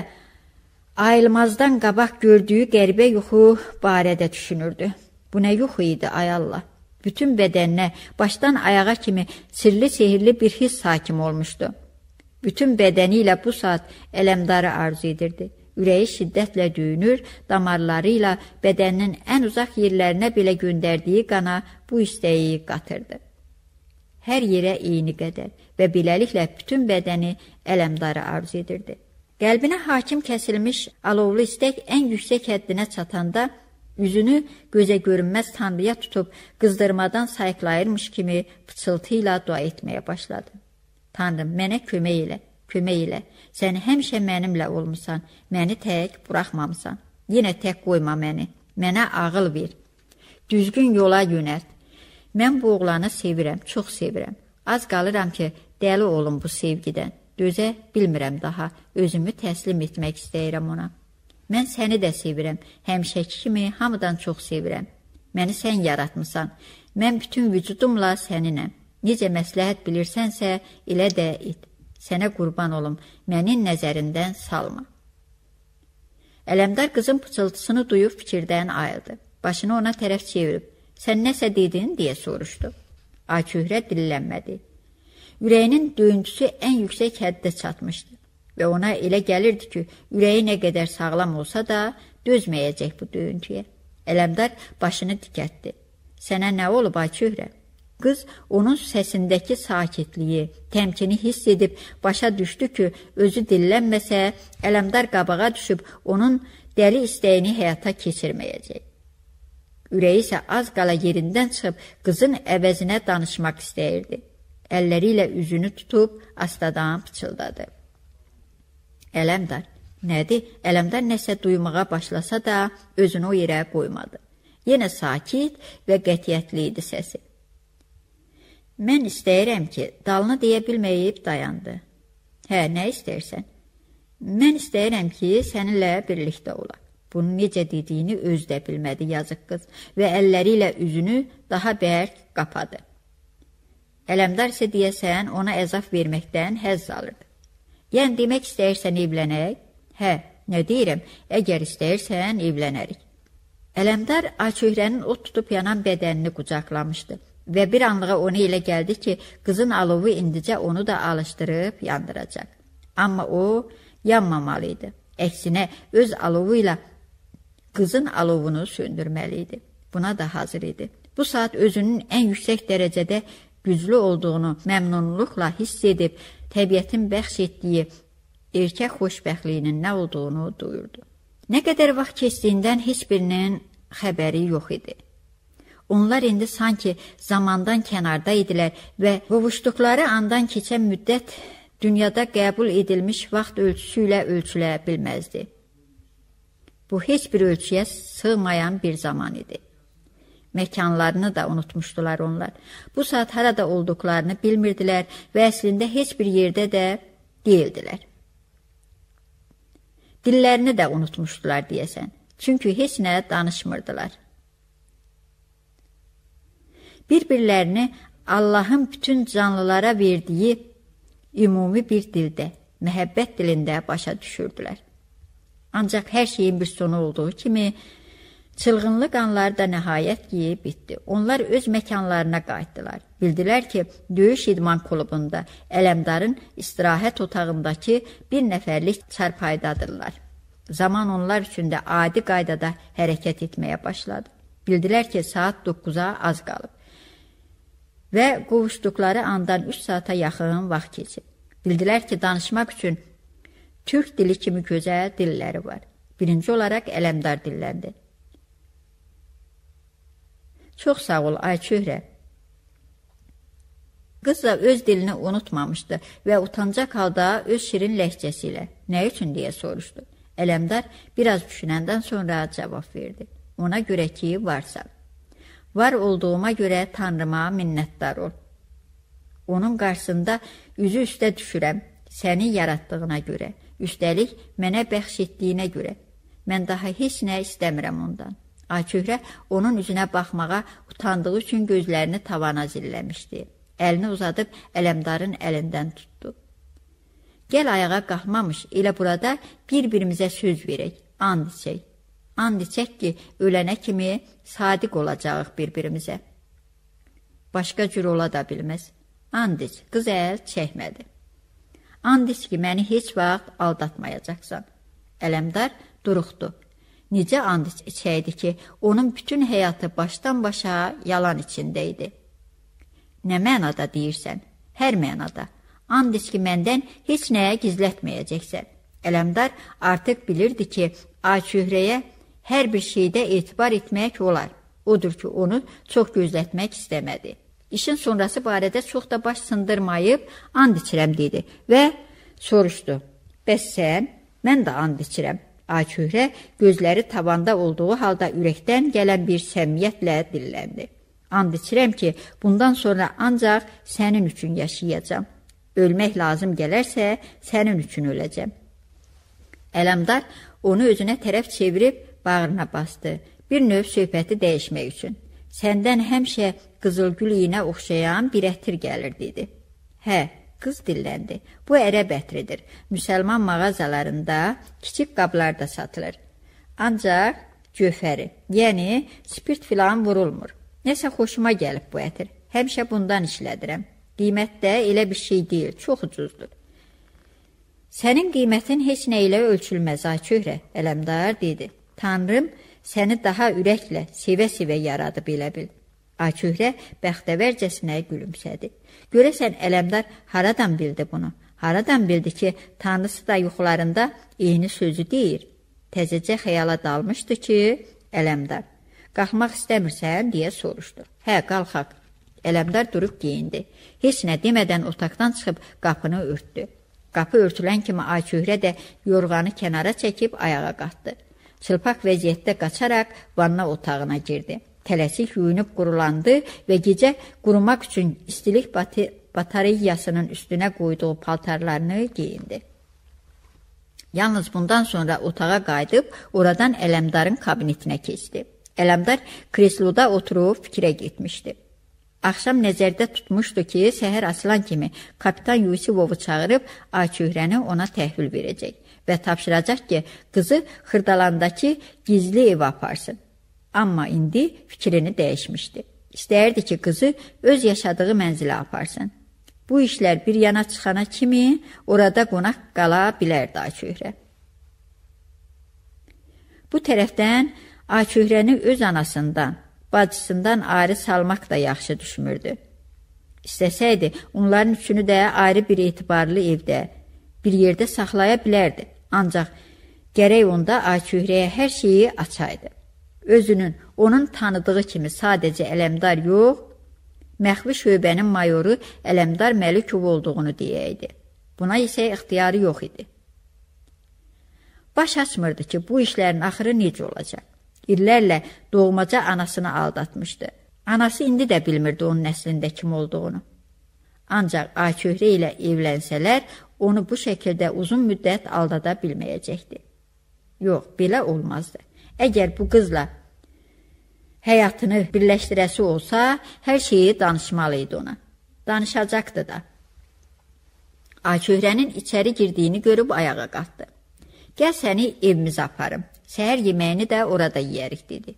ayılmazdan qabaq gördüyü qəribə yuxu barədə düşünürdü. Bu nə yuxu idi, ay Allah? Bütün bədəninə, başdan ayağa kimi sirli-sehirli bir hiss hakim olmuşdu. Bütün bədəni ilə bu saat ələmdarı arzu edirdi. Ürəyi şiddətlə düyünür, damarları ilə bədəninin ən uzaq yerlərinə belə göndərdiyi qana bu istəyi qatırdı. Hər yerə eyni qədər və beləliklə bütün bədəni ələmdarı arzu edirdi. Qəlbinə hakim kəsilmiş alovlu istək ən yüksək həddinə çatanda Üzünü gözə görünməz Tanrıya tutub qızdırmadan sayıqlayırmış kimi pıçıltı ilə dua etməyə başladı. Tanrım, mənə kömək elə, kömək elə. Sən həmişə mənimlə olmusan, məni tək buraxmamısan. Yenə tək qoyma məni, mənə ağıl ver. Düzgün yola yönəlt. Mən bu oğlanı sevirəm, çox sevirəm. Az qalıram ki, dəli olum bu sevgidən. Dözə bilmirəm daha, özümü təslim etmək istəyirəm ona.'' Mən səni də sevirəm. Həmişəki kimi hamıdan çox sevirəm. Məni sən yaratmısan. Mən bütün vücudumla səninəm. Necə məsləhət bilirsənsə, elə də et. Sənə qurban olum. Məni nəzərindən salma. Ələmdar qızın pıçıltısını duyub fikirdən ayıldı. Başını ona tərəf çevirib, sən nəsə dedin, deyə soruşdu. Akührə dillənmədi. Ürəyinin döyüntüsü ən yüksək həddə çatmışdı və ona elə gəlirdi ki, ürəyi nə qədər sağlam olsa da, dözməyəcək bu döyüntüyə. Ələmdar başını dikətdi. Sənə nə olub, ay çöhrə? Qız onun səsindəki sakitliyi, təmkini hiss edib başa düşdü ki, özü dillənməsə, ələmdar qabağa düşüb onun dəli istəyini həyata keçirməyəcək. Ürəyi isə az qala yerindən çıxıb qızın əvəzinə danışmaq istəyirdi. Əlləri ilə üzünü tutub astadan pıçıldadı. Ələmdar nədir? Ələmdar nəsə duymağa başlasa da özünü o yerə qoymadı. Yenə sakit və qətiyyətli idi səsi. Mən istəyirəm ki, dalını deyə bilməyib dayandı. Hə, nə istəyirsən? Mən istəyirəm ki, səninlə birlikdə olaq. Bunu necə dediyini öz də bilmədi yazıq qız və əlləri ilə üzünü daha bərk qapadı. Ələmdar isə deyəsən ona əzab verməkdən həzz alırdı. Yəni demək istəyirsən evlənək? Hə, nə deyirəm? Əgər istəyirsən evlənərik. Ələmdar açöhrənin od tutub yanan bədənini qucaqlamışdı və bir anlığa ona elə gəldi ki, qızın alovu indicə onu da alışdırıb yandıracaq. Amma o yanmamalı idi. Əksinə öz alovu ilə qızın alovunu söndürməli idi. Buna da hazır idi. Bu saat özünün ən yüksək dərəcədə güclü olduğunu məmnunluqla hiss edib təbiətin bəxş etdiyi erkək xoşbəxtliyinin nə olduğunu duyurdu. Nə qədər vaxt keçdiyindən heç birinin xəbəri yox idi. Onlar indi sanki zamandan kənarda idilər və qovuşduqları andan keçən müddət dünyada qəbul edilmiş vaxt ölçüsü ilə ölçülə bilməzdi. Bu heç bir ölçüyə sığmayan bir zaman idi. Məkanlarını da unutmuşdular onlar. Bu saat harada olduqlarını bilmirdilər və əslində heç bir yerdə də deyildilər. Dillərini də unutmuşdular deyəsən. Çünki heç nə danışmırdılar. Bir-birlərini Allahın bütün canlılara verdiyi ümumi bir dildə, məhəbbət dilində başa düşürdülər. Ancaq hər şeyin bir sonu olduğu kimi, Çılğınlıq anları da nəhayət yeyib bitdi. Onlar öz məkanlarına qayıtdılar. Bildilər ki, döyüş idman klubunda Ələmdarın istirahət otağındakı bir nəfərlik çarpaydadırlar. Zaman onlar üçün də adi qaydada hərəkət etməyə başladı. Bildilər ki, saat 9-a az qalıb və qovuşduqları andan 3 saata yaxın vaxt keçib. Bildilər ki, danışmaq üçün türk dili kimi gözəl dilləri var. Birinci olaraq Ələmdar dilləndi. Çox sağ ol, ay çöhrə. Qız da öz dilini unutmamışdı və utancaq halda öz şirin ləhcəsi ilə nə üçün deyə soruşdu. Ələmdar biraz düşünəndən sonra cavab verdi. Ona görə ki, varsa. Var olduğuma görə Tanrıma minnətdar ol. Onun qarşısında üzü üstə düşürəm, səni yaratdığına görə, üstəlik mənə bəxş etdiyinə görə. Mən daha heç nə istəmirəm ondan. Açöhrə onun üzünə baxmağa utandığı üçün gözlərini tavana zilləmişdi. Əlini uzadıb ələmdarın əlindən tutdu. Gəl ayağa qalxmamış, elə burada bir-birimizə söz verək, and içək. And içək ki, ölənə kimi sadiq olacağıq bir-birimizə. Başqa cür ola da bilməz. And iç, qız əl çəkmədi. And iç ki, məni heç vaxt aldatmayacaqsan. Ələmdar duruxdu necə and içəydi ki, onun bütün həyatı başdan-başa yalan içində idi. Nə mənada deyirsən? Hər mənada. And iç ki, məndən heç nəyə gizlətməyəcəksən. Ələmdar artıq bilirdi ki, Açührəyə hər bir şeydə etibar etmək olar. Odur ki, onu çox gözlətmək istəmədi. İşin sonrası barədə çox da baş sındırmayıb and içirəm dedi və soruşdu. Bəs sən? Mən də and içirəm. Akürə gözləri tavanda olduğu halda ürəkdən gələn bir səmiyyətlə dilləndi. And içirəm ki, bundan sonra ancaq sənin üçün yaşayacağam. Ölmək lazım gələrsə, sənin üçün öləcəm. Ələmdar onu özünə tərəf çevirib bağrına bastı. Bir növ söhbəti dəyişmək üçün. Səndən həmişə qızılgül iynə oxşayan bir ətir gəlir dedi. Hə, Qız dilləndi. Bu ərəb ətridir. Müsəlman mağazalarında kiçik qablarda satılır. Ancaq göfəri, yəni spirt filan vurulmur. Nəsə xoşuma gəlib bu ətir. Həmişə bundan işlədirəm. Qiymət də elə bir şey deyil, çox ucuzdur. Sənin qiymətin heç nə ilə ölçülməz, ay çöhrə, Ələmdar dedi. Tanrım səni daha ürəklə, sevə-sevə yaradıb elə bil. Ay çöhrə bəxtəvərcəsinə gülümsədi. Görəsən ələmdar haradan bildi bunu? Haradan bildi ki, tanrısı da yuxularında eyni sözü deyir. Təzəcə xəyala dalmışdı ki, ələmdar. Qalxmaq istəmirsən, deyə soruşdu. Hə, qalxaq. Ələmdar durub geyindi. Heç nə demədən otaqdan çıxıb qapını örtdü. Qapı örtülən kimi Ayçöhrə də yorğanı kənara çəkib ayağa qalxdı. Çılpaq vəziyyətdə qaçaraq vanna otağına girdi tələsik yuyunub qurulandı və gecə qurumaq üçün istilik batı batareyasının üstünə qoyduğu paltarlarını geyindi. Yalnız bundan sonra otağa qayıdıb oradan Ələmdarın kabinetinə keçdi. Ələmdar kresloda oturub fikrə getmişdi. Axşam nəzərdə tutmuşdu ki, səhər asılan kimi kapitan Yusifovu çağırıb Ayçöhrəni ona təhvil verəcək və tapşıracaq ki, qızı Xırdalandakı gizli evə aparsın. Amma indi fikrini dəyişmişdi. İstəyirdi ki, qızı öz yaşadığı mənzilə aparsın. Bu işlər bir yana çıxana kimi orada qonaq qala bilərdi Ayçöhrə. Bu tərəfdən Ayçöhrəni öz anasından, bacısından ayrı salmaq da yaxşı düşmürdü. İstəsəydi, onların üçünü də ayrı bir etibarlı evdə, bir yerdə saxlaya bilərdi. Ancaq gərək onda Ayçöhrəyə hər şeyi açaydı özünün onun tanıdığı kimi sadəcə Ələmdar yox, məxfi şöbənin mayoru Ələmdar Məlikov olduğunu deyəydi. Buna isə ixtiyarı yox idi. Baş açmırdı ki, bu işlərin axırı necə olacaq. İllərlə doğmaca anasını aldatmışdı. Anası indi də bilmirdi onun əslində kim olduğunu. Ancaq Akührə ilə evlənsələr, onu bu şəkildə uzun müddət aldada bilməyəcəkdi. Yox, belə olmazdı. Əgər bu qızla həyatını birləşdirəsi olsa, hər şeyi danışmalı idi ona. Danışacaqdı da. Ayçöhrənin içəri girdiyini görüb ayağa qalxdı. Gəl səni evimizə aparım. Səhər yeməyini də orada yeyərik dedi.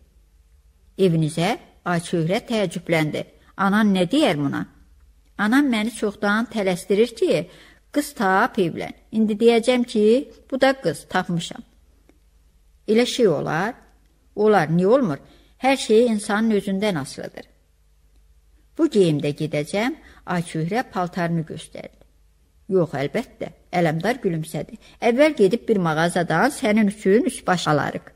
Evinizə Ayçöhrə təəccübləndi. Anan nə deyər buna? Anam məni çoxdan tələsdirir ki, qız tap evlən. İndi deyəcəm ki, bu da qız tapmışam. Elə şey olar? Olar, niyə olmur? Hər şey insanın özündən asılıdır. Bu geyimdə gedəcəm, Ayçührə paltarını göstərdi. Yox, əlbəttə, Ələmdar gülümsədi. Əvvəl gedib bir mağazadan sənin üçün üçbaş alarıq.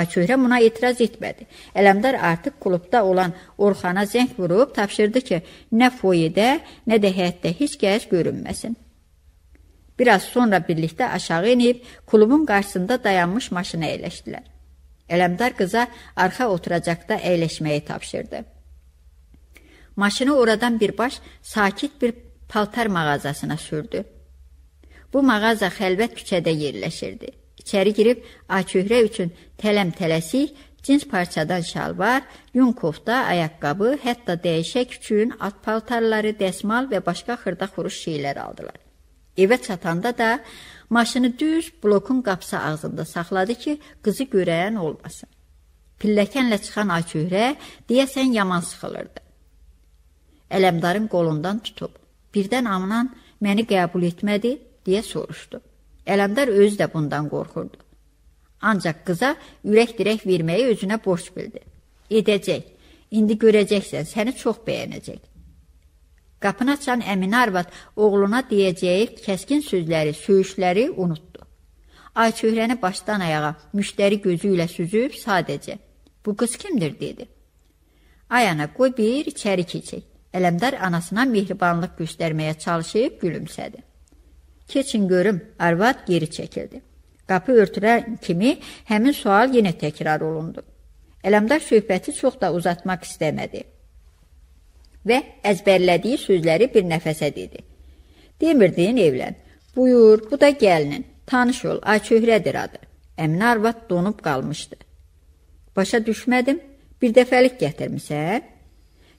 Ayçöhrə buna etiraz etmədi. Ələmdar artıq klubda olan Orxana zəng vurub tapşırdı ki, nə foyedə, nə də həyətdə heç kəs görünməsin. Biraz sonra birlikdə aşağı inib klubun qarşısında dayanmış maşına əyləşdilər. Ələmdar qıza arxa oturacaqda əyləşməyi tapşırdı. Maşını oradan birbaş sakit bir paltar mağazasına sürdü. Bu mağaza xəlvət küçədə yerləşirdi. İçəri girib açöhrə üçün tələm-tələsik cins parçadan şalvar, yun kofta, ayaqqabı, hətta dəyişək üçün at paltarları, dəsmal və başqa xırda-xuruş şeylər aldılar. Evə çatanda da maşını düz blokun qapısı ağzında saxladı ki, qızı görən olmasın. Pilləkənlə çıxan Ayçöhrə deyəsən yaman sıxılırdı. Ələmdarın qolundan tutub, birdən amnan məni qəbul etmədi, deyə soruşdu. Ələmdar özü də bundan qorxurdu. Ancaq qıza ürək dirək verməyi özünə borc bildi. Edəcək, indi görəcəksən, səni çox bəyənəcək. Qapını açan Əminə arvad oğluna deyəcəyi kəskin sözləri, söyüşləri unutdu. Ay çöhrəni başdan ayağa, müştəri gözü ilə süzüb sadəcə, bu qız kimdir, dedi. Ay ana, qoy bir içəri keçək. Ələmdar anasına mehribanlıq göstərməyə çalışıb gülümsədi. Keçin görüm, arvad geri çəkildi. Qapı örtülən kimi həmin sual yenə təkrar olundu. Ələmdar söhbəti çox da uzatmaq istəmədi və əzbərlədiyi sözləri bir nəfəsə dedi. Demirdin evlən. Buyur, bu da gəlinin. Tanış ol, Ayçöhrədir adı. Əminə arvad donub qalmışdı. Başa düşmədim. Bir dəfəlik gətirmisə?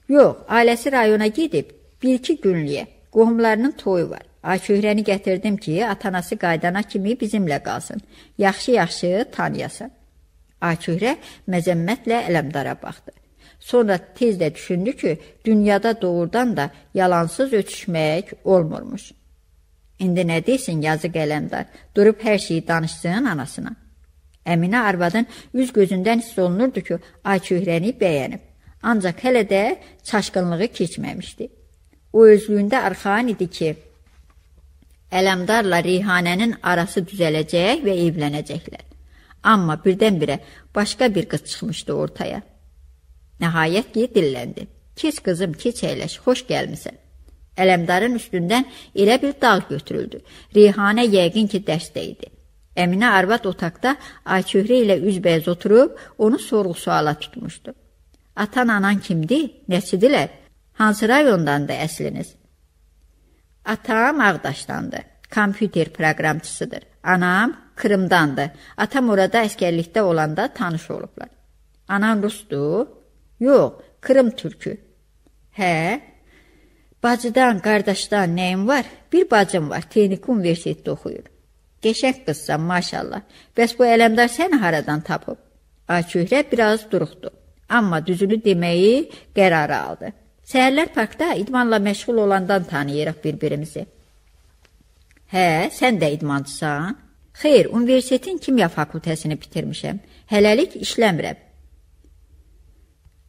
Yox, ailəsi rayona gedib bir-iki günlüyə qohumlarının toyu var. Ayçöhrəni gətirdim ki, atanası qaydana kimi bizimlə qalsın. Yaxşı-yaxşı tanıyasan. Ayçöhrə məzəmmətlə Ələmdara baxdı. Sonra tez də düşündü ki, dünyada doğrudan da yalansız ötüşmək olmurmuş. İndi nə desin yazı qələmdar, durub hər şeyi danışsın anasına. Əminə arvadın üz gözündən hiss olunurdu ki, ay çöhrəni bəyənib. Ancaq hələ də çaşqınlığı keçməmişdi. O özlüyündə arxan idi ki, Ələmdarla Rihanənin arası düzələcək və evlənəcəklər. Amma birdən-birə başqa bir qız çıxmışdı ortaya. Nəhayət ki, dilləndi. Keç qızım, keç əyləş, xoş gəlmisən. Ələmdarın üstündən elə bir dağ götürüldü. Rihanə yəqin ki, dərsdə idi. Əminə arvad otaqda Ayçöhrə ilə üzbəyiz oturub, onu sorğu-suala tutmuşdu. Atan anan kimdi? Nəçidilər? Hansı rayondandı əsliniz? Atam Ağdaşdandı. Kompüter proqramçısıdır. Anam Kırımdandı. Atam orada əskərlikdə olanda tanış olublar. Anan rusdur, Yox, Kırım türkü. Hə? Bacıdan, qardaşdan nəyim var? Bir bacım var, Texniki Universitetdə oxuyur. Qəşəng qızsan, maşallah. Bəs bu ələmdar səni haradan tapıb? Açührə biraz duruxdu, amma düzünü deməyi qərara aldı. Səhərlər parkda idmanla məşğul olandan tanıyırıq bir-birimizi. Hə, sən də idmançısan? Xeyr, universitetin kimya fakültəsini bitirmişəm. Hələlik işləmirəm.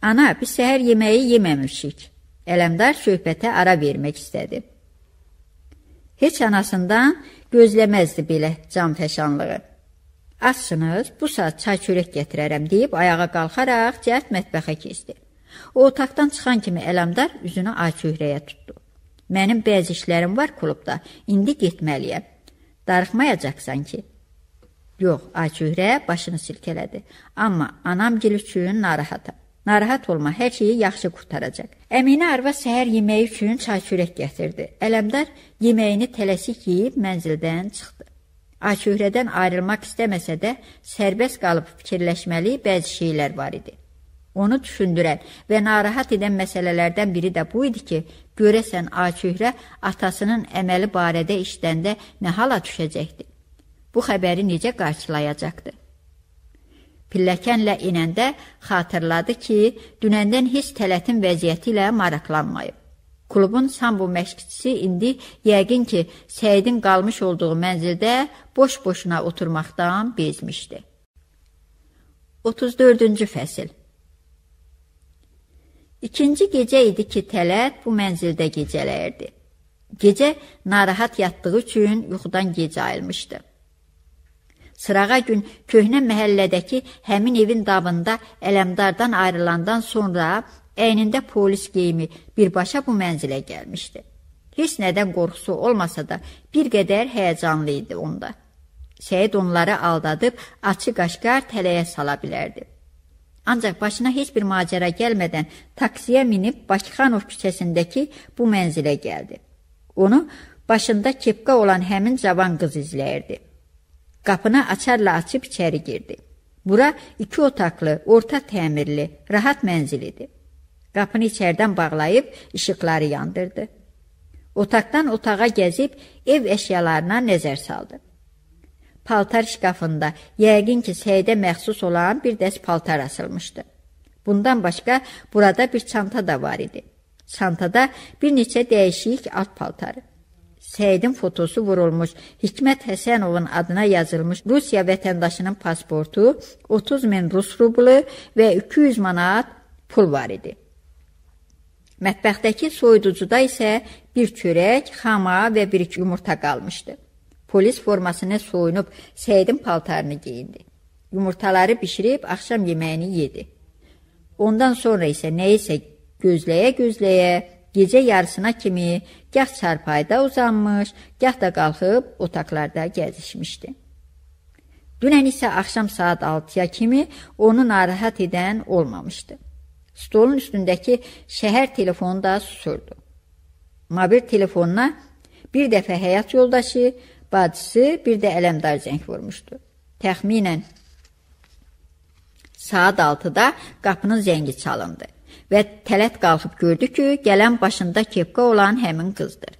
Ana, biz səhər yeməyi yeməmişik. Ələmdar söhbətə ara vermək istədi. Heç anasından gözləməzdi belə canfəşanlığı. Açsınız, bu saat çay çörək gətirərəm deyib ayağa qalxaraq cəhd mətbəxə keçdi. O otaqdan çıxan kimi Ələmdar üzünü Ayçöhrəyə tutdu. Mənim bəzi işlərim var klubda. İndi getməliyəm. Darıxmayacaqsan ki. Yox, Ayçöhrə başını silkələdi. Amma anamgil üçün narahatam. Narahat olma, hər şeyi yaxşı qurtaracaq. Əminə arva səhər yeməyi üçün çay-çörək gətirdi. Ələmdar yeməyini tələsik yeyib mənzildən çıxdı. Açöhrədən ayrılmaq istəməsə də sərbəst qalıb fikirləşməli bəzi şeylər var idi. Onu düşündürən və narahat edən məsələlərdən biri də bu idi ki, görəsən Açöhrə atasının əməli barədə işləndə nə hala düşəcəkdi? Bu xəbəri necə qarşılayacaqdı? Pilləkənlə enəndə xatırladı ki, dünəndən heç tələtin vəziyyəti ilə maraqlanmayıb. Klubun sambo məşqçisi indi yəqin ki, Səyidin qalmış olduğu mənzildə boş-boşuna oturmaqdan bezmişdi. 34-cü fəsil İkinci gecə idi ki, tələt bu mənzildə gecələyirdi. Gecə narahat yatdığı üçün yuxudan gecə ayılmışdı. Sırağa gün köhnə məhəllədəki həmin evin davında ələmdardan ayrılandan sonra əynində polis geyimi birbaşa bu mənzilə gəlmişdi. Heç nədən qorxusu olmasa da bir qədər həyəcanlı idi onda. Səyid onları aldadıb açıq aşkar tələyə sala bilərdi. Ancaq başına heç bir macəra gəlmədən taksiyə minib Bakıxanov küçəsindəki bu mənzilə gəldi. Onu başında kepka olan həmin cavan qız izləyirdi. Qapını açarla açıb içəri girdi. Bura iki otaqlı, orta təmirli, rahat mənzil idi. Qapını içərdən bağlayıb işıqları yandırdı. Otaqdan otağa gəzib ev əşyalarına nəzər saldı. Paltar şkafında yəqin ki, səydə məxsus olan bir dəst paltar asılmışdı. Bundan başqa burada bir çanta da var idi. Çantada bir neçə dəyişik alt paltarı. Səyidin fotosu vurulmuş, Hikmət Həsənovun adına yazılmış Rusiya vətəndaşının pasportu, 30 min rus rublu və 200 manat pul var idi. Mətbəxdəki soyuducuda isə bir çörək, xama və bir iki yumurta qalmışdı. Polis formasını soyunub Səyidin paltarını geyindi. Yumurtaları bişirib axşam yeməyini yedi. Ondan sonra isə nə isə gözləyə-gözləyə gecə yarısına kimi Gah çarpayda uzanmış, gah da qalxıb otaqlarda gəzişmişdi. Dünən isə axşam saat 6-ya kimi onu narahat edən olmamışdı. Stolun üstündəki şəhər telefonu da susurdu. Mobil telefonuna bir dəfə həyat yoldaşı, bacısı, bir də ələmdar zəng vurmuşdu. Təxminən saat 6-da qapının zəngi çalındı və tələt qalxıb gördü ki, gələn başında kepka olan həmin qızdır.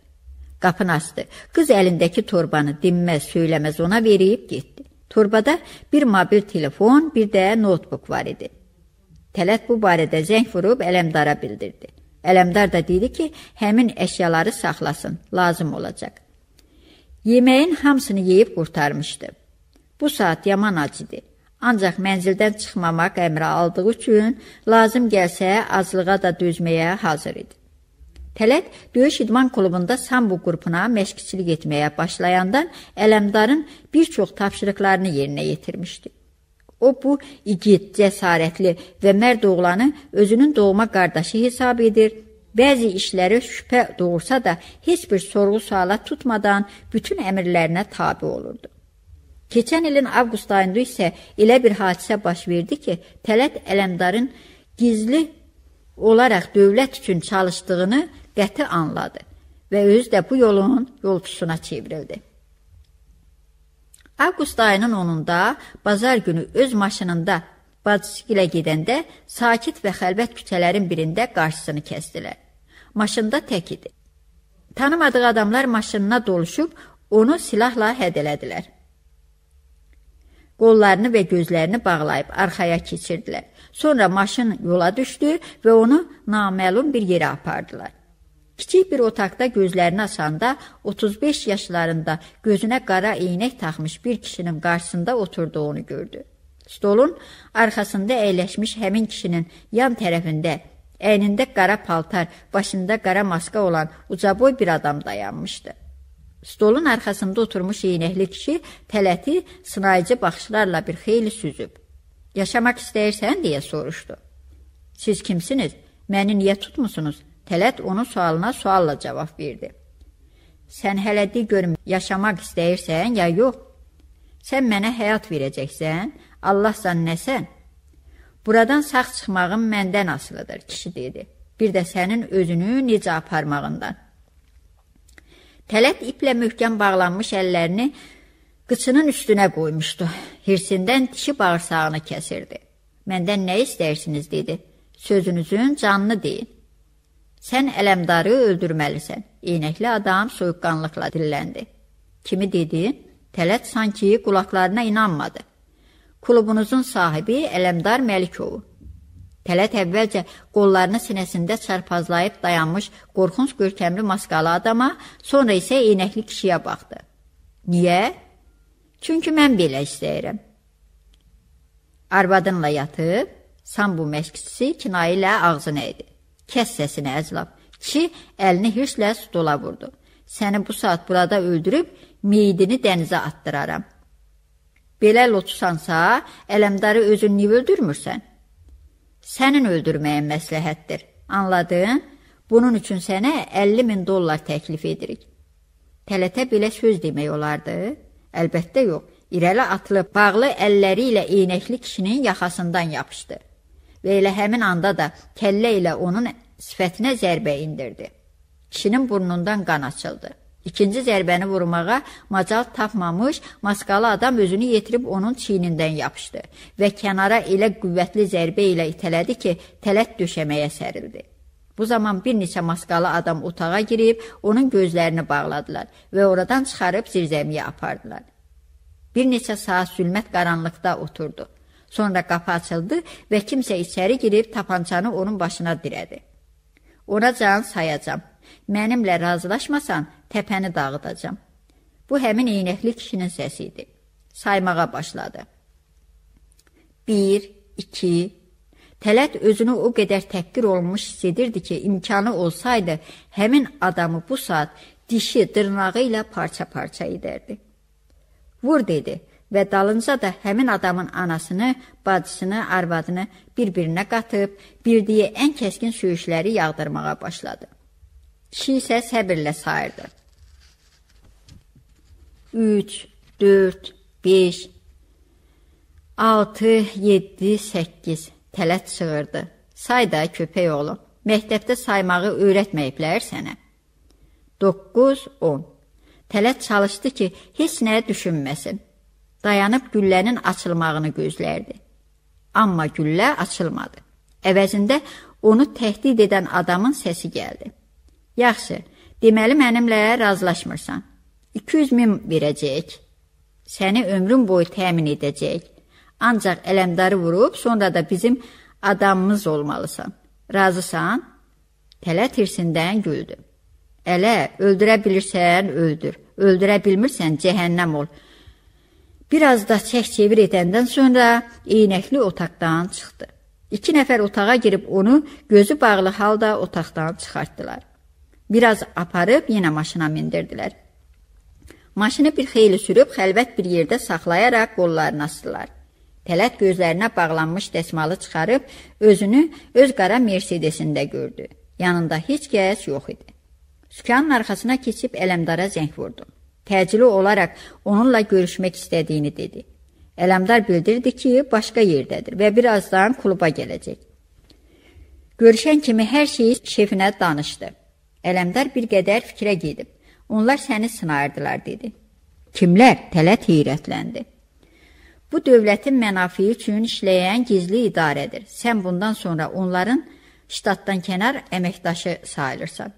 Qapını açdı. Qız əlindəki torbanı dinməz, söyləməz ona verib getdi. Torbada bir mobil telefon, bir də notebook var idi. Tələt bu barədə zəng vurub Ələmdara bildirdi. Ələmdar da dedi ki, həmin əşyaları saxlasın, lazım olacaq. Yeməyin hamısını yeyib qurtarmışdı. Bu saat yaman ac idi. Ancaq mənzildən çıxmamaq əmri aldığı üçün lazım gəlsə azlığa da dözməyə hazır idi. Tələt döyüş idman klubunda sambo qrupuna məşqçilik etməyə başlayandan Ələmdarın bir çox tapşırıqlarını yerinə yetirmişdi. O bu igid, cəsarətli və mərd oğlanı özünün doğma qardaşı hesab edir. Bəzi işləri şübhə doğursa da heç bir sorğu-suala tutmadan bütün əmrlərinə tabe olurdu. Keçən ilin avqust ayında isə elə bir hadisə baş verdi ki, Tələt Ələmdarın gizli olaraq dövlət üçün çalışdığını qəti anladı və özü də bu yolun yolçusuna çevrildi. Avqust ayının 10-da bazar günü öz maşınında bacısı ilə gedəndə sakit və xəlvət küçələrin birində qarşısını kəsdilər. Maşında tək idi. Tanımadığı adamlar maşınına doluşub onu silahla hədələdilər. Qollarını və gözlərini bağlayıb arxaya keçirdilər. Sonra maşın yola düşdü və onu naməlum bir yerə apardılar. Kiçik bir otaqda gözlərini açanda 35 yaşlarında gözünə qara eynək taxmış bir kişinin qarşısında oturduğunu gördü. Stolun arxasında əyləşmiş həmin kişinin yan tərəfində əynində qara paltar, başında qara maska olan ucaboy bir adam dayanmışdı. Stolun arxasında oturmuş eynəkli kişi tələti sınayıcı baxışlarla bir xeyli süzüb. Yaşamaq istəyirsən deyə soruşdu. Siz kimsiniz? Məni niyə tutmusunuz? Tələt onun sualına sualla cavab verdi. Sən hələ de görüm, yaşamaq istəyirsən ya yox? Sən mənə həyat verəcəksən, Allahsan nəsən? Buradan sağ çıxmağın məndən asılıdır, kişi dedi. Bir də sənin özünü necə aparmağından. Tələt iplə möhkəm bağlanmış əllərini qıçının üstünə qoymuşdu. Hirsindən dişi bağırsağını kəsirdi. Məndən nə istəyirsiniz, dedi. Sözünüzün canını deyin. Sən ələmdarı öldürməlisən. Eynəkli adam soyuqqanlıqla dilləndi. Kimi dedin? Tələt sanki qulaqlarına inanmadı. Klubunuzun sahibi Ələmdar Məlikovdur. Tələt əvvəlcə qollarını sinəsində çarpazlayıb dayanmış qorxunc görkəmli maskalı adama, sonra isə eynəkli kişiyə baxdı. Niyə? Çünki mən belə istəyirəm. Arvadınla yatıb, sambu məşqçisi kinayə ilə ağzını idi. Kəs səsini əclab. Kişi əlini hirslə stola vurdu. Səni bu saat burada öldürüb meyidini dənizə atdıraram. Belə loçusansa, ələmdarı özün niyə öldürmürsən?' sənin öldürməyin məsləhətdir. Anladın? Bunun üçün sənə 50 min dollar təklif edirik. Tələtə belə söz demək olardı? Əlbəttə yox. İrəli atılıb bağlı əlləri ilə eynəkli kişinin yaxasından yapışdı və elə həmin anda da kəllə ilə onun sifətinə zərbə indirdi. Kişinin burnundan qan açıldı. İkinci zərbəni vurmağa macal tapmamış, maskalı adam özünü yetirib onun çiynindən yapışdı və kənara elə qüvvətli zərbə ilə itələdi ki, tələt döşəməyə sərildi. Bu zaman bir neçə maskalı adam otağa girib, onun gözlərini bağladılar və oradan çıxarıb zirzəmiyə apardılar. Bir neçə saat zülmət qaranlıqda oturdu. Sonra qapı açıldı və kimsə içəri girib tapançanı onun başına dirədi. Ona can sayacam, Mənimlə razılaşmasan, təpəni dağıdacam. Bu həmin eynəkli kişinin səsi idi. Saymağa başladı. 1, 2, Tələt özünü o qədər təhqir olmuş hiss edirdi ki, imkanı olsaydı, həmin adamı bu saat dişi dırnağı ilə parça-parça edərdi. Vur dedi və dalınca da həmin adamın anasını, bacısını, arvadını bir-birinə qatıb, birdiyi ən kəskin söyüşləri yağdırmağa başladı. Kişi isə səbirlə sayırdı. 3, 4, 5, 6, 7, 8 tələt çığırdı. Say da köpək oğlu. Məktəbdə saymağı öyrətməyiblər sənə. 9, 10. Tələt çalışdı ki, heç nəyə düşünməsin. Dayanıb güllənin açılmağını gözlərdi. Amma güllə açılmadı. Əvəzində onu təhdid edən adamın səsi gəldi. Yaxşı, deməli mənimlə razılaşmırsan. 200 min verəcəyik. Səni ömrün boyu təmin edəcəyik. Ancaq ələmdarı vurub sonra da bizim adamımız olmalısan. Razısan? Tələ tirsindən güldü. Ələ, öldürə bilirsən, öldür. Öldürə bilmirsən, cəhənnəm ol. Bir az da çək-çevir edəndən sonra eynəkli otaqdan çıxdı. İki nəfər otağa girib onu gözü bağlı halda otaqdan çıxartdılar. Biraz aparıb yenə maşına mindirdilər. Maşını bir xeyli sürüb xəlvət bir yerdə saxlayaraq qollarına asdılar. Tələt gözlərinə bağlanmış dəsmalı çıxarıb özünü öz qara Mercedesində gördü. Yanında heç kəs yox idi. Sükanın arxasına keçib Ələmdara zəng vurdu. Təcili olaraq onunla görüşmək istədiyini dedi. Ələmdar bildirdi ki, başqa yerdədir və birazdan kluba gələcək. Görüşən kimi hər şeyi şefinə danışdı. Ələmdar bir qədər fikrə gedib. Onlar səni sınayırdılar, dedi. Kimlər? Tələt heyrətləndi. Bu dövlətin mənafiyi üçün işləyən gizli idarədir. Sən bundan sonra onların ştatdan kənar əməkdaşı sayılırsan.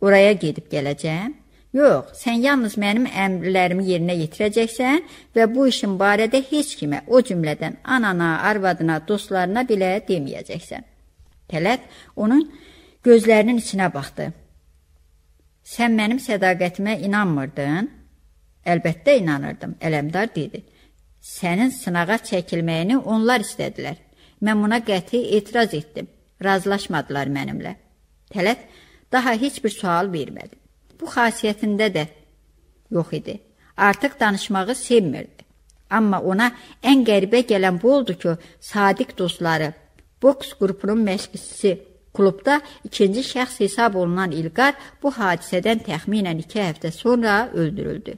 Oraya gedib gələcəm. Yox, sən yalnız mənim əmrlərimi yerinə yetirəcəksən və bu işin barədə heç kimə, o cümlədən anana, arvadına, dostlarına belə deməyəcəksən. Tələt onun gözlərinin içinə baxdı. Sən mənim sədaqətimə inanmırdın? Əlbəttə inanırdım, Ələmdar dedi. Sənin sınağa çəkilməyini onlar istədilər. Mən buna qəti etiraz etdim. Razılaşmadılar mənimlə. Tələt daha heç bir sual vermədi. Bu xasiyyətində də yox idi. Artıq danışmağı sevmirdi. Amma ona ən qəribə gələn bu oldu ki, sadiq dostları, boks qrupunun məşqçisi Klubda ikinci şəxs hesab olunan İlqar bu hadisədən təxminən iki həftə sonra öldürüldü.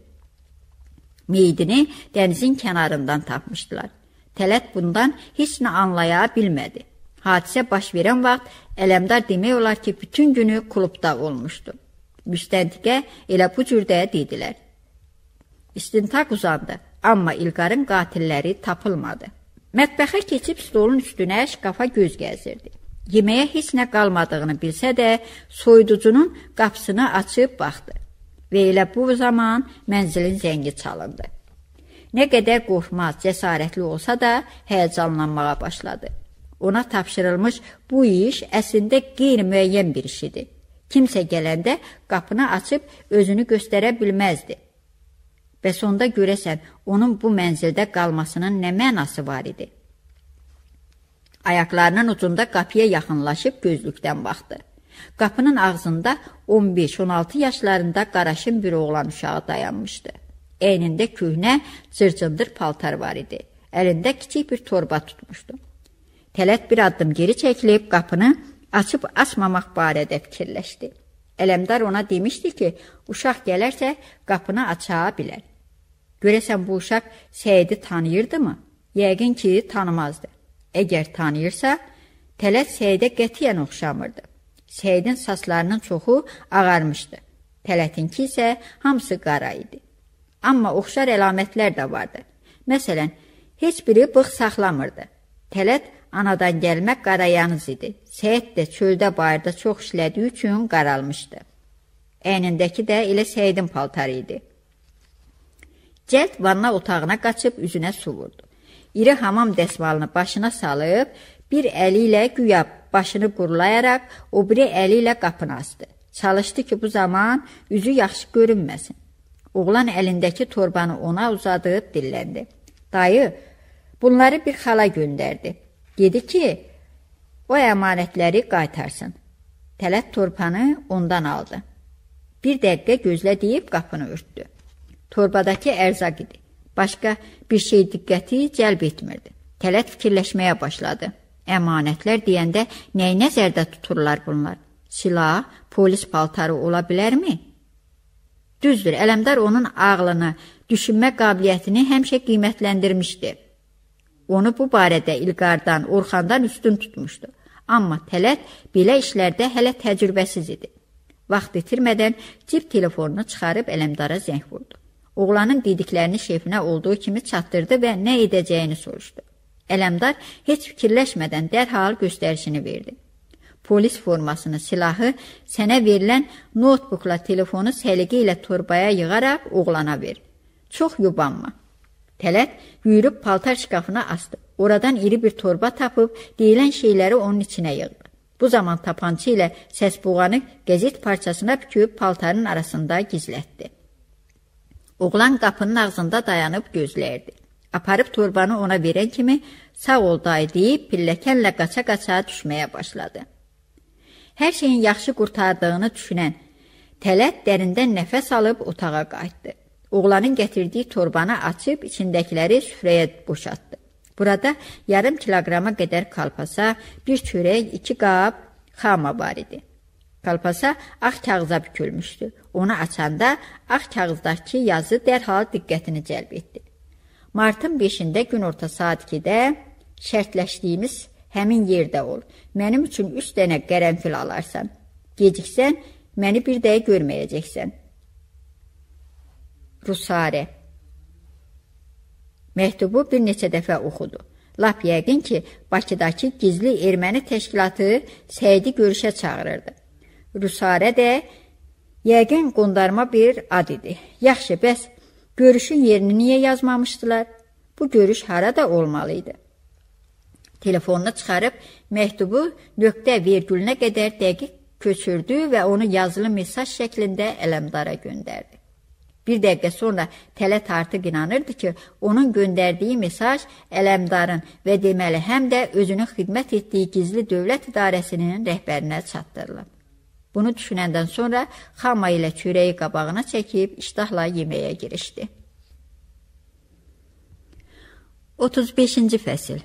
Meyidini dənizin kənarından tapmışdılar. Tələt bundan heç nə anlaya bilmədi. Hadisə baş verən vaxt Ələmdar demək olar ki, bütün günü klubda olmuşdu. Müstəntiqə elə bu cürdə dedilər. İstintaq uzandı, amma İlqarın qatilləri tapılmadı. Mətbəxə keçib stolun üstünə şkafa göz gəzdirdi. Yeməyə heç nə qalmadığını bilsə də, soyuducunun qapısını açıb baxdı. Və elə bu zaman mənzilin zəngi çalındı. Nə qədər qorxmaz, cəsarətli olsa da, həyəcanlanmağa başladı. Ona tapşırılmış bu iş əslində qeyri-müəyyən bir iş idi. Kimsə gələndə qapını açıb özünü göstərə bilməzdi. Bəs onda görəsən, onun bu mənzildə qalmasının nə mənası var idi? Ayaqlarının ucunda qapıya yaxınlaşıb gözlükdən baxdı. Qapının ağzında 15-16 yaşlarında qaraşın bir oğlan uşağı dayanmışdı. Əynində köhnə cırcındır paltar var idi. Əlində kiçik bir torba tutmuşdu. Tələt bir addım geri çəkilib qapını açıb açmamaq barədə fikirləşdi. Ələmdar ona demişdi ki, uşaq gələrsə qapını aça bilər. Görəsən bu uşaq Səyidi tanıyırdı mı? Yəqin ki, tanımazdı. Əgər tanıyırsa, tələs Səidə qətiyyən oxşamırdı. Səidin saçlarının çoxu ağarmışdı. Tələtinki isə hamısı qara idi. Amma oxşar əlamətlər də vardı. Məsələn, heç biri bığ saxlamırdı. Tələt anadan gəlmə qarayanız idi. Səid də çöldə bayırda çox işlədiyi üçün qaralmışdı. Əynindəki də elə Səidin paltarı idi. Cəld vanna otağına qaçıb üzünə su vurdu iri hamam dəsmalını başına salıb, bir əli ilə güya başını qurlayaraq, o biri əli ilə qapını açdı. Çalışdı ki, bu zaman üzü yaxşı görünməsin. Oğlan əlindəki torbanı ona uzadıb dilləndi. Dayı, bunları bir xala göndərdi. Dedi ki, o əmanətləri qaytarsın. Tələt torpanı ondan aldı. Bir dəqiqə gözlə deyib qapını örtdü. Torbadakı ərzaq idi. Başqa bir şey diqqəti cəlb etmirdi. Tələt fikirləşməyə başladı. Əmanətlər deyəndə nəyi nəzərdə tuturlar bunlar? Silah, polis paltarı ola bilərmi? Düzdür, Ələmdar onun ağlını, düşünmə qabiliyyətini həmişə qiymətləndirmişdi. Onu bu barədə İlqardan, Orxandan üstün tutmuşdu. Amma tələt belə işlərdə hələ təcrübəsiz idi. Vaxt itirmədən cib telefonunu çıxarıb Ələmdara zəng vurdu. Oğlanın dediklərini şefinə olduğu kimi çatdırdı və nə edəcəyini soruşdu. Ələmdar heç fikirləşmədən dərhal göstərişini verdi. Polis formasını, silahı sənə verilən notbukla telefonu səliqə ilə torbaya yığaraq oğlana ver. Çox yubanma. Tələt yürüb paltar şkafına astı. Oradan iri bir torba tapıb deyilən şeyləri onun içinə yığdı. Bu zaman tapança ilə səs boğanı qəzet parçasına büküb paltarın arasında gizlətdi. Oğlan qapının ağzında dayanıb gözləyirdi. Aparıb torbanı ona verən kimi sağ ol dayı deyib pilləkənlə qaça-qaça düşməyə başladı. Hər şeyin yaxşı qurtardığını düşünən Tələt dərindən nəfəs alıb otağa qayıtdı. Oğlanın gətirdiyi torbanı açıb içindəkiləri süfrəyə boşaltdı. Burada yarım kiloqrama qədər kalpasa, bir çörək, iki qab xama var idi. Kalpasa ağ kağıza bükülmüşdü. Onu açanda ağ kağızdakı yazı dərhal diqqətini cəlb etdi. Martın 5-də günorta saat 2-də şərtləşdiyimiz həmin yerdə ol. Mənim üçün 3 dənə qərənfil alarsan. Geciksən, məni bir dəyə görməyəcəksən. Rusare Məktubu bir neçə dəfə oxudu. Lap yəqin ki, Bakıdakı gizli erməni təşkilatı Səyidi görüşə çağırırdı. Rüsarə də yəqin qondarma bir ad idi. Yaxşı, bəs görüşün yerini niyə yazmamışdılar? Bu görüş harada olmalı idi? Telefonunu çıxarıb məktubu nöqtə vergülünə qədər dəqiq köçürdü və onu yazılı mesaj şəklində Ələmdara göndərdi. Bir dəqiqə sonra Tələt artıq inanırdı ki, onun göndərdiyi mesaj Ələmdarın və deməli həm də özünün xidmət etdiyi gizli dövlət idarəsinin rəhbərinə çatdırılıb. Bunu düşünəndən sonra xama ilə çörəyi qabağına çəkib iştahla yeməyə girişdi. 35-ci fəsil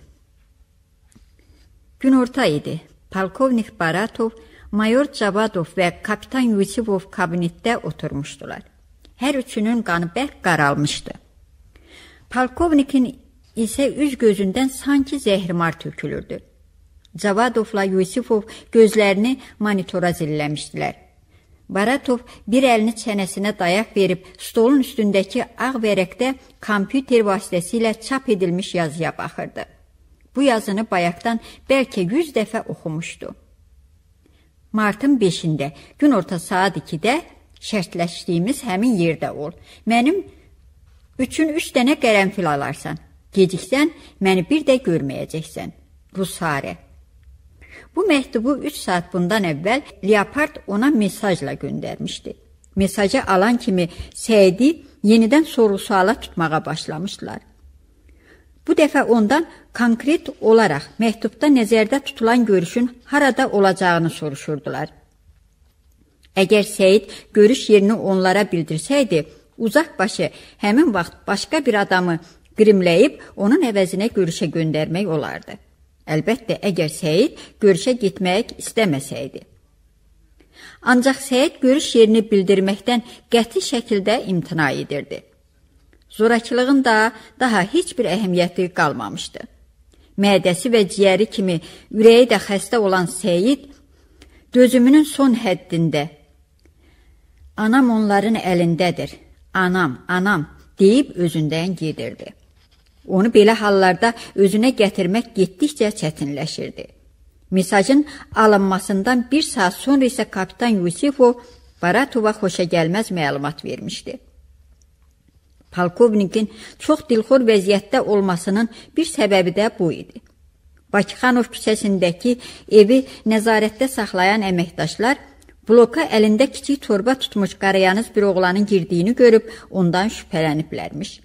Günorta idi. Polkovnik Baratov, mayor Cavadov və kapitan Yusifov kabinetdə oturmuşdular. Hər üçünün qanı bərk qaralmışdı. Polkovnikin isə üz gözündən sanki zəhrimar tökülürdü. Cavadovla Yusifov gözlərini monitora zilləmişdilər. Baratov bir əlini çənəsinə dayaq verib stolun üstündəki ağ vərəqdə kompüter vasitəsilə çap edilmiş yazıya baxırdı. Bu yazını bayaqdan bəlkə 100 dəfə oxumuşdu. Martın 5-də gün orta saat 2-də şərtləşdiyimiz həmin yerdə ol. Mənim üçün 3 üç dənə qərənfil alarsan. Geciksən məni bir də görməyəcəksən. Rusare Bu məktubu 3 saat bundan əvvəl Leopard ona mesajla göndərmişdi. Mesajı alan kimi Səidi yenidən soru-suala tutmağa başlamışdılar. Bu dəfə ondan konkret olaraq məktubda nəzərdə tutulan görüşün harada olacağını soruşurdular. Əgər Səid görüş yerini onlara bildirsəydi, uzaqbaşı həmin vaxt başqa bir adamı qrimləyib onun əvəzinə görüşə göndərmək olardı. Əlbəttə, əgər Səid görüşə getmək istəməsəydi. Ancaq Səid görüş yerini bildirməkdən qəti şəkildə imtina edirdi. Zorakılığın da daha heç bir əhəmiyyəti qalmamışdı. Mədəsi və ciyəri kimi ürəyi də xəstə olan Səid dözümünün son həddində Anam onların əlindədir. Anam, anam deyib özündən gedirdi. Onu belə hallarda özünə gətirmək getdikcə çətinləşirdi. Mesajın alınmasından bir saat sonra isə kapitan Yusifov Baratova xoşa gəlməz məlumat vermişdi. Polkovnikin çox dilxor vəziyyətdə olmasının bir səbəbi də bu idi. Bakıxanov küçəsindəki evi nəzarətdə saxlayan əməkdaşlar bloka əlində kiçik torba tutmuş qarayanız bir oğlanın girdiyini görüb ondan şübhələniblərmiş.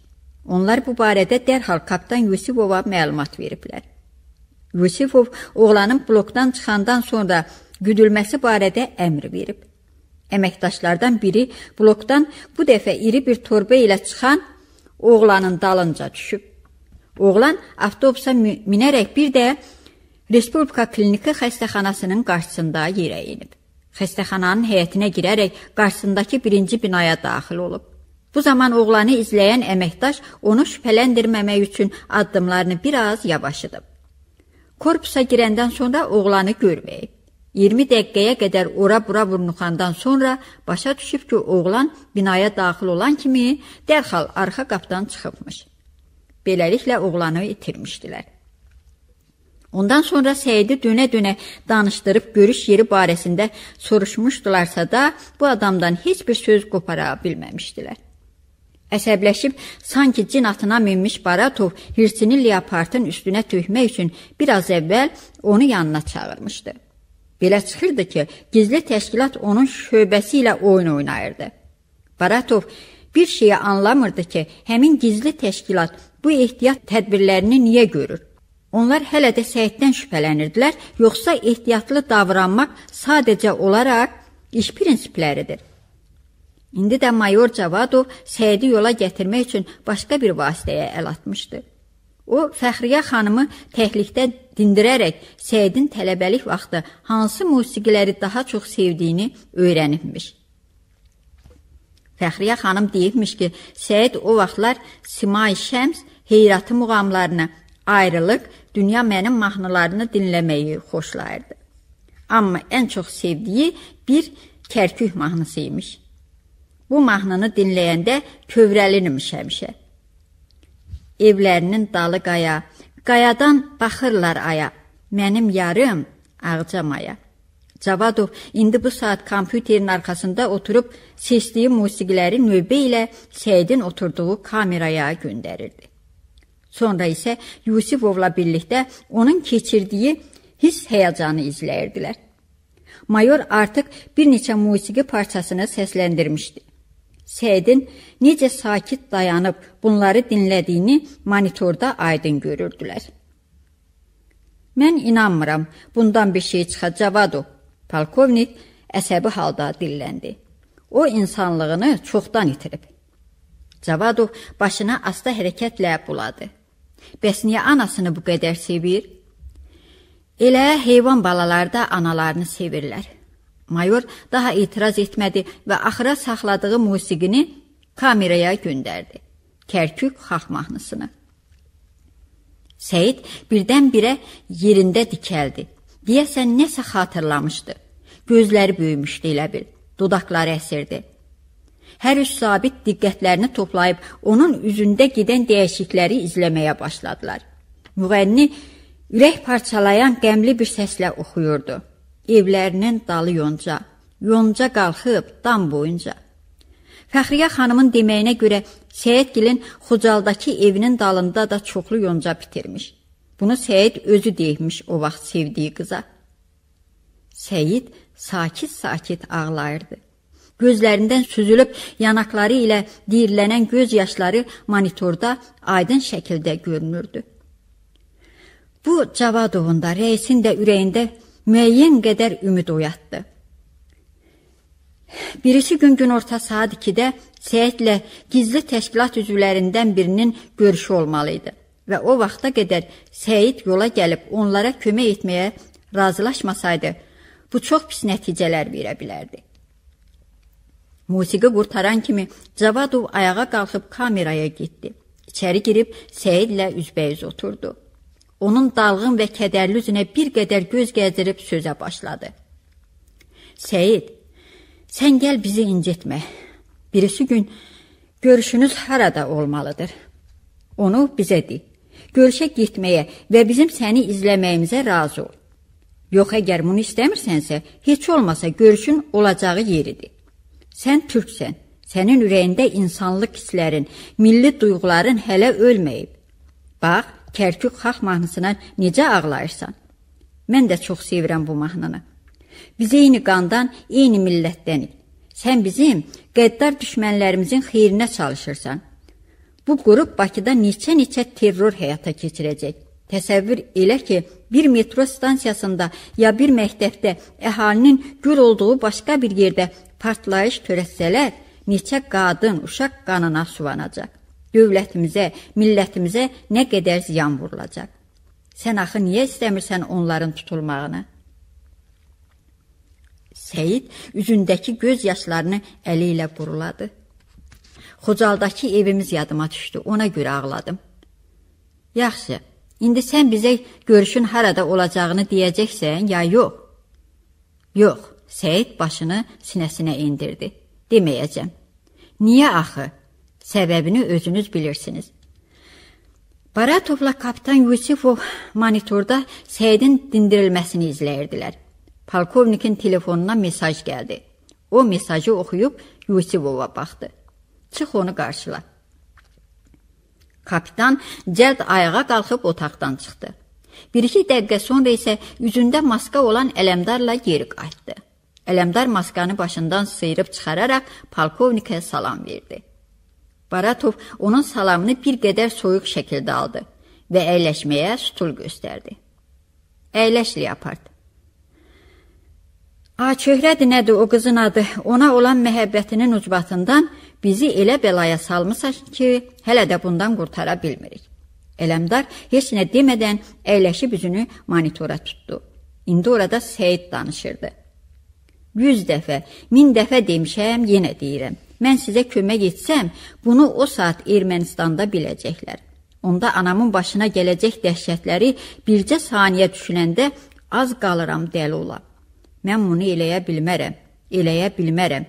Onlar bu barədə dərhal kapitan Yusifova məlumat veriblər. Yusifov oğlanın blokdan çıxandan sonra güdülməsi barədə əmr verib. Əməkdaşlardan biri blokdan bu dəfə iri bir torba ilə çıxan oğlanın dalınca düşüb. Oğlan avtobusa minərək bir də Respublika Kliniki xəstəxanasının qarşısında yerə enib. Xəstəxananın həyətinə girərək qarşısındakı birinci binaya daxil olub. Bu zaman oğlanı izləyən əməkdaş onu şübhələndirməmək üçün addımlarını biraz yavaş edib. Korpusa girəndən sonra oğlanı görməyib. 20 dəqiqəyə qədər ora-bura vurnuxandan sonra başa düşüb ki, oğlan binaya daxil olan kimi dərhal arxa qapıdan çıxıbmış. Beləliklə oğlanı itirmişdilər. Ondan sonra Səyidi dönə-dönə danışdırıb görüş yeri barəsində soruşmuşdularsa da, bu adamdan heç bir söz qopara bilməmişdilər. Əsəbləşib sanki cin atına minmiş Baratov hirsini leopardın üstünə tökmək üçün bir az əvvəl onu yanına çağırmışdı. Belə çıxırdı ki, gizli təşkilat onun şöbəsi ilə oyun oynayırdı. Baratov bir şeyi anlamırdı ki, həmin gizli təşkilat bu ehtiyat tədbirlərini niyə görür? Onlar hələ də Səyiddən şübhələnirdilər, yoxsa ehtiyatlı davranmaq sadəcə olaraq iş prinsipləridir. İndi də mayor Cavadov Səyidi yola gətirmək üçün başqa bir vasitəyə əl atmışdı. O, Fəxriyə xanımı təhlikdə dindirərək Səyidin tələbəlik vaxtı hansı musiqiləri daha çox sevdiyini öyrənibmiş. Fəxriyə xanım deyibmiş ki, Səyid o vaxtlar Simay Şəms heyratı muğamlarını, ayrılıq, dünya mənim mahnılarını dinləməyi xoşlayırdı. Amma ən çox sevdiyi bir kərkük mahnısı imiş. Bu mahnını dinləyəndə kövrəlinmiş həmişə. Evlərinin dalı qaya, qayadan baxırlar aya. Mənim yarım Ağcamaya. Cavadov indi bu saat kompüterin arxasında oturub seçdiyi musiqiləri növbə ilə Səidin oturduğu kameraya göndərirdi. Sonra isə Yusifovla birlikdə onun keçirdiyi hiss həyəcanı izləyirdilər. Mayor artıq bir neçə musiqi parçasını səsləndirmişdi. Seyidin necə sakit dayanıb bunları dinlədiyini monitorda aydın görürdülər. Mən inanmıram, bundan bir şey çıxacaqdı. Polkovnik əsəbi halda dilləndi. O insanlığını çoxdan itirib. Cavadov başına asta hərəkətlə buladı. Bəs niyə anasını bu qədər sevir? Elə heyvan balalarda analarını sevirlər. Mayor daha etiraz etmədi və axıra saxladığı musiqini kameraya göndərdi. Kərkük xalq mahnısını. Səyid birdən-birə yerində dikəldi. Deyəsən nəsə xatırlamışdı. Gözləri böyümüşdü elə bil. Dodaqları əsirdi. Hər üç sabit diqqətlərini toplayıb onun üzündə gedən dəyişiklikləri izləməyə başladılar. Müğənni ürək parçalayan qəmli bir səslə oxuyurdu evlərinin dalı yonca, yonca qalxıb dam boyunca. Fəxriyə xanımın deməyinə görə Səyidgilin Xocaldakı evinin dalında da çoxlu yonca bitirmiş. Bunu Səyid özü deyibmiş o vaxt sevdiyi qıza. Səyid sakit-sakit ağlayırdı. Gözlərindən süzülüb yanaqları ilə dirlənən göz yaşları monitorda aydın şəkildə görünürdü. Bu Cavadovun da, rəisin də ürəyində müəyyən qədər ümid oyatdı. Birisi gün günorta saat 2-də Səyidlə gizli təşkilat üzvlərindən birinin görüşü olmalı idi və o vaxta qədər Səyid yola gəlib onlara kömək etməyə razılaşmasaydı, bu çox pis nəticələr verə bilərdi. Musiqi qurtaran kimi Cavadov ayağa qalxıb kameraya getdi. İçəri girib Səyidlə üzbəyüz oturdu onun dalğın və kədərli üzünə bir qədər göz gəzdirib sözə başladı. Səyid, sən gəl bizi incitmə. Birisi gün görüşünüz harada olmalıdır. Onu bizə de. Görüşə getməyə və bizim səni izləməyimizə razı ol. Yox əgər bunu istəmirsənsə, heç olmasa görüşün olacağı yeridir. Sən türksən. Sənin ürəyində insanlıq hisslərin, milli duyğuların hələ ölməyib. Bax, Kərkük xalq mahnısına necə ağlayırsan? Mən də çox sevirəm bu mahnını. Biz eyni qandan, eyni millətdənik. Sən bizim qəddar düşmənlərimizin xeyrinə çalışırsan. Bu qrup Bakıda neçə-neçə terror həyata keçirəcək. Təsəvvür elə ki, bir metro stansiyasında ya bir məktəbdə əhalinin gül olduğu başqa bir yerdə partlayış törətsələr, neçə qadın, uşaq qanına sulanacaq dövlətimizə, millətimizə nə qədər ziyan vurulacaq. Sən axı niyə istəmirsən onların tutulmağını? Səyid üzündəki göz yaşlarını əli ilə quruladı. Xocaldakı evimiz yadıma düşdü, ona görə ağladım. Yaxşı, indi sən bizə görüşün harada olacağını deyəcəksən, ya yox? Yox, Səyid başını sinəsinə indirdi. Deməyəcəm. Niyə axı? Səbəbini özünüz bilirsiniz. Baratovla kapitan Yusifov monitorda Səyidin dindirilməsini izləyirdilər. Polkovnikin telefonuna mesaj gəldi. O mesajı oxuyub Yusifova baxdı. Çıx onu qarşıla. Kapitan cəld ayağa qalxıb otaqdan çıxdı. Bir-iki dəqiqə sonra isə üzündə maska olan Ələmdarla geri qayıtdı. Ələmdar maskanı başından sıyırıb çıxararaq polkovnikə salam verdi. Baratov onun salamını bir qədər soyuq şəkildə aldı və əyləşməyə stul göstərdi. Əyləş, Leopard. A, çöhrədir nədir o qızın adı? Ona olan məhəbbətinin ucbatından bizi elə bəlaya salmısan ki, hələ də bundan qurtara bilmirik. Eləmdar heç nə demədən əyləşib üzünü monitora tutdu. İndi orada Seyid danışırdı. Yüz dəfə, min dəfə demişəm, yenə deyirəm mən sizə kömək etsəm, bunu o saat Ermənistanda biləcəklər. Onda anamın başına gələcək dəhşətləri bircə saniyə düşünəndə az qalıram dəli ola. Mən bunu eləyə bilmərəm, eləyə bilmərəm.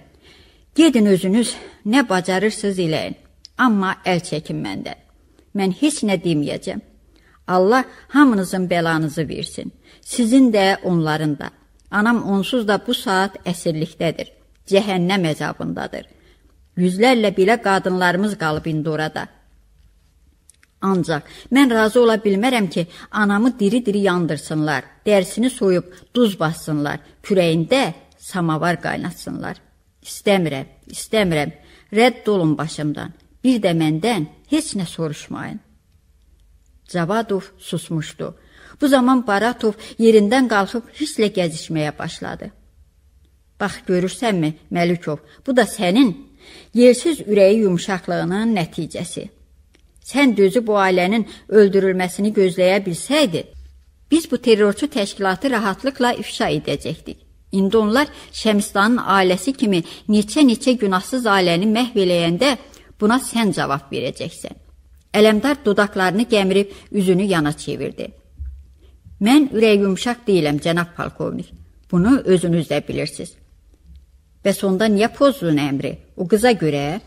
Gedin özünüz nə bacarırsınız eləyin, amma əl çəkin məndən. Mən heç nə deməyəcəm. Allah hamınızın bəlanızı versin. Sizin də, onların da. Anam onsuz da bu saat əsirlikdədir. Cəhənnəm əzabındadır.'' Yüzlərlə belə qadınlarımız qalıb indi orada. Ancaq mən razı ola bilmərəm ki, anamı diri-diri yandırsınlar, dərsini soyub duz bassınlar, kürəyində samavar qaynatsınlar. İstəmirəm, istəmirəm. Rədd olun başımdan. Bir də məndən heç nə soruşmayın. Cavadov susmuşdu. Bu zaman Baratov yerindən qalxıb hisslə gəzişməyə başladı. Bax görürsənmi, Məlikov, bu da sənin Yersiz ürəyi yumşaqlığının nəticəsi. Sən düzü bu ailənin öldürülməsini gözləyə bilsəydi, biz bu terrorçu təşkilatı rahatlıqla ifşa edəcəkdik. İndi onlar Şəmistanın ailəsi kimi neçə-neçə günahsız ailəni məhv eləyəndə buna sən cavab verəcəksən. Ələmdar dodaqlarını gəmirib üzünü yana çevirdi. Mən ürək yumşaq deyiləm, cənab polkovnik. Bunu özünüz də bilirsiniz. Bəs onda niyə pozdun əmri? O qıza görə?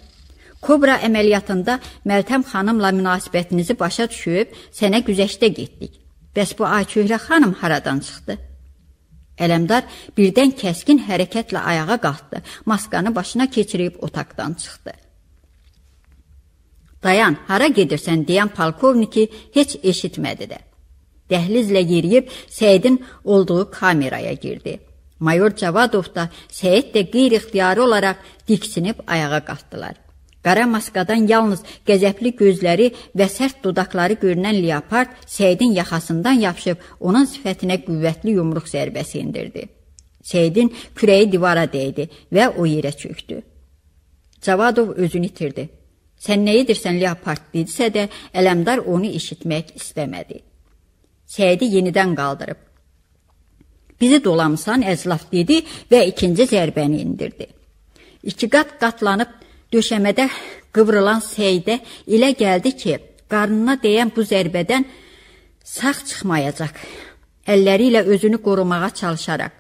Kobra əməliyyatında Məltəm xanımla münasibətinizi başa düşüb sənə güzəştə getdik. Bəs bu Ayçöhrə xanım haradan çıxdı? Ələmdar birdən kəskin hərəkətlə ayağa qalxdı, maskanı başına keçirib otaqdan çıxdı. Dayan, hara gedirsən deyən polkovniki heç eşitmədi də. Dəhlizlə yeriyib Səidin olduğu kameraya girdi. Mayor Cavadov da Səyid də qeyri-ixtiyari olaraq diksinib ayağa qalxdılar. Qara maskadan yalnız qəzəbli gözləri və sərt dodaqları görünən leopard Səyidin yaxasından yapışıb onun sifətinə qüvvətli yumruq zərbəsi endirdi. Səyidin kürəyi divara dəydi və o yerə çökdü. Cavadov özünü itirdi. Sən nə edirsən leopard dedisə də, Ələmdar onu eşitmək istəmədi. Səyidi yenidən qaldırıb Bizi dolamsan, əzlaf dedi və ikinci zərbəni indirdi. İki qat qatlanıb döşəmədə qıvrılan Seydə elə gəldi ki, qarnına dəyən bu zərbədən sağ çıxmayacaq. Əlləri ilə özünü qorumağa çalışaraq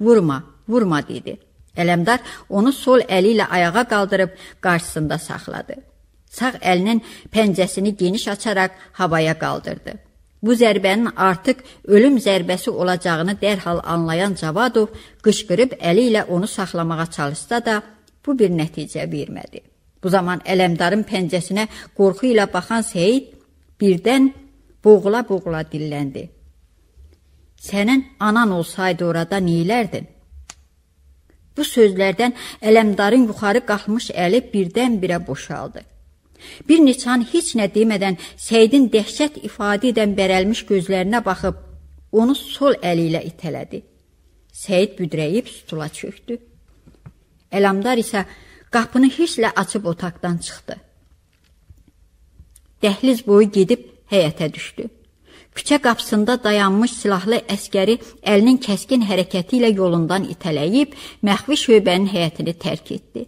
"Vurma, vurma" dedi. Ələmdar onu sol əli ilə ayağa qaldırıb qarşısında saxladı. Sağ əlinin pəncəsini geniş açaraq havaya qaldırdı. Bu zərbənin artıq ölüm zərbəsi olacağını dərhal anlayan Cavadov qışqırıb əli ilə onu saxlamağa çalışsa da, bu bir nəticə vermədi. Bu zaman Ələmdarın pəncəsinə qorxu ilə baxan Seyid birdən boğula-boğula dilləndi. Sənin anan olsaydı orada neylərdin? Bu sözlərdən Ələmdarın yuxarı qalxmış əli birdən-birə boşaldı. Bir neçan heç nə demədən Səidin dəhşət ifadə edən bərəlmiş gözlərinə baxıb onu sol əli ilə itələdi. Səid büdrəyib stula çökdü. Əlamdar isə qapını hisslə açıb otaqdan çıxdı. Dəhliz boyu gedib həyətə düşdü. Küçə qapısında dayanmış silahlı əskəri əlinin kəskin hərəkəti ilə yolundan itələyib məxfi şöbənin həyətini tərk etdi.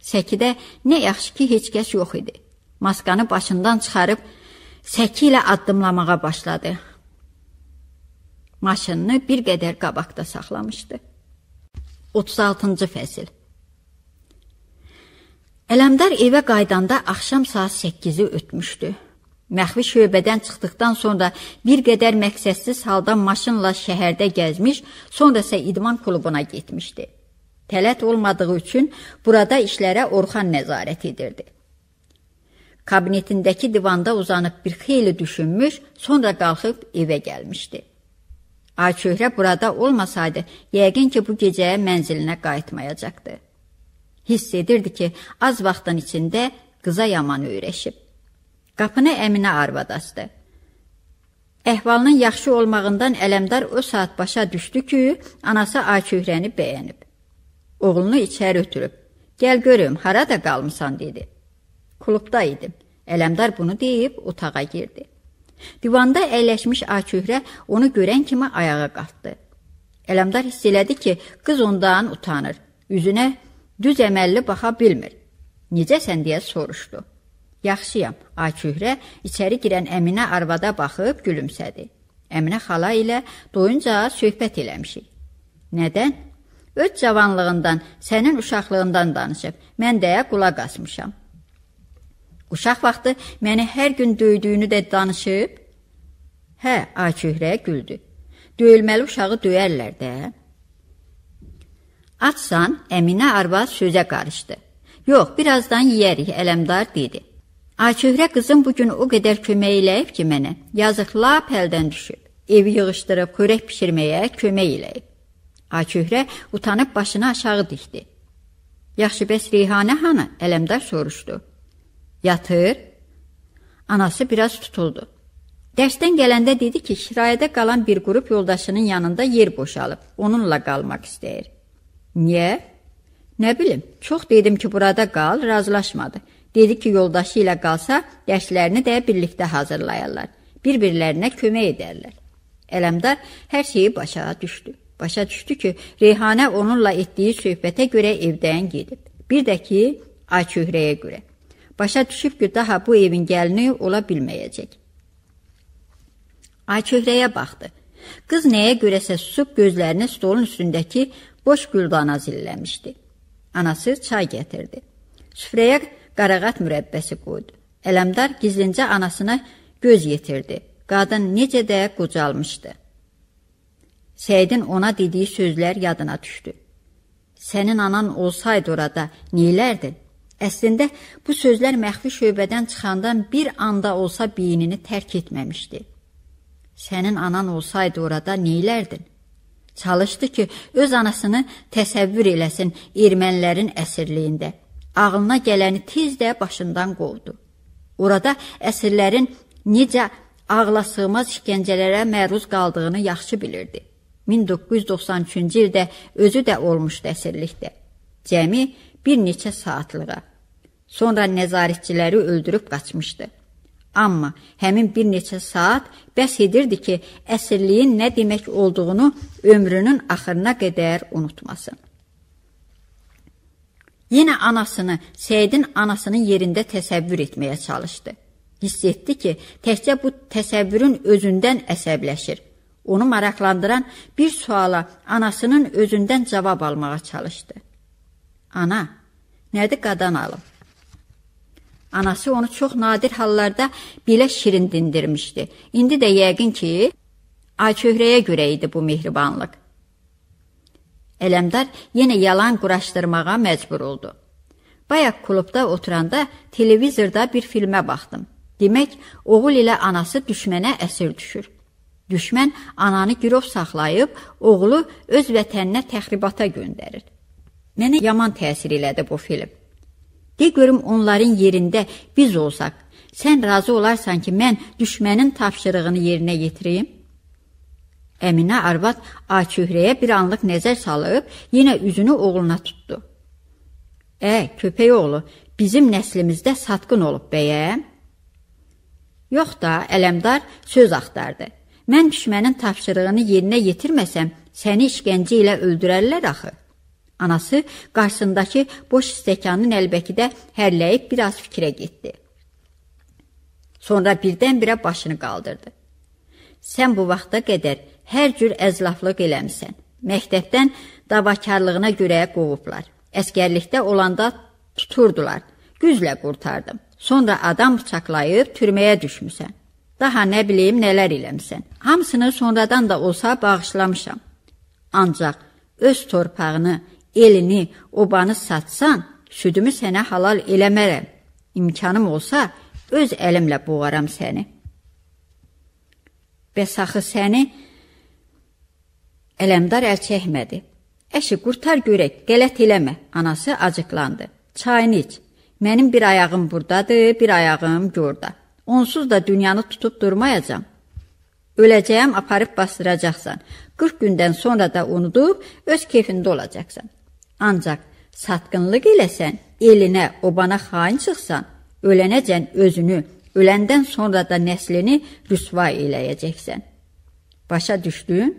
Səkidə nə yaxşı ki, heç kəs yox idi. Maskanı başından çıxarıb səki ilə addımlamağa başladı. Maşınını bir qədər qabaqda saxlamışdı. 36-cı fəsil. Ələmdar evə qaydanda axşam saat 8-i ötmüşdü. Məxfi şöbədən çıxdıqdan sonra bir qədər məqsədsiz halda maşınla şəhərdə gəzmiş, sonra isə idman klubuna getmişdi tələt olmadığı üçün burada işlərə Orxan nəzarət edirdi. Kabinetindəki divanda uzanıb bir xeyli düşünmüş, sonra qalxıb evə gəlmişdi. Ayçöhrə burada olmasaydı, yəqin ki, bu gecəyə mənzilinə qayıtmayacaqdı. Hiss edirdi ki, az vaxtın içində qıza yaman öyrəşib. Qapını Əminə arvad açdı. Əhvalının yaxşı olmağından Ələmdar o saat başa düşdü ki, anası Ayçöhrəni bəyənib. Oğlunu içəri ötürüb. Gəl görüm, harada qalmısan dedi. Klubda idim. Ələmdar bunu deyib otağa girdi. Divanda əyləşmiş Akührə onu görən kimi ayağa qalxdı. Ələmdar hiss elədi ki, qız ondan utanır. Üzünə düz əməlli baxa bilmir. Necəsən deyə soruşdu. Yaxşıyam. Akührə içəri girən Əminə arvada baxıb gülümsədi. Əminə xala ilə doyunca söhbət eləmişik. Nədən? Öz cavanlığından, sənin uşaqlığından danışıb. Mən də qulaq asmışam. Uşaq vaxtı məni hər gün döydüyünü də danışıb. Hə, Açührə güldü. Döyülməli uşağı döyərlər də. Açsan, Əminə arvad sözə qarışdı. Yox, birazdan yeyərik, Ələmdar dedi. Açührə qızım bu gün o qədər kömək eləyib ki mənə. Yazıq lap əldən düşüb. Evi yığışdırıb xörək bişirməyə kömək eləyib. Akührə utanıb başını aşağı dikdi. Yaxşı, bəs Rihanə hanı? Ələmdar soruşdu. Yatır. Anası biraz tutuldu. Dərsdən gələndə dedi ki, kirayədə qalan bir qrup yoldaşının yanında yer boşalıb, onunla qalmaq istəyir. Niyə? Nə bilim, çox dedim ki, burada qal, razılaşmadı. Dedi ki, yoldaşı ilə qalsa, dərslərini də birlikdə hazırlayarlar. Bir-birlərinə kömək edərlər. Ələmdar hər şeyi başa düşdü. Başa düşdü ki, Reyhanə onunla etdiyi söhbətə görə evdən gedib. Bir də ki, Ayçöhrəyə görə. Başa düşüb ki, daha bu evin gəlini ola bilməyəcək. Ayçöhrəyə baxdı. Qız nəyə görəsə susub gözlərini stolun üstündəki boş güldana zilləmişdi. Anası çay gətirdi. Süfrəyə qarağat mürəbbəsi qoydu. Ələmdar gizlincə anasına göz yetirdi. Qadın necə də qocalmışdı. Səidin ona dediyi sözlər yadına düşdü. Sənin anan olsaydı orada, neylərdin? Əslində, bu sözlər məxfi şöbədən çıxandan bir anda olsa beynini tərk etməmişdi. Sənin anan olsaydı orada, neylərdin? Çalışdı ki, öz anasını təsəvvür eləsin ermənilərin əsirliyində. Ağılına gələni tez də başından qovdu. Orada əsirlərin necə ağla sığmaz işgəncələrə məruz qaldığını yaxşı bilirdi. 1993-cü ildə özü də olmuşdu əsirlikdə. Cəmi bir neçə saatlığa. Sonra nəzarətçiləri öldürüb qaçmışdı. Amma həmin bir neçə saat bəs edirdi ki, əsirliyin nə demək olduğunu ömrünün axırına qədər unutmasın. Yenə anasını, Səidin anasının yerində təsəvvür etməyə çalışdı. Hiss etdi ki, təkcə bu təsəvvürün özündən əsəbləşir Onu maraqlandıran bir suala anasının özündən cavab almağa çalışdı. Ana, nədir qadan alım? Anası onu çox nadir hallarda belə şirin dindirmişdi. İndi də yəqin ki, ayçöhrəyə görə idi bu mehribanlıq. Ələmdar yenə yalan quraşdırmağa məcbur oldu. Bayaq klubda oturanda televizorda bir filmə baxdım. Demək, oğul ilə anası düşmənə əsir düşür. Düşmən ananı girov saxlayıb oğlu öz vətəninə təxribata göndərir. Mənə yaman təsir elədi bu film. De görüm onların yerində biz olsaq, sən razı olarsan ki, mən düşmənin tapşırığını yerinə yetireyim? Əminə arvad Açührəyə bir anlıq nəzər salıb, yenə üzünü oğluna tutdu. Ə, köpək oğlu, bizim nəslimizdə satqın olub bəyə? Yox da, Ələmdar söz axtardı. Mən düşmənin tapşırığını yerinə yetirməsəm, səni işgəncə ilə öldürərlər axı. Anası qarşısındakı boş stəkanın əlbəkidə hərləyib biraz fikrə getdi. Sonra birdən-birə başını qaldırdı. Sən bu vaxta qədər hər cür əzlaflıq eləmisən. Məktəbdən davakarlığına görə qovublar. Əskərlikdə olanda tuturdular. Güzlə qurtardım. Sonra adam bıçaqlayıb türməyə düşmüsən. Daha nə bilim nələr eləmsən. Hamısını sonradan da olsa bağışlamışam. Ancaq öz torpağını, elini, obanı satsan, südümü sənə halal eləmərəm. İmkanım olsa öz əlimlə boğaram səni. Bəs axı səni Ələmdar əl çəkmədi. Əşi, qurtar görək, qələt eləmə. Anası acıqlandı. Çayını iç. Mənim bir ayağım burdadır, bir ayağım gördə. Onsuz da dünyanı tutub durmayacam. Öləcəyəm, aparıb basdıracaqsan. 40 gündən sonra da unudub öz keyfində olacaqsan. Ancaq satqınlıq eləsən, elinə, obana xain çıxsan, ölənəcən özünü, öləndən sonra da nəslini rüsva eləyəcəksən. Başa düşdün?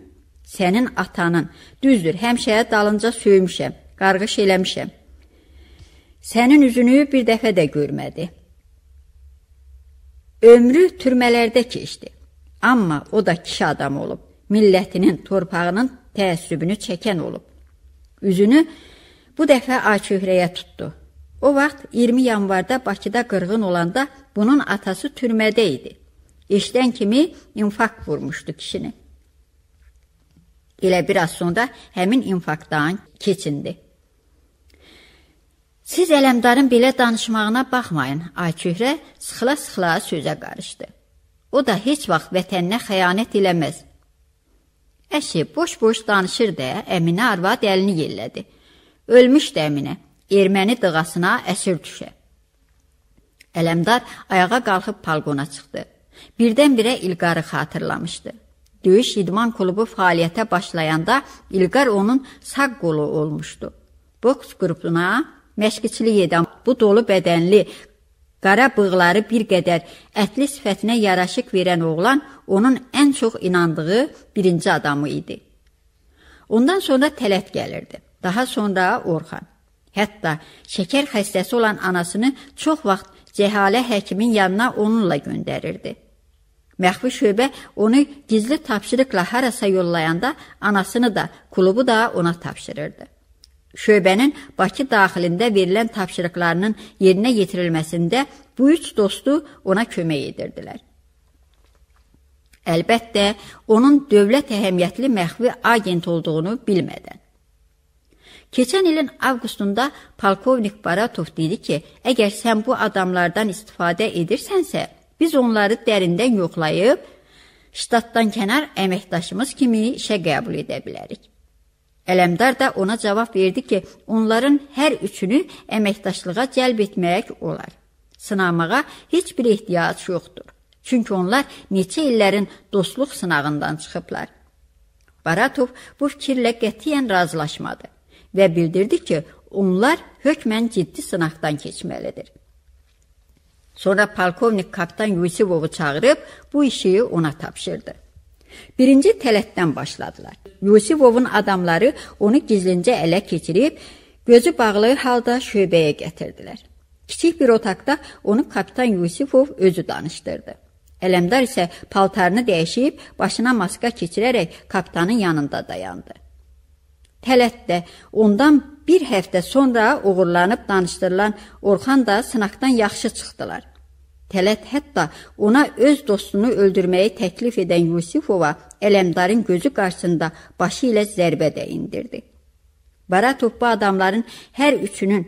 Sənin atanın düzdür, həmişəyə dalınca söymüşəm, qarğış eləmişəm. Sənin üzünü bir dəfə də görmədi.'' Ömrü türmələrdə keçdi. Amma o da kişi adamı olub, millətinin, torpağının təəssübünü çəkən olub. Üzünü bu dəfə Açührəyə tutdu. O vaxt 20 yanvarda Bakıda qırğın olanda bunun atası türmədə idi. Eşdən kimi infak vurmuşdu kişini. Elə biraz sonra həmin infakdan keçindi. Siz Ələmdarın belə danışmağına baxmayın. Ayçührə sıxıla-sıxıla sözə qarışdı. O da heç vaxt vətəninə xəyanət eləməz. Əşi boş-boş danışır deyə Əminə arvad əlini yellədi. Ölmüşdü Əminə, erməni dığasına əsir düşə. Ələmdar ayağa qalxıb palqona çıxdı. Birdən-birə İlqarı xatırlamışdı. Döyüş idman klubu fəaliyyətə başlayanda İlqar onun sağ qolu olmuşdu. Boks qrupuna Məşqçilik edən bu dolu bədənli, qara bığları bir qədər ətli sifətinə yaraşıq verən oğlan onun ən çox inandığı birinci adamı idi. Ondan sonra tələt gəlirdi. Daha sonra Orxan. Hətta şəkər xəstəsi olan anasını çox vaxt cəhalə həkimin yanına onunla göndərirdi. Məxfi şöbə onu gizli tapşırıqla harasa yollayanda anasını da, klubu da ona tapşırırdı şöbənin Bakı daxilində verilən tapşırıqlarının yerinə yetirilməsində bu üç dostu ona kömək edirdilər. Əlbəttə, onun dövlət əhəmiyyətli məxfi agent olduğunu bilmədən. Keçən ilin avqustunda polkovnik Baratov dedi ki, əgər sən bu adamlardan istifadə edirsənsə, biz onları dərindən yoxlayıb, ştatdan kənar əməkdaşımız kimi işə qəbul edə bilərik. Ələmdar da ona cavab verdi ki, onların hər üçünü əməkdaşlığa cəlb etmək olar. Sınamağa heç bir ehtiyac yoxdur. Çünki onlar neçə illərin dostluq sınağından çıxıblar. Baratov bu fikirlə qətiyyən razılaşmadı və bildirdi ki, onlar hökmən ciddi sınaqdan keçməlidir. Sonra polkovnik kapitan Yusifovu çağırıb bu işi ona tapşırdı. Birinci tələtdən başladılar. Yusifovun adamları onu gizlincə ələ keçirib, gözü bağlı halda şöbəyə gətirdilər. Kiçik bir otaqda onu kapitan Yusifov özü danışdırdı. Ələmdar isə paltarını dəyişib, başına maska keçirərək kapitanın yanında dayandı. Tələt də ondan bir həftə sonra uğurlanıb danışdırılan Orxan da sınaqdan yaxşı çıxdılar. Tələt hətta ona öz dostunu öldürməyi təklif edən Yusifova Ələmdarın gözü qarşısında başı ilə zərbə də indirdi. Baratov bu adamların hər üçünün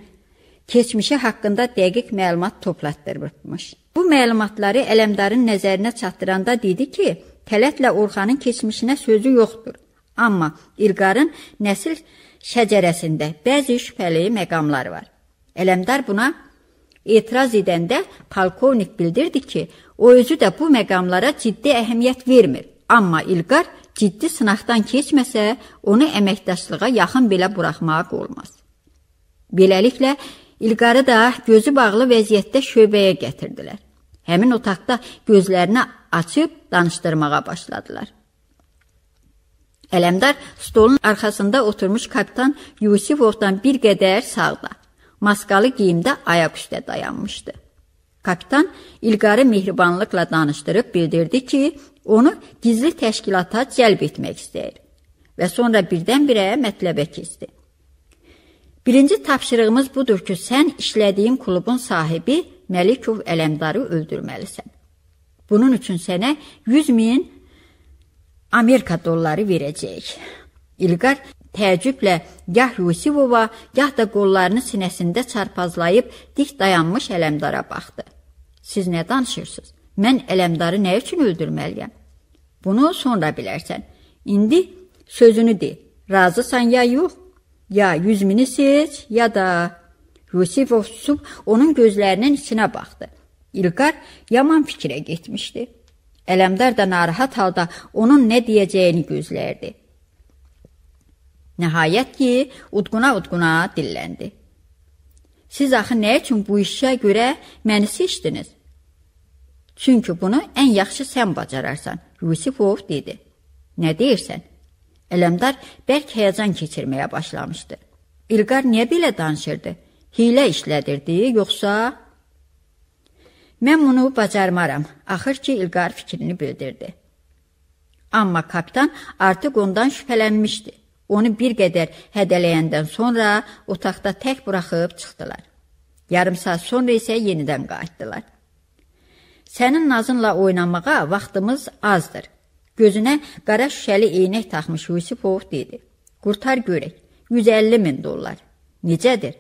keçmişi haqqında dəqiq məlumat toplatdırmış. Bu məlumatları Ələmdarın nəzərinə çatdıranda dedi ki, Tələtlə Orxanın keçmişinə sözü yoxdur. Amma İlqarın nəsil şəcərəsində bəzi şübhəli məqamlar var. Ələmdar buna Etiraz edəndə polkovnik bildirdi ki, o özü də bu məqamlara ciddi əhəmiyyət vermir. Amma İlqar ciddi sınaqdan keçməsə, onu əməkdaşlığa yaxın belə buraxmaq olmaz. Beləliklə İlqarı da gözü bağlı vəziyyətdə şöbəyə gətirdilər. Həmin otaqda gözlərini açıb danışdırmağa başladılar. Ələmdar stolun arxasında oturmuş kapitan Yusifovdan bir qədər sağda, maskalı geyimdə ayaq üstə dayanmışdı. Kapitan İlqarı mehribanlıqla danışdırıb bildirdi ki, onu gizli təşkilata cəlb etmək istəyir və sonra birdən-birə mətləbə keçdi. Birinci tapşırığımız budur ki, sən işlədiyin klubun sahibi Məlikov Ələmdarı öldürməlisən. Bunun üçün sənə 100 min Amerika dolları verəcək. İlqar Təəccüblə gah Yusifova, gah da qollarını sinəsində çarpazlayıb dik dayanmış ələmdara baxdı. Siz nə danışırsınız? Mən ələmdarı nə üçün öldürməliyəm? Bunu sonra bilərsən. İndi sözünü de. Razısan ya yox? Ya 100 mini seç, ya da Yusifov susub onun gözlərinin içinə baxdı. İlqar yaman fikrə getmişdi. Ələmdar da narahat halda onun nə deyəcəyini gözlərdi. Nəhayət ki, udquna-udquna dilləndi. Siz axı nə üçün bu işə görə məni seçdiniz? Çünki bunu ən yaxşı sən bacararsan, Yusifov dedi. Nə deyirsən? Ələmdar bərk həyəcan keçirməyə başlamışdı. İlqar niyə belə danışırdı? Hilə işlədirdi, yoxsa Mən bunu bacarmaram. Axır ki, İlqar fikrini bildirdi. Amma kapitan artıq ondan şübhələnmişdi. Onu bir qədər hədələyəndən sonra otaqda tək buraxıb çıxdılar. Yarım saat sonra isə yenidən qayıtdılar. Sənin nazınla oynamağa vaxtımız azdır. Gözünə qara şüşəli eynək taxmış Yusifov dedi. Qurtar görək. 150 min dollar. Necədir?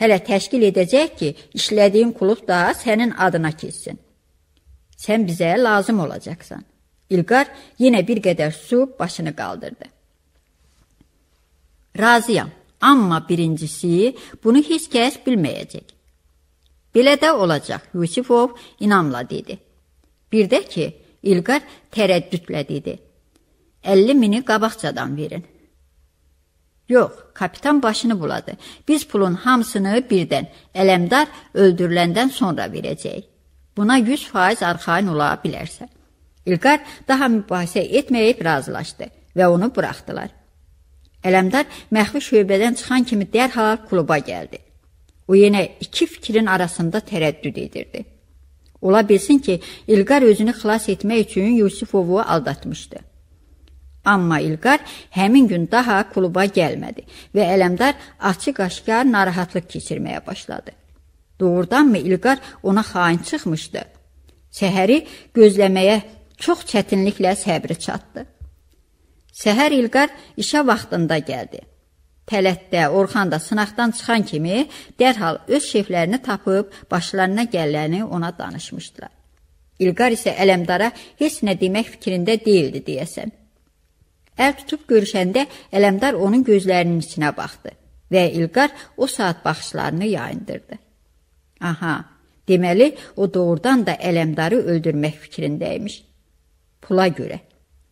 Hələ təşkil edəcək ki, işlədiyin klub da sənin adına keçsin. Sən bizə lazım olacaqsan. İlqar yenə bir qədər susub başını qaldırdı. Razıyam. Amma birincisi, bunu heç kəs bilməyəcək. Belə də olacaq, Yusifov inamla dedi. Bir də ki, İlqar tərəddüdlə dedi. 50 mini qabaqcadan verin. Yox, kapitan başını buladı. Biz pulun hamısını birdən Ələmdar öldürüləndən sonra verəcəyik. Buna 100% arxayın ola bilərsən. İlqar daha mübahisə etməyib razılaşdı və onu buraxdılar. Ələmdar məxfi şöbədən çıxan kimi dərhal kluba gəldi. O yenə iki fikrin arasında tərəddüd edirdi. Ola bilsin ki, İlqar özünü xilas etmək üçün Yusifovu aldatmışdı. Amma İlqar həmin gün daha kluba gəlmədi və Ələmdar açıq-aşkar narahatlıq keçirməyə başladı. Doğrudanmı İlqar ona xain çıxmışdı? Səhəri gözləməyə çox çətinliklə səbri çatdı. Səhər İlqar işə vaxtında gəldi. Tələtdə, Orxan da sınaqdan çıxan kimi dərhal öz şeflərini tapıb başlarına gələni ona danışmışdılar. İlqar isə Ələmdara heç nə demək fikrində değildi deyəsən. Əl tutub görüşəndə Ələmdar onun gözlərinin içinə baxdı və İlqar o saat baxışlarını yayındırdı. Aha, deməli o doğrudan da Ələmdarı öldürmək fikrində imiş. Pula görə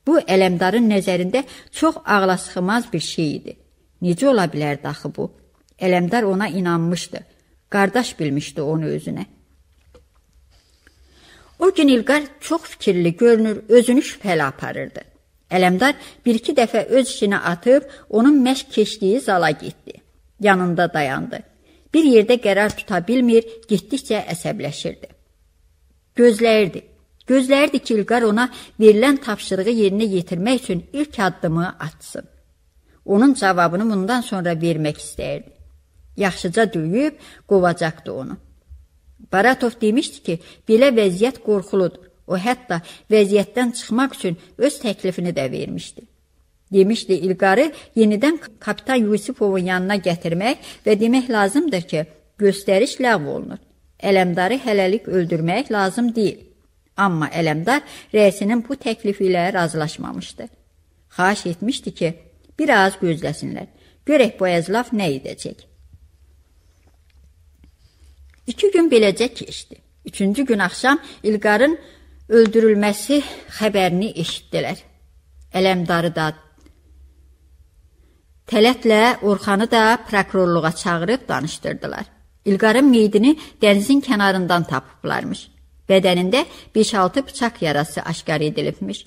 Bu Ələmdarın nəzərində çox ağlasıxmaz bir şey idi. Necə ola bilərdi axı bu? Ələmdar ona inanmışdı. Qardaş bilmişdi onu özünə. O gün İlqar çox fikirli görünür, özünü şübhəli aparırdı. Ələmdar bir-iki dəfə öz işini atıb onun məşq keçdiyi zala getdi. Yanında dayandı. Bir yerdə qərar tuta bilmir, getdikcə əsəbləşirdi. Gözləyirdi. Gözləyirdi ki, İlqar ona verilən tapşırığı yerinə yetirmək üçün ilk addımı atsın. Onun cavabını bundan sonra vermək istəyirdi. Yaxşıca döyüb qovacaqdı onu. Baratov demişdi ki, belə vəziyyət qorxuludur. O hətta vəziyyətdən çıxmaq üçün öz təklifini də vermişdi. Demişdi İlqarı yenidən kapitan Yusipovun yanına gətirmək və demək lazımdır ki, göstəriş ləğv olunur. Ələmdarı hələlik öldürmək lazım deyil. Amma Ələmdar rəisinin bu təklifi ilə razılaşmamışdı. Xahiş etmişdi ki, bir az gözləsinlər. Görək bu əzlaf nə edəcək. İki gün beləcə keçdi. Üçüncü gün axşam İlqarın öldürülməsi xəbərini eşitdilər. Ələmdarı da Tələtlə Orxanı da prokurorluğa çağırıb danışdırdılar. İlqarın meyidini dənizin kənarından tapıblarmış. Bədənində 5-6 bıçaq yarası aşkar edilibmiş.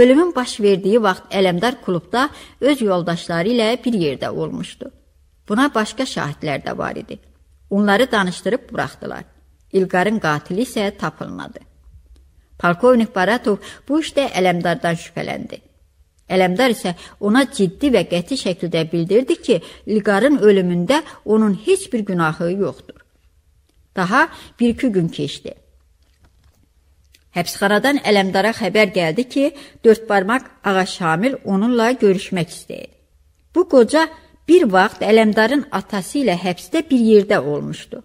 Ölümün baş verdiyi vaxt Ələmdar klubda öz yoldaşları ilə bir yerdə olmuşdu. Buna başqa şahidlər də var idi. Onları danışdırıb buraxdılar. İlqarın qatili isə tapılmadı. Polkovnik Baratov bu işdə Ələmdardan şübhələndi. Ələmdar isə ona ciddi və qəti şəkildə bildirdi ki, İlqarın ölümündə onun heç bir günahı yoxdur. Daha bir-iki gün keçdi. Həbsxanadan Ələmdara xəbər gəldi ki, dördbarmaq ağa Şamil onunla görüşmək istəyir. Bu qoca bir vaxt Ələmdarın atası ilə həbsdə bir yerdə olmuşdu.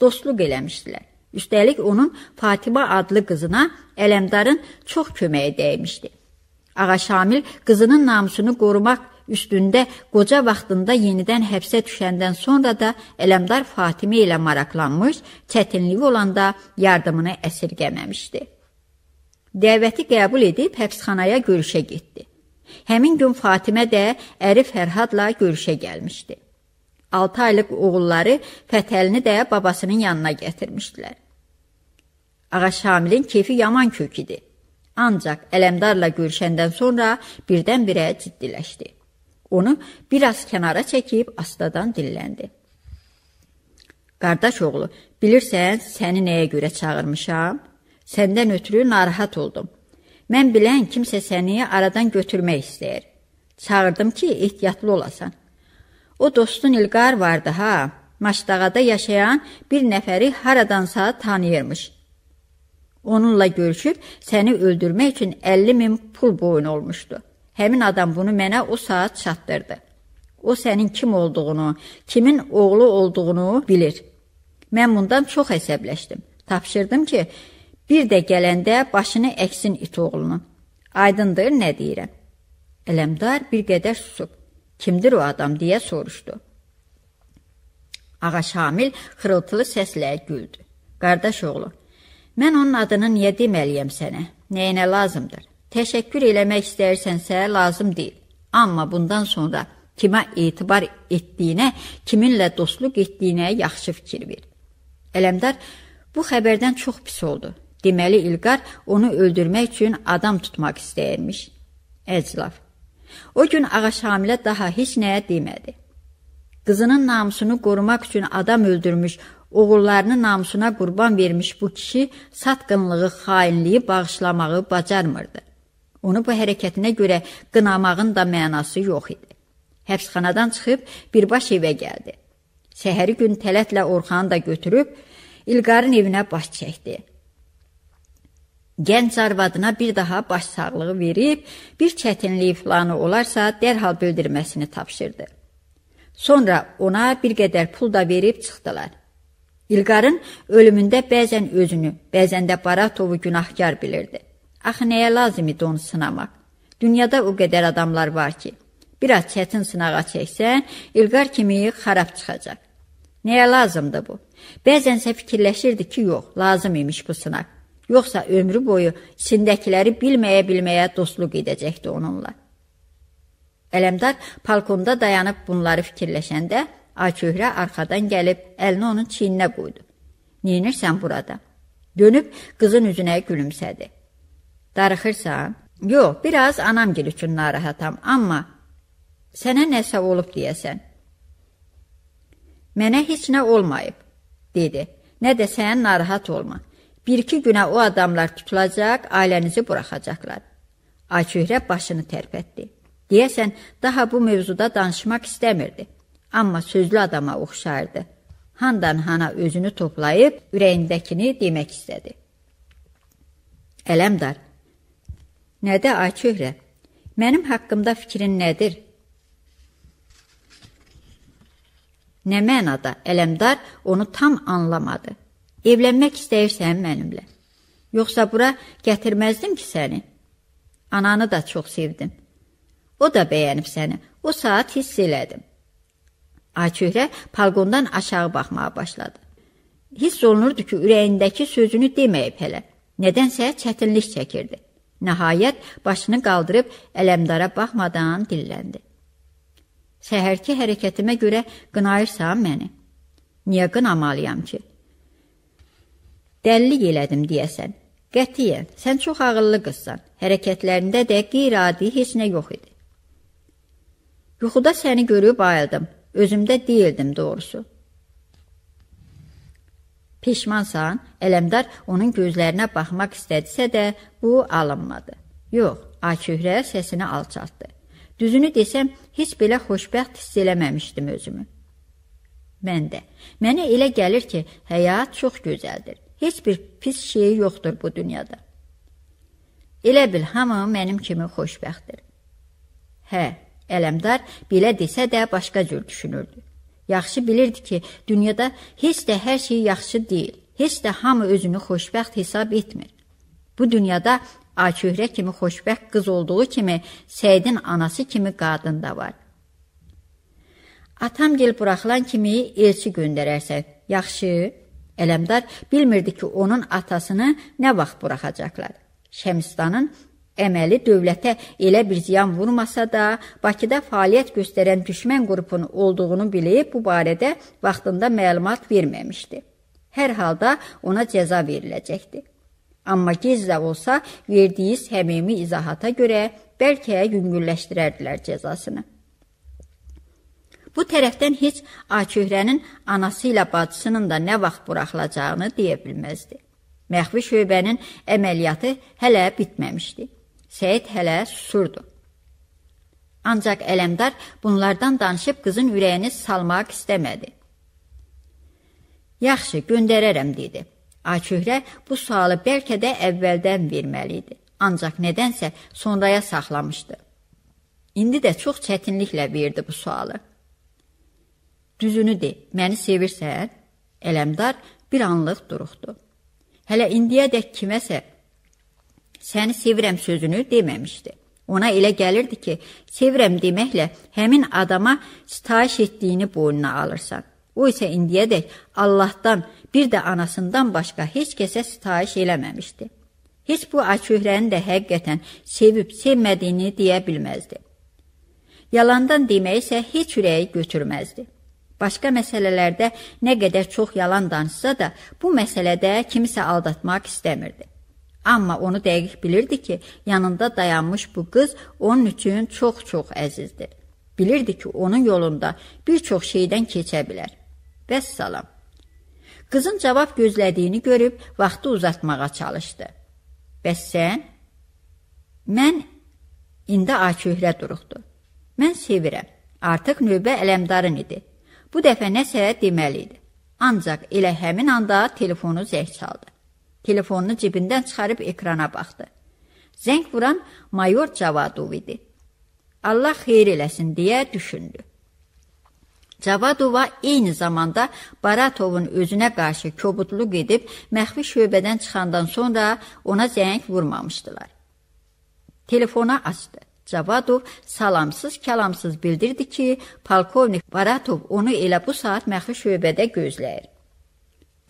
Dostluq eləmişdilər. Üstəlik onun Fatima adlı qızına Ələmdarın çox köməyi dəymişdi. Ağa Şamil qızının namusunu qorumaq üstündə qoca vaxtında yenidən həbsə düşəndən sonra da Ələmdar Fatimə ilə maraqlanmış, çətinliyi olanda yardımını əsirgəməmişdi. Dəvəti qəbul edib həbsxanaya görüşə getdi. Həmin gün Fatimə də əri Fərhadla görüşə gəlmişdi. 6 aylıq oğulları Fətəlini də babasının yanına gətirmişdilər. Ağa Şamilin kefi yaman kök idi. Ancaq Ələmdarla görüşəndən sonra birdən-birə ciddiləşdi. Onu bir az kənara çəkib astadan dilləndi. Qardaş oğlu, bilirsən səni nəyə görə çağırmışam? Səndən ötürü narahat oldum. Mən bilən kimsə səni aradan götürmək istəyir. Çağırdım ki, ehtiyatlı olasan. O dostun İlqar vardı ha. Maçdağada yaşayan bir nəfəri haradansa tanıyırmış. Onunla görüşüb səni öldürmək üçün 50 min pul boyun olmuşdu. Həmin adam bunu mənə o saat çatdırdı. O sənin kim olduğunu, kimin oğlu olduğunu bilir. Mən bundan çox əsəbləşdim. Tapşırdım ki, Bir də gələndə başını əksin it oğlunun. Aydındır, nə deyirəm? Ələmdar bir qədər susub. Kimdir o adam deyə soruşdu. Ağa Şamil xırıltılı səslə güldü. Qardaş oğlu, mən onun adını niyə deməliyəm sənə? Nəyinə lazımdır? Təşəkkür eləmək istəyirsənsə, lazım deyil. Amma bundan sonra kimə etibar etdiyinə, kiminlə dostluq etdiyinə yaxşı fikir ver. Ələmdar bu xəbərdən çox pis oldu. Deməli İlqar onu öldürmək üçün adam tutmaq istəyirmiş. Əclaf. O gün ağaç hamilə daha heç nəyə demədi. Qızının namusunu qorumaq üçün adam öldürmüş, oğullarını namusuna qurban vermiş bu kişi satqınlığı, xainliyi bağışlamağı bacarmırdı. Onu bu hərəkətinə görə qınamağın da mənası yox idi. Həbsxanadan çıxıb birbaş evə gəldi. Səhəri gün tələtlə Orxanı da götürüb İlqarın evinə baş çəkdi. Gənc arvadına bir daha baş sağlığı verib, bir çətinliyi filanı olarsa dərhal bildirməsini tapşırdı. Sonra ona bir qədər pul da verib çıxdılar. İlqarın ölümündə bəzən özünü, bəzən də Baratovu günahkar bilirdi. Axı nəyə lazım idi onu sınamaq? Dünyada o qədər adamlar var ki, bir az çətin sınağa çəksən, İlqar kimi xarab çıxacaq. Nəyə lazımdı bu? Bəzənsə fikirləşirdi ki, yox, lazım imiş bu sınaq. Yoxsa ömrü boyu içindəkiləri bilməyə-bilməyə dostluq edəcəkdi onunla. Ələmdar balkonda dayanıb bunları fikirləşəndə Açöhrə arxadan gəlib əlini onun çiyninə qoydu. "Neynirsən burada?" Dönüb qızın üzünə gülümsədi. "Darıxırsan?" "Yox, biraz anamgil üçün narahatam, amma sənə nəsə olub deyəsən." "Mənə heç nə olmayıb." dedi. "Nə də sən narahat olma. Bir-iki günə o adamlar tutulacaq, ailənizi buraxacaqlar. Ayçöhrə başını tərpətdi. Deyəsən, daha bu mövzuda danışmaq istəmirdi. Amma sözlü adama oxşayırdı. Handan hana özünü toplayıb ürəyindəkini demək istədi. Ələmdar, nədə Ayçöhrə? Mənim haqqımda fikrin nədir? Nə mənada? Ələmdar onu tam anlamadı. Evlənmək istəyirsən mənimlə? Yoxsa bura gətirməzdim ki səni. Ananı da çox sevdim. O da bəyənib səni. O saat hiss elədim. Açöhrə palqondan aşağı baxmağa başladı. Hiss olunurdu ki, ürəyindəki sözünü deməyib hələ. Nədənsə çətinlik çəkirdi. Nəhayət başını qaldırıb ələmdara baxmadan dilləndi. Səhərki hərəkətimə görə qınayırsan məni? Niyə qınamalıyam ki? dəllik elədim deyəsən. Qətiyyən, sən çox ağıllı qızsan. Hərəkətlərində də qeyri-adi heç nə yox idi. Yuxuda səni görüb ayıldım. Özümdə deyildim doğrusu. Peşmansan, Ələmdar onun gözlərinə baxmaq istədisə də, bu alınmadı. Yox, Akührə səsini alçaltdı. Düzünü desəm, heç belə xoşbəxt hiss eləməmişdim özümü. Mən də. Mənə elə gəlir ki, həyat çox gözəldir. Heç bir pis şey yoxdur bu dünyada. Elə bil hamı mənim kimi xoşbəxtdir. Hə, ələmdar belə desə də başqa cür düşünürdü. Yaxşı bilirdi ki, dünyada heç də hər şey yaxşı deyil. Heç də hamı özünü xoşbəxt hesab etmir. Bu dünyada Açöhrə kimi xoşbəxt qız olduğu kimi Səidin anası kimi qadın da var. Atam gel buraxılan kimi elçi göndərərsən, yaxşı? Ələmdar bilmirdi ki, onun atasını nə vaxt buraxacaqlar. Şəmistanın əməli dövlətə elə bir ziyan vurmasa da, Bakıda fəaliyyət göstərən düşmən qrupunun olduğunu bilib bu barədə vaxtında məlumat verməmişdi. Hər halda ona cəza veriləcəkdi. Amma gec də olsa, verdiyi səmimi izahata görə bəlkə yüngülləşdirərdilər cəzasını. Bu tərəfdən heç Aköhrənin anası ilə bacısının da nə vaxt buraxılacağını deyə bilməzdi. Məxfi şöbənin əməliyyatı hələ bitməmişdi. Seyid hələ susurdu. Ancaq Ələmdar bunlardan danışıb qızın ürəyini salmaq istəmədi. Yaxşı, göndərərəm dedi. Açöhrə bu sualı bəlkə də əvvəldən verməli idi. Ancaq nədənsə sonraya saxlamışdı. İndi də çox çətinliklə verdi bu sualı. Düzünü de, məni sevirsən? Eləmdar bir anlıq duruxdu. Hələ indiyədək kiməsə səni sevirəm sözünü deməmişdi. Ona elə gəlirdi ki, sevirəm deməklə həmin adama sitayiş etdiyini boynuna alırsan. O isə indiyədək Allahdan, bir də anasından başqa heç kəsə sitayiş eləməmişdi. Heç bu açöhrəni də həqiqətən sevib sevmədiyini deyə bilməzdi. Yalandan deməyi isə heç ürəyi götürməzdi. Başqa məsələlərdə nə qədər çox yalan danışsa da, bu məsələdə kimisə aldatmaq istəmirdi. Amma onu dəqiq bilirdi ki, yanında dayanmış bu qız onun üçün çox-çox əzizdir. Bilirdi ki, onun yolunda bir çox şeydən keçə bilər. Vəssalam. Qızın cavab gözlədiyini görüb vaxtı uzatmağa çalışdı. Bəs sən? Mən indi Akührə duruxdu. Mən sevirəm. Artıq növbə Ələmdarın idi. Bu dəfə nəsə deməli idi. Ancaq elə həmin anda telefonu zəng çaldı. Telefonunu cibindən çıxarıb ekrana baxdı. Zəng vuran mayor Cavadov idi. Allah xeyir eləsin deyə düşündü. Cavadova eyni zamanda Baratovun özünə qarşı kobudluq edib məxfi şöbədən çıxandan sonra ona zəng vurmamışdılar. Telefona açdı. Cavadov salamsız, kəlamsız bildirdi ki, polkovnik Baratov onu elə bu saat məxfi şöbədə gözləyir.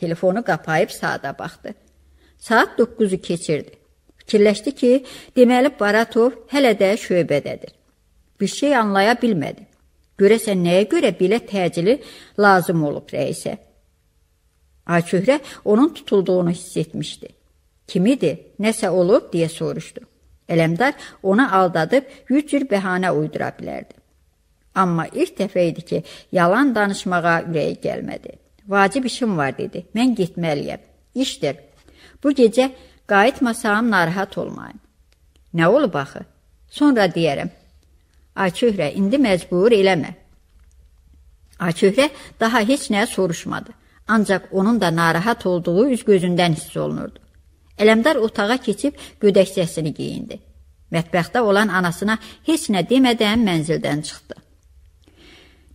Telefonu qapayıb saata baxdı. Saat 9-u keçirdi. Fikirləşdi ki, deməli Baratov hələ də şöbədədir. Bir şey anlaya bilmədi. Görəsən nəyə görə belə təcili lazım olub rəisə? Ayçöhrə onun tutulduğunu hiss etmişdi. Kimidir, nəsə olub deyə soruşdu. Ələmdar ona aldadıb yüz cür bəhanə uydura bilərdi. Amma ilk dəfə idi ki, yalan danışmağa ürəyi gəlmədi. Vacib işim var dedi. Mən getməliyəm. İşdir. Bu gecə qayıtmasam narahat olmayın. Nə olub axı? Sonra deyərəm. Ay çöhrə, indi məcbur eləmə. Ay çöhrə daha heç nə soruşmadı. Ancaq onun da narahat olduğu üz gözündən hiss olunurdu. Ələmdar otağa keçib gödəkcəsini geyindi. Mətbəxdə olan anasına heç nə demədən mənzildən çıxdı.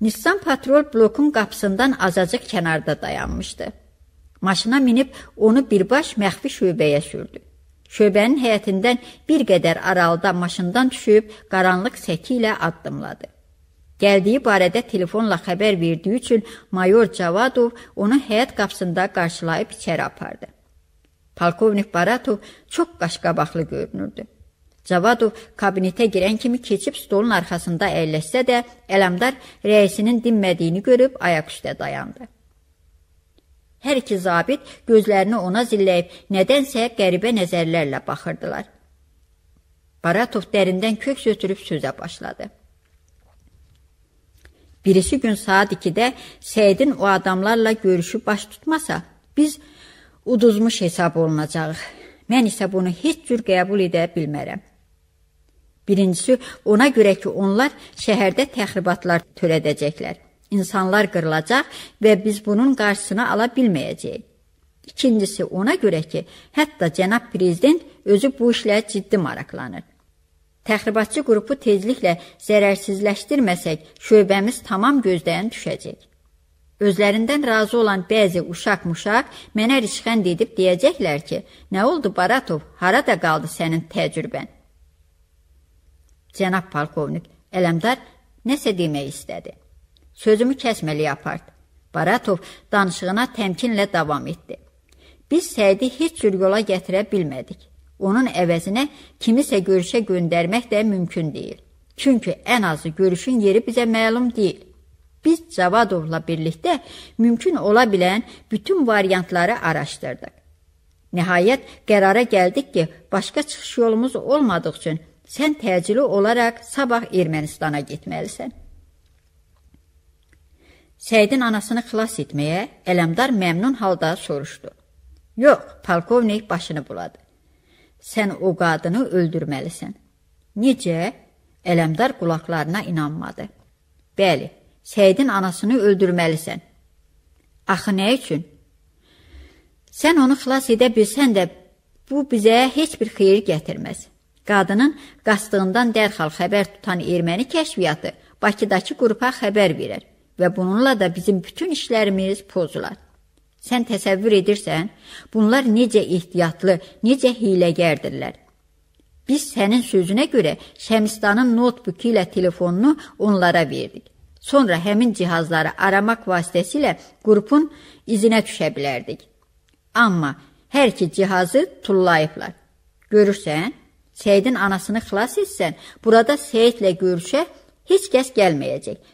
Nissan patrol blokun qapısından azacıq kənarda dayanmışdı. Maşına minib onu birbaş məxfi şöbəyə sürdü. Şöbənin həyətindən bir qədər aralıda maşından düşüb qaranlıq səki ilə addımladı. Gəldiyi barədə telefonla xəbər verdiyi üçün mayor Cavadov onu həyət qapısında qarşılayıb içəri apardı. Polkovnik Baratov çox qaşqabaqlı görünürdü. Cavadov kabinetə girən kimi keçib stolun arxasında əyləşsə də, Ələmdar rəisinin dinmədiyini görüb ayaq üstə dayandı. Hər iki zabit gözlərini ona zilləyib, nədənsə qəribə nəzərlərlə baxırdılar. Baratov dərindən kök götürüb sözə başladı. Birisi gün saat 2-də Səidin o adamlarla görüşü baş tutmasa, biz uduzmuş hesab olunacaq. Mən isə bunu heç cür qəbul edə bilmərəm. Birincisi, ona görə ki, onlar şəhərdə təxribatlar törədəcəklər. İnsanlar qırılacaq və biz bunun qarşısını ala bilməyəcəyik. İkincisi, ona görə ki, hətta cənab prezident özü bu işlə ciddi maraqlanır. Təxribatçı qrupu tezliklə zərərsizləşdirməsək, şöbəmiz tamam gözdən düşəcək. Özlərindən razı olan bəzi uşaq-muşaq mənə rişxənd edib deyəcəklər ki, nə oldu Baratov, harada qaldı sənin təcrübən? Cənab polkovnik, Ələmdar nəsə demək istədi. Sözümü kəsməli yapart. Baratov danışığına təmkinlə davam etdi. Biz Səidi heç cür yola gətirə bilmədik. Onun əvəzinə kimisə görüşə göndərmək də mümkün deyil. Çünki ən azı görüşün yeri bizə məlum deyil. Biz Cavadovla birlikdə mümkün ola bilən bütün variantları araşdırdıq. Nəhayət qərara gəldik ki, başqa çıxış yolumuz olmadığı üçün sən təcili olaraq sabah Ermənistana getməlisən. Səidin anasını xilas etməyə Ələmdar məmnun halda soruşdu. Yox, polkovnik başını buladı. Sən o qadını öldürməlisən. Necə? Ələmdar qulaqlarına inanmadı. Bəli, Səidin anasını öldürməlisən. Axı nə üçün? Sən onu xilas edə bilsən də bu bizə heç bir xeyir gətirməz. Qadının qastığından dərhal xəbər tutan erməni kəşfiyyatı Bakıdakı qrupa xəbər verər və bununla da bizim bütün işlərimiz pozular. Sən təsəvvür edirsən, bunlar necə ehtiyatlı, necə hiləgərdirlər. Biz sənin sözünə görə Şəmistanın notbuku ilə telefonunu onlara verdik. Sonra həmin cihazları aramaq vasitəsilə qrupun izinə düşə bilərdik. Amma hər iki cihazı tullayıblar. Görürsən? Seyidin anasını xilas etsən, burada Seyidlə görüşə heç kəs gəlməyəcək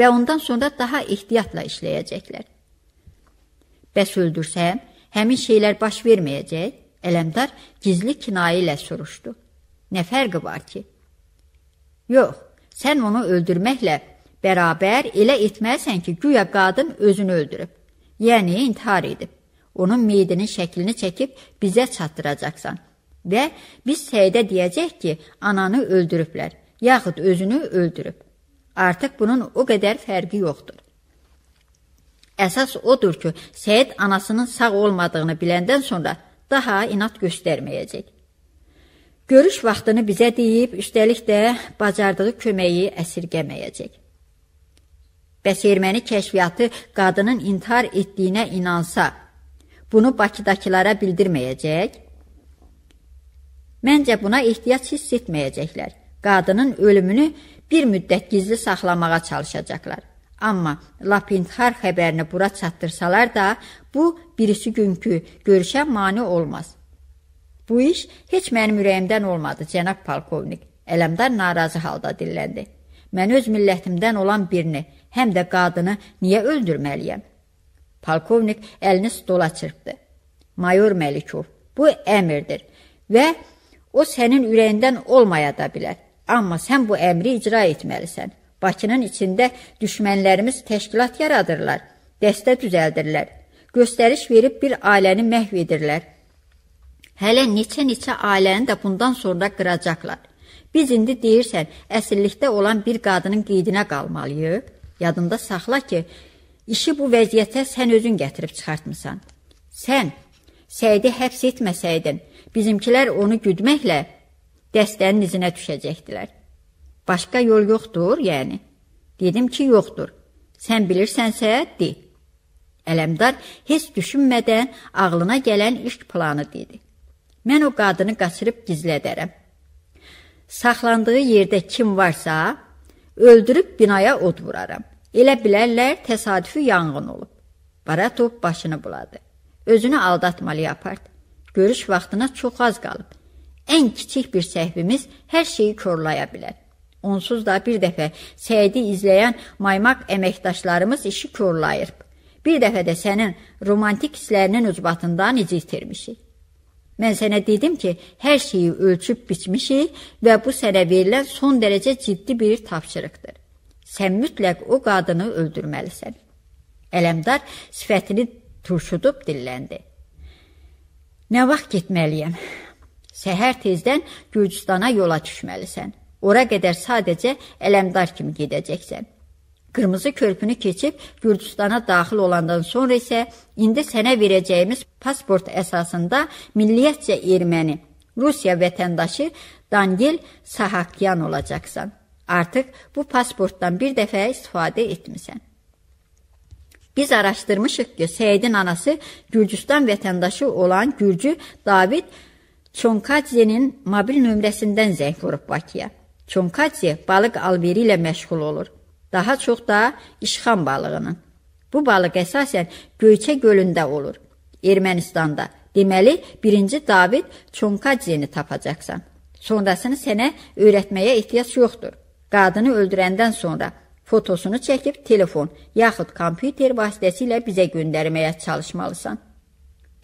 və ondan sonra daha ehtiyatla işləyəcəklər. Bəs öldürsəm, həmin şeylər baş verməyəcək? Ələmdar gizli kinayə ilə soruşdu. Nə fərqi var ki? Yox, sən onu öldürməklə bərabər elə etməlisən ki, güya qadın özünü öldürüb, yəni intihar edib. Onun meyidinin şəklini çəkib bizə çatdıracaqsan və biz səydə deyəcək ki, ananı öldürüblər, yaxud özünü öldürüb. Artıq bunun o qədər fərqi yoxdur. Əsas odur ki, Səyid anasının sağ olmadığını biləndən sonra daha inat göstərməyəcək. Görüş vaxtını bizə deyib, üstəlik də bacardığı köməyi əsirgəməyəcək. Bəs erməni kəşfiyyatı qadının intihar etdiyinə inansa, bunu Bakıdakılara bildirməyəcək? Məncə buna ehtiyac hiss etməyəcəklər. Qadının ölümünü bir müddət gizli saxlamağa çalışacaqlar. Amma lap intihar xəbərini bura çatdırsalar da, bu birisi günkü görüşə mane olmaz. Bu iş heç mənim ürəyimdən olmadı, cənab polkovnik. Ələmdar narazı halda dilləndi. Mən öz millətimdən olan birini, həm də qadını niyə öldürməliyəm? Polkovnik əlini stola çırpdı. Mayor Məlikov, bu əmirdir və o sənin ürəyindən olmaya da bilər. Amma sən bu əmri icra etməlisən. Bakının içində düşmənlərimiz təşkilat yaradırlar, dəstə düzəldirlər, göstəriş verib bir ailəni məhv edirlər. Hələ neçə-neçə ailəni də bundan sonra qıracaqlar. Biz indi deyirsən, əsirlikdə olan bir qadının qeydinə qalmalıyıq. Yadında saxla ki, işi bu vəziyyətə sən özün gətirib çıxartmısan. Sən Səidi həbs etməsəydin, bizimkilər onu güdməklə dəstənin izinə düşəcəkdilər. Başqa yol yoxdur, yəni. Dedim ki, yoxdur. Sən bilirsənsə, de. Ələmdar heç düşünmədən ağlına gələn ilk planı dedi. Mən o qadını qaçırıb gizlədərəm. Saxlandığı yerdə kim varsa, öldürüb binaya od vuraram. Elə bilərlər təsadüfi yanğın olub. Baratov başını buladı. Özünü aldatmalı apardı. Görüş vaxtına çox az qalıb. Ən kiçik bir səhvimiz hər şeyi korlaya bilər. Onsuz da bir dəfə Səyidi izləyən maymaq əməkdaşlarımız işi korlayır. Bir dəfə də sənin romantik hisslərinin ucbatından izi itirmişik. Mən sənə dedim ki, hər şeyi ölçüb biçmişik və bu sənə verilən son dərəcə ciddi bir tapşırıqdır. Sən mütləq o qadını öldürməlisən. Ələmdar sifətini turşudub dilləndi. Nə vaxt getməliyəm? Səhər tezdən Gürcüstana yola düşməlisən. Ora qədər sadəcə ələmdar kimi gedəcəksən. Qırmızı körpünü keçib Gürcüstana daxil olandan sonra isə indi sənə verəcəyimiz pasport əsasında milliyyətcə erməni, Rusiya vətəndaşı Daniel Sahakyan olacaqsan. Artıq bu pasportdan bir dəfə istifadə etmisən. Biz araşdırmışıq ki, Seyidin anası Gürcüstan vətəndaşı olan Gürcü David Çonkadze'nin mobil nömrəsindən zəng vurub Bakıya. Çonkadze balıq alveri ilə məşğul olur. Daha çox da işxan balığının. Bu balıq əsasən Göyçə gölündə olur. Ermənistanda. Deməli, birinci David Çonkadzeni tapacaqsan. Sonrasını sənə öyrətməyə ehtiyac yoxdur. Qadını öldürəndən sonra fotosunu çəkib telefon yaxud kompüter vasitəsilə bizə göndərməyə çalışmalısan.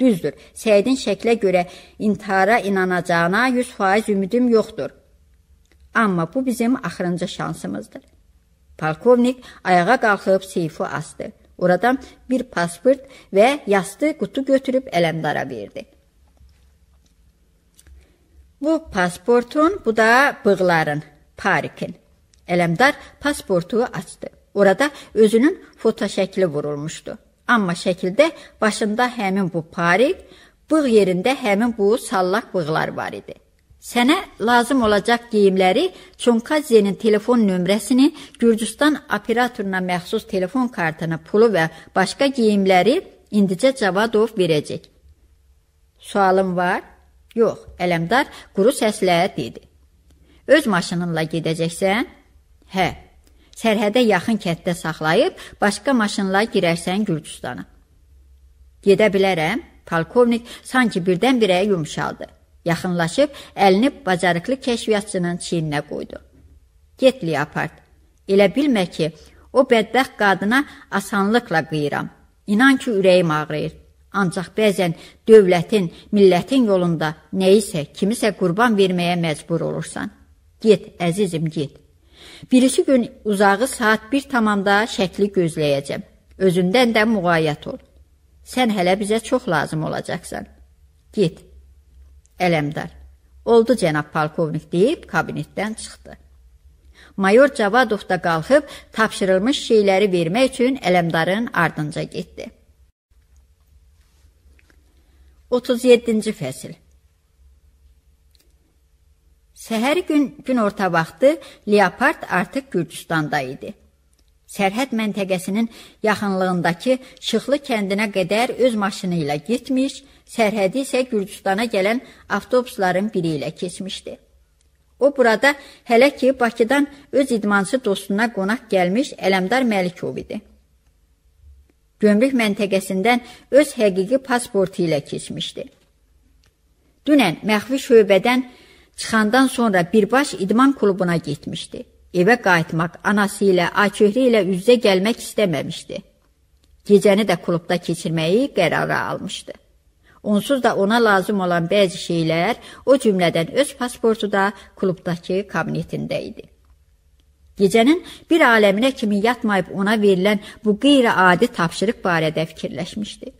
Düzdür, Səidin şəklə görə intihara inanacağına 100% ümidim yoxdur. Amma bu bizim axırıncı şansımızdır. Polkovnik ayağa qalxıb seyfi asdı. Oradan bir pasport və yastı qutu götürüb ələmdara verdi. Bu pasportun, bu da bığların, parikin. Ələmdar pasportu açdı. Orada özünün fotoşəkli vurulmuşdu. Amma şəkildə başında həmin bu parik, bığ yerində həmin bu sallaq bığlar var idi. Sənə lazım olacaq geyimləri Çonkazenin telefon nömrəsini, Gürcüstan operatoruna məxsus telefon kartını, pulu və başqa geyimləri indicə Cavadov verəcək. Sualım var? Yox, Ələmdar quru səslə dedi. Öz maşınınla gedəcəksən? Hə. Sərhədə yaxın kətdə saxlayıb başqa maşınla girərsən Gürcüstana. Gedə bilərəm? Polkovnik sanki birdən-birə yumşaldı. Yaxınlaşıb əlini bacarıqlı kəşfiyyatçının çiyninə qoydu. Get Leopard. Elə bilmə ki, o bədbəxt qadına asanlıqla qıyıram. İnan ki, ürəyim ağrıyır. Ancaq bəzən dövlətin, millətin yolunda nəyisə, kimisə qurban verməyə məcbur olursan. Get, əzizim, get. Birisi gün uzağı saat bir tamamda şəkli gözləyəcəm. Özündən də müğayət ol. Sən hələ bizə çox lazım olacaqsan. Get. Ələmdar. Oldu cənab polkovnik deyib kabinetdən çıxdı. Mayor Cavadov da qalxıb tapşırılmış şeyləri vermək üçün Ələmdarın ardınca getdi. 37-ci fəsil Səhəri gün günorta vaxtı Leopard artıq Gürcüstanda idi. Sərhəd məntəqəsinin yaxınlığındakı Şıxlı kəndinə qədər öz maşını ilə getmiş, sərhədi isə Gürcüstana gələn avtobusların biri ilə keçmişdi. O burada hələ ki Bakıdan öz idmançı dostuna qonaq gəlmiş Ələmdar Məlikov idi. Gömrük məntəqəsindən öz həqiqi pasportu ilə keçmişdi. Dünən məxfi şöbədən Çıxandan sonra birbaş idman klubuna getmişdi. Evə qayıtmaq, anası ilə, Açöhrə ilə üz-üzə gəlmək istəməmişdi. Gecəni də klubda keçirməyi qərara almışdı. Onsuz da ona lazım olan bəzi şeylər, o cümlədən öz pasportu da klubdakı kabinetində idi. Gecənin bir aləminə kimi yatmayıb ona verilən bu qeyri-adi tapşırıq barədə fikirləşmişdi.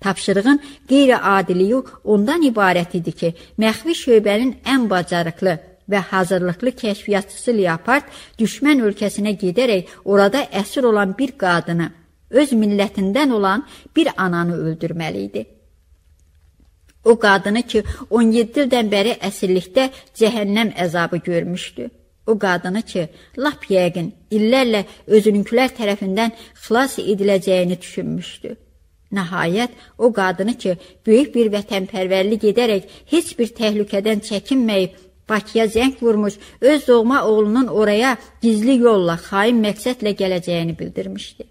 Tapşırığın qeyri-adiliyi ondan ibarət idi ki, məxfi şöbənin ən bacarıqlı və hazırlıqlı kəşfiyyatçısı Leopard düşmən ölkəsinə gedərək orada əsir olan bir qadını, öz millətindən olan bir ananı öldürməli idi. O qadını ki, 17 ildən bəri əsirlikdə cəhənnəm əzabı görmüşdü. O qadını ki, lap yəqin illərlə özününkülər tərəfindən xilas ediləcəyini düşünmüşdü. Nəhayət, o qadını ki, böyük bir vətənpərvərlik edərək heç bir təhlükədən çəkinməyib, Bakıya zəng vurmuş, öz doğma oğlunun oraya gizli yolla, xain məqsədlə gələcəyini bildirmişdi.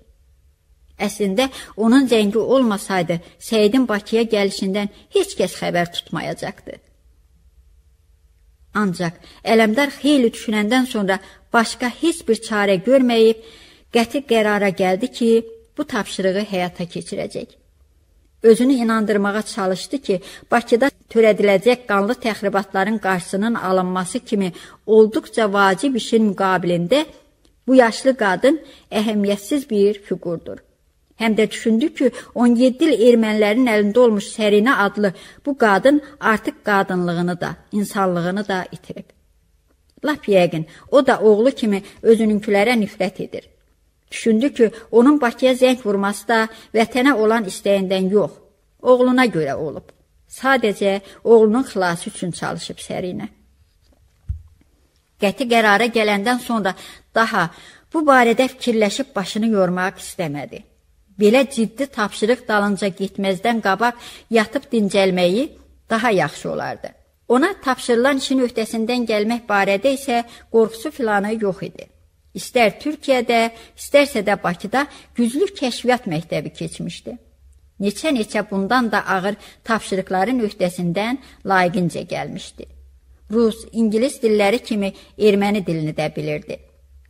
Əslində, onun zəngi olmasaydı, Səyidin Bakıya gəlişindən heç kəs xəbər tutmayacaqdı. Ancaq Ələmdar xeyli düşünəndən sonra başqa heç bir çarə görməyib, qəti qərara gəldi ki, bu tapşırığı həyata keçirəcək. Özünü inandırmağa çalışdı ki, Bakıda törədiləcək qanlı təxribatların qarşısının alınması kimi olduqca vacib işin müqabilində bu yaşlı qadın əhəmiyyətsiz bir fiqurdur. Həm də düşündü ki, 17 il ermənilərin əlində olmuş Sərinə adlı bu qadın artıq qadınlığını da, insanlığını da itirib. Lap yəqin, o da oğlu kimi özününkilərə nifrət edir. Düşündü ki, onun Bakıya zəng vurması da vətənə olan istəyindən yox, oğluna görə olub. Sadəcə oğlunun xilası üçün çalışıb sərinə. Qəti qərara gələndən sonra daha bu barədə fikirləşib başını yormaq istəmədi. Belə ciddi tapşırıq dalınca getməzdən qabaq yatıb dincəlməyi daha yaxşı olardı. Ona tapşırılan işin öhdəsindən gəlmək barədə isə qorxusu filanı yox idi. İstər Türkiyədə, istərsə də Bakıda güclü kəşfiyyat məktəbi keçmişdi. Neçə-neçə bundan da ağır tapşırıqların öhdəsindən layiqincə gəlmişdi. Rus, ingilis dilləri kimi erməni dilini də bilirdi.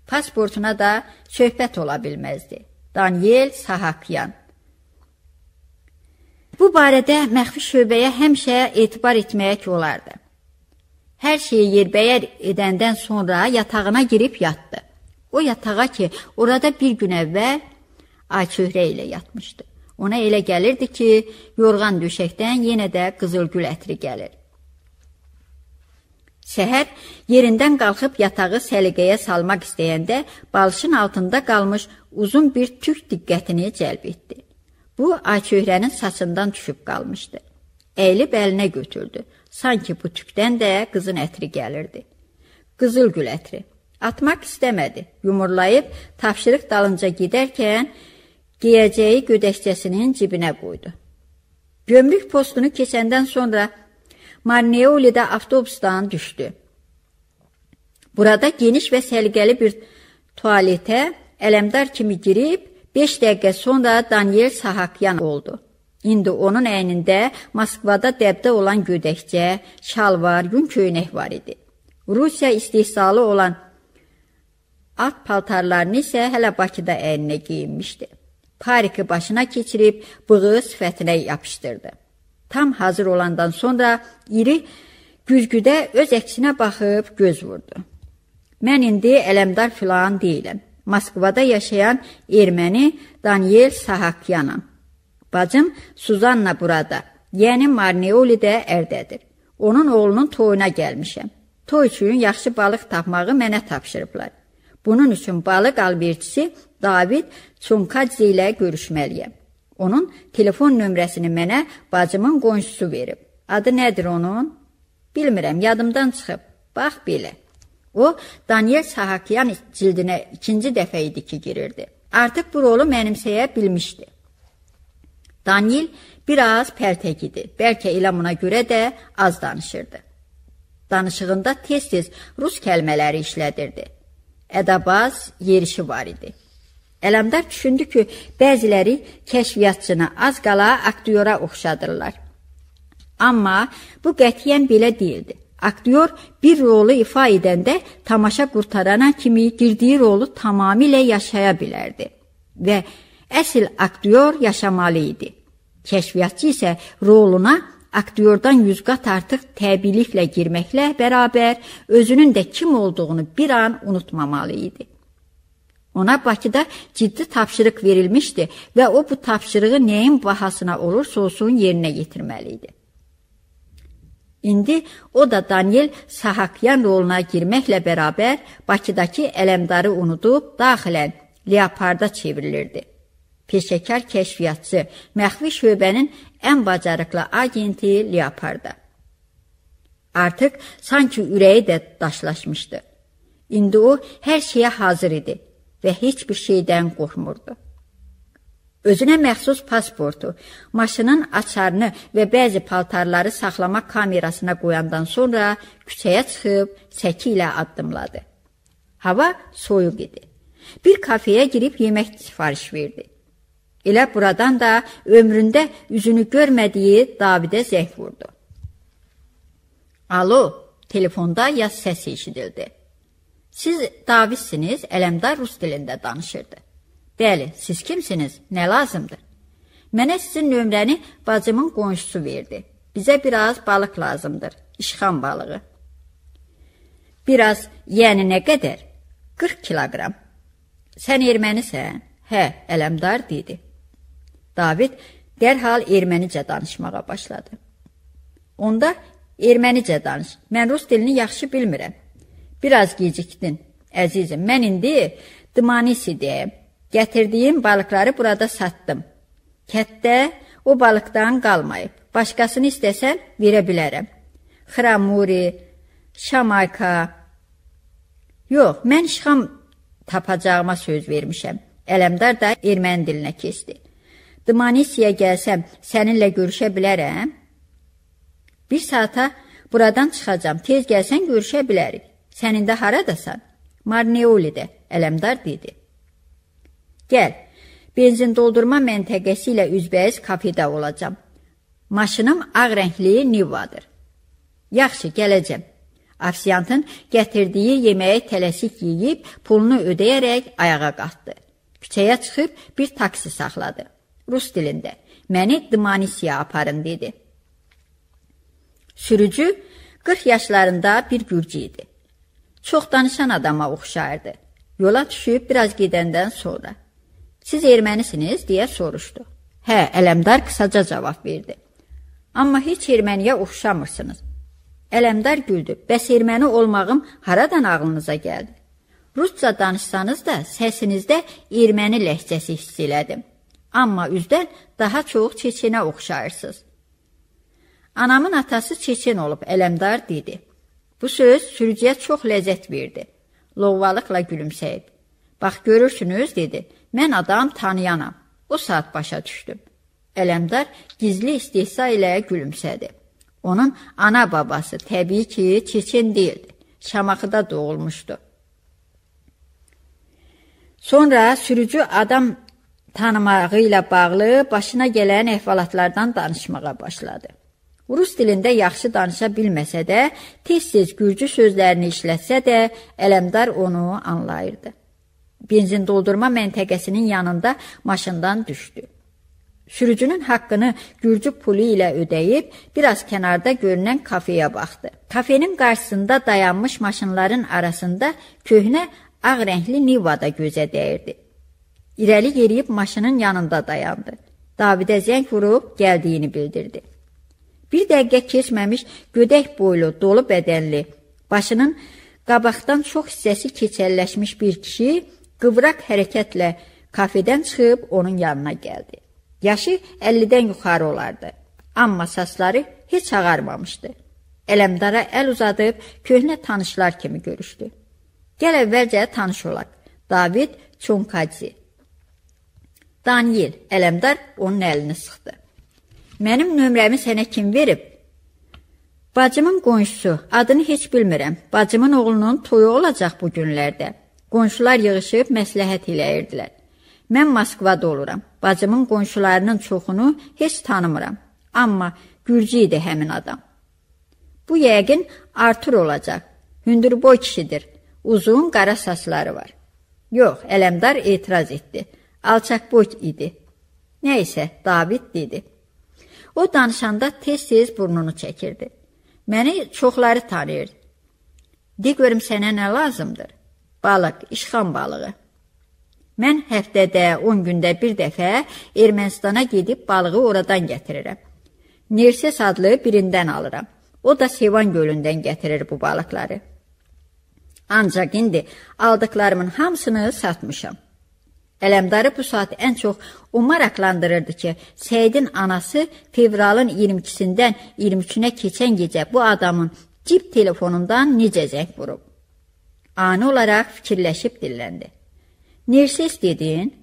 Pasportuna da söhbət ola bilməzdi. Daniel Sahakyan Bu barədə məxfi şöbəyə həmişə etibar etməyə ki olardı. Hər şeyi yerbəyər edəndən sonra yatağına girib yatdı. O yatağa ki, orada bir gün əvvəl Ayçöhrə ilə yatmışdı. Ona elə gəlirdi ki, yorğan döşəkdən yenə də qızılgül ətri gəlir. Səhər yerindən qalxıb yatağı səliqəyə salmaq istəyəndə balışın altında qalmış uzun bir tük diqqətini cəlb etdi. Bu Ayçöhrənin saçından düşüb qalmışdı. Əyilib əlinə götürdü. Sanki bu tükdən də qızın ətri gəlirdi. Qızılgül ətri. Atmaq istəmədi. Yumurlayıb tapşırıq dalınca gedərkən geyəcəyi gödəkçəsinin cibinə qoydu. Gömrük postunu keçəndən sonra Marneoli'də avtobusdan düşdü. Burada geniş və səliqəli bir tualetə ələmdar kimi girib, 5 dəqiqə sonra Daniel Sahakyan oldu. İndi onun əynində Moskvada dəbdə olan gödəkçə, şalvar, yun köynək var idi. Rusiya istehsalı olan Alt paltarlarını isə hələ Bakıda əyninə geyinmişdi. Pariki başına keçirib bığı sifətinə yapışdırdı. Tam hazır olandan sonra iri güzgüdə öz əksinə baxıb göz vurdu. Mən indi ələmdar filan deyiləm. Moskvada yaşayan erməni Daniel Sahakyanam. Bacım Suzanna burada, yəni Marneolidə ərdədir. Onun oğlunun toyuna gəlmişəm. Toy üçün yaxşı balıq tapmağı mənə tapşırıblar. Bunun üçün balıq alverçisi David Sunkadze ilə görüşməliyəm. Onun telefon nömrəsini mənə bacımın qonşusu verib. Adı nədir onun? Bilmirəm, yadımdan çıxıb. Bax belə. O, Daniel Sahakyan cildinə ikinci dəfə idi ki, girirdi. Artıq bu rolu mənimsəyə bilmişdi. Daniel biraz pərtək idi. Bəlkə elə buna görə də az danışırdı. Danışığında tez-tez rus kəlmələri işlədirdi ədəbaz yerişi var idi. Ələmdar düşündü ki, bəziləri kəşfiyyatçına az qala aktyora oxşadırlar. Amma bu qətiyyən belə deyildi. Aktyor bir rolu ifa edəndə tamaşa qurtarana kimi girdiyi rolu tamamilə yaşaya bilərdi və əsl aktyor yaşamalı idi. Kəşfiyyatçı isə roluna aktyordan yüz qat artıq təbiiliklə girməklə bərabər özünün də kim olduğunu bir an unutmamalı idi. Ona Bakıda ciddi tapşırıq verilmişdi və o bu tapşırığı nəyin bahasına olursa olsun yerinə yetirməli idi. İndi o da Daniel Sahakyan roluna girməklə bərabər Bakıdakı ələmdarı unudub daxilən leoparda çevrilirdi. Peşəkar kəşfiyyatçı, məxfi şöbənin en bacarıklı agenti Leopard'a. Artık sanki ürəyi də daşlaşmışdı. İndi o hər şeyə hazır idi və heç bir şeydən qorxmurdu. Özünə məxsus pasportu, maşının açarını və bəzi paltarları saxlama kamerasına qoyandan sonra küçəyə çıxıb səki ilə addımladı. Hava soyuq idi. Bir kafeyə girib yemək sifariş verdi. Elə buradan da ömründə üzünü görmədiyi Davidə zəng vurdu. Alo, telefonda yaz səsi eşidildi. Siz Davidsiniz, Ələmdar rus dilində danışırdı. Bəli, siz kimsiniz? Nə lazımdır? Mənə sizin nömrəni bacımın qonşusu verdi. Bizə biraz balıq lazımdır. İşxan balığı. Biraz, yəni nə qədər? 40 kiloqram. Sən ermənisən? Hə, Ələmdar dedi. David dərhal ermənicə danışmağa başladı. Onda ermənicə danış. Mən rus dilini yaxşı bilmirəm. Biraz gecikdin, əzizim. Mən indi Dmanisi deyim. Gətirdiyim balıqları burada satdım. Kətdə o balıqdan qalmayıb. Başqasını istəsən verə bilərəm. Xramuri, Şamayka. Yox, mən şxam tapacağıma söz vermişəm. Ələmdar da erməni dilinə keçdi. Dmanisiyə gəlsəm, səninlə görüşə bilərəm? Bir saata buradan çıxacam, tez gəlsən görüşə bilərik. Sən indi haradasan? Marneolidə, Ələmdar dedi. Gəl, benzin doldurma məntəqəsi ilə üzbəyiz kafedə olacam. Maşınım ağ rəngli Nivadır. Yaxşı, gələcəm. Afsiantın gətirdiyi yeməyi tələsik yeyib, pulunu ödəyərək ayağa qalxdı. Küçəyə çıxıb bir taksi saxladı. Rus dilində. Məni Dmanisiya aparın dedi. Sürücü 40 yaşlarında bir gürcü idi. Çox danışan adama oxşayırdı. Yola düşüb biraz gedəndən sonra "Siz ermənisiniz?" deyə soruşdu. "Hə," Ələmdar qısaca cavab verdi. "Amma heç erməniyə oxşamırsınız." Ələmdar güldü. "Bəs erməni olmağım haradan ağlınıza gəldi?" Rusca danışsanız da səsinizdə erməni ləhcəsi hiss elədim. Amma üzdən daha çox çeçenə oxşayırsınız. Anamın atası çeçen olub, Ələmdar dedi. Bu söz sürücüyə çox ləzzət verdi. Lovvalıqla gülümsəyib. Bax görürsünüz, dedi. Mən adam tanıyanam. O saat başa düşdüm. Ələmdar gizli istehza ilə gülümsədi. Onun ana babası təbii ki, çeçen deyildi. Şamaxıda doğulmuşdu. Sonra sürücü adam tanımağı ilə bağlı başına gələn əhvalatlardan danışmağa başladı. Rus dilində yaxşı danışa bilməsə də, tez-tez gürcü sözlərini işlətsə də, ələmdar onu anlayırdı. Benzin doldurma məntəqəsinin yanında maşından düşdü. Sürücünün haqqını gürcü pulu ilə ödəyib, biraz kənarda görünən kafeyə baxdı. Kafenin qarşısında dayanmış maşınların arasında köhnə ağ rəngli Niva da gözə dəyirdi irəli yeriyib maşının yanında dayandı. Davidə zəng vurub gəldiyini bildirdi. Bir dəqiqə keçməmiş gödək boylu, dolu bədənli, başının qabaqdan çox hissəsi keçəlləşmiş bir kişi qıvraq hərəkətlə kafedən çıxıb onun yanına gəldi. Yaşı 50-dən yuxarı olardı, amma saçları heç ağarmamışdı. Ələmdara əl uzadıb köhnə tanışlar kimi görüşdü. Gəl əvvəlcə tanış olaq. David Çunkadzi. Daniel, ələmdar onun əlini sıxdı. Mənim nömrəmi sənə kim verib? Bacımın qonşusu, adını heç bilmirəm. Bacımın oğlunun toyu olacaq bu günlərdə. Qonşular yığılıb məsləhət eləyirdilər. Mən Moskvada oluram. Bacımın qonşularının çoxunu heç tanımıram. Amma gürcü idi həmin adam. Bu yəqin Artur olacaq. Hündürboy kişidir. Uzun qara saçları var. Yox, Ələmdar etiraz etdi alçaqboy idi. Nə isə David dedi. O danışanda tez-tez burnunu çəkirdi. Məni çoxları tanıyır. De görüm sənə nə lazımdır? Balıq, işxan balığı. Mən həftədə 10 gündə bir dəfə Ermənistana gedib balığı oradan gətirirəm. Nerses adlı birindən alıram. O da Sevan gölündən gətirir bu balıqları. Ancaq indi aldıqlarımın hamısını satmışam. Ələmdarı bu saat ən çox o maraqlandırırdı ki, Səidin anası fevralın 22-dən 23-ünə keçən gecə bu adamın cib telefonundan necə zəng vurub. Ani olaraq fikirləşib dilləndi. Nerses dedin,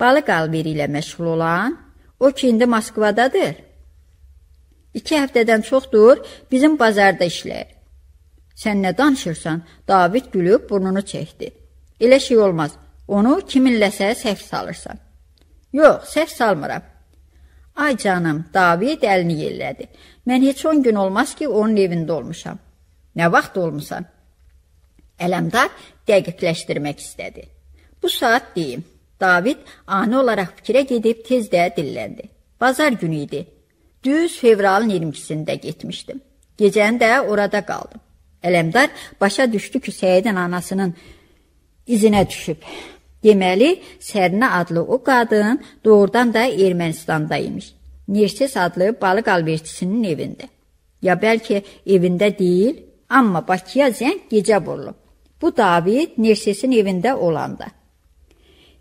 balıq alveri ilə məşğul olan, o ki, indi Moskvadadır. İki həftədən çoxdur bizim bazarda işləyir. Sən nə danışırsan? David gülüb burnunu çəkdi. Elə şey olmaz.'' Onu kiminləsə səhv salırsan. Yox, səhv salmıram. Ay canım, David əlini yellədi. Mən heç 10 gün olmaz ki, onun evində olmuşam. Nə vaxt olmusan? Ələmdar dəqiqləşdirmək istədi. Bu saat deyim. David ani olaraq fikrə gedib tez də dilləndi. Bazar günü idi. Düz fevralın 22-sində getmişdim. Gecəni də orada qaldım. Ələmdar başa düşdü ki, Səyidən anasının izinə düşüb. Deməli, Sərnə adlı o qadın doğrudan da Ermənistanda imiş. Nerses adlı balıq alverçisinin evində. Ya bəlkə evində deyil, amma Bakıya zəng gecə vurulub. Bu David Nersesin evində olanda.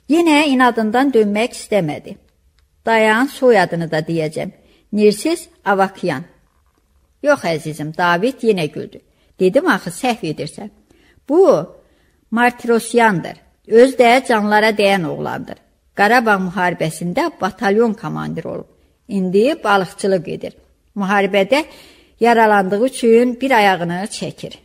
Yenə inadından dönmək istəmədi. Dayan soyadını da deyəcəm. Nerses Avakyan. Yox əzizim, David yenə güldü. Dedim axı səhv edirsən. Bu Martirosyandır. Öz də canlara dəyən oğlandır. Qarabağ müharibəsində batalyon komandiri olub. İndi balıqçılıq edir. Müharibədə yaralandığı üçün bir ayağını çəkir.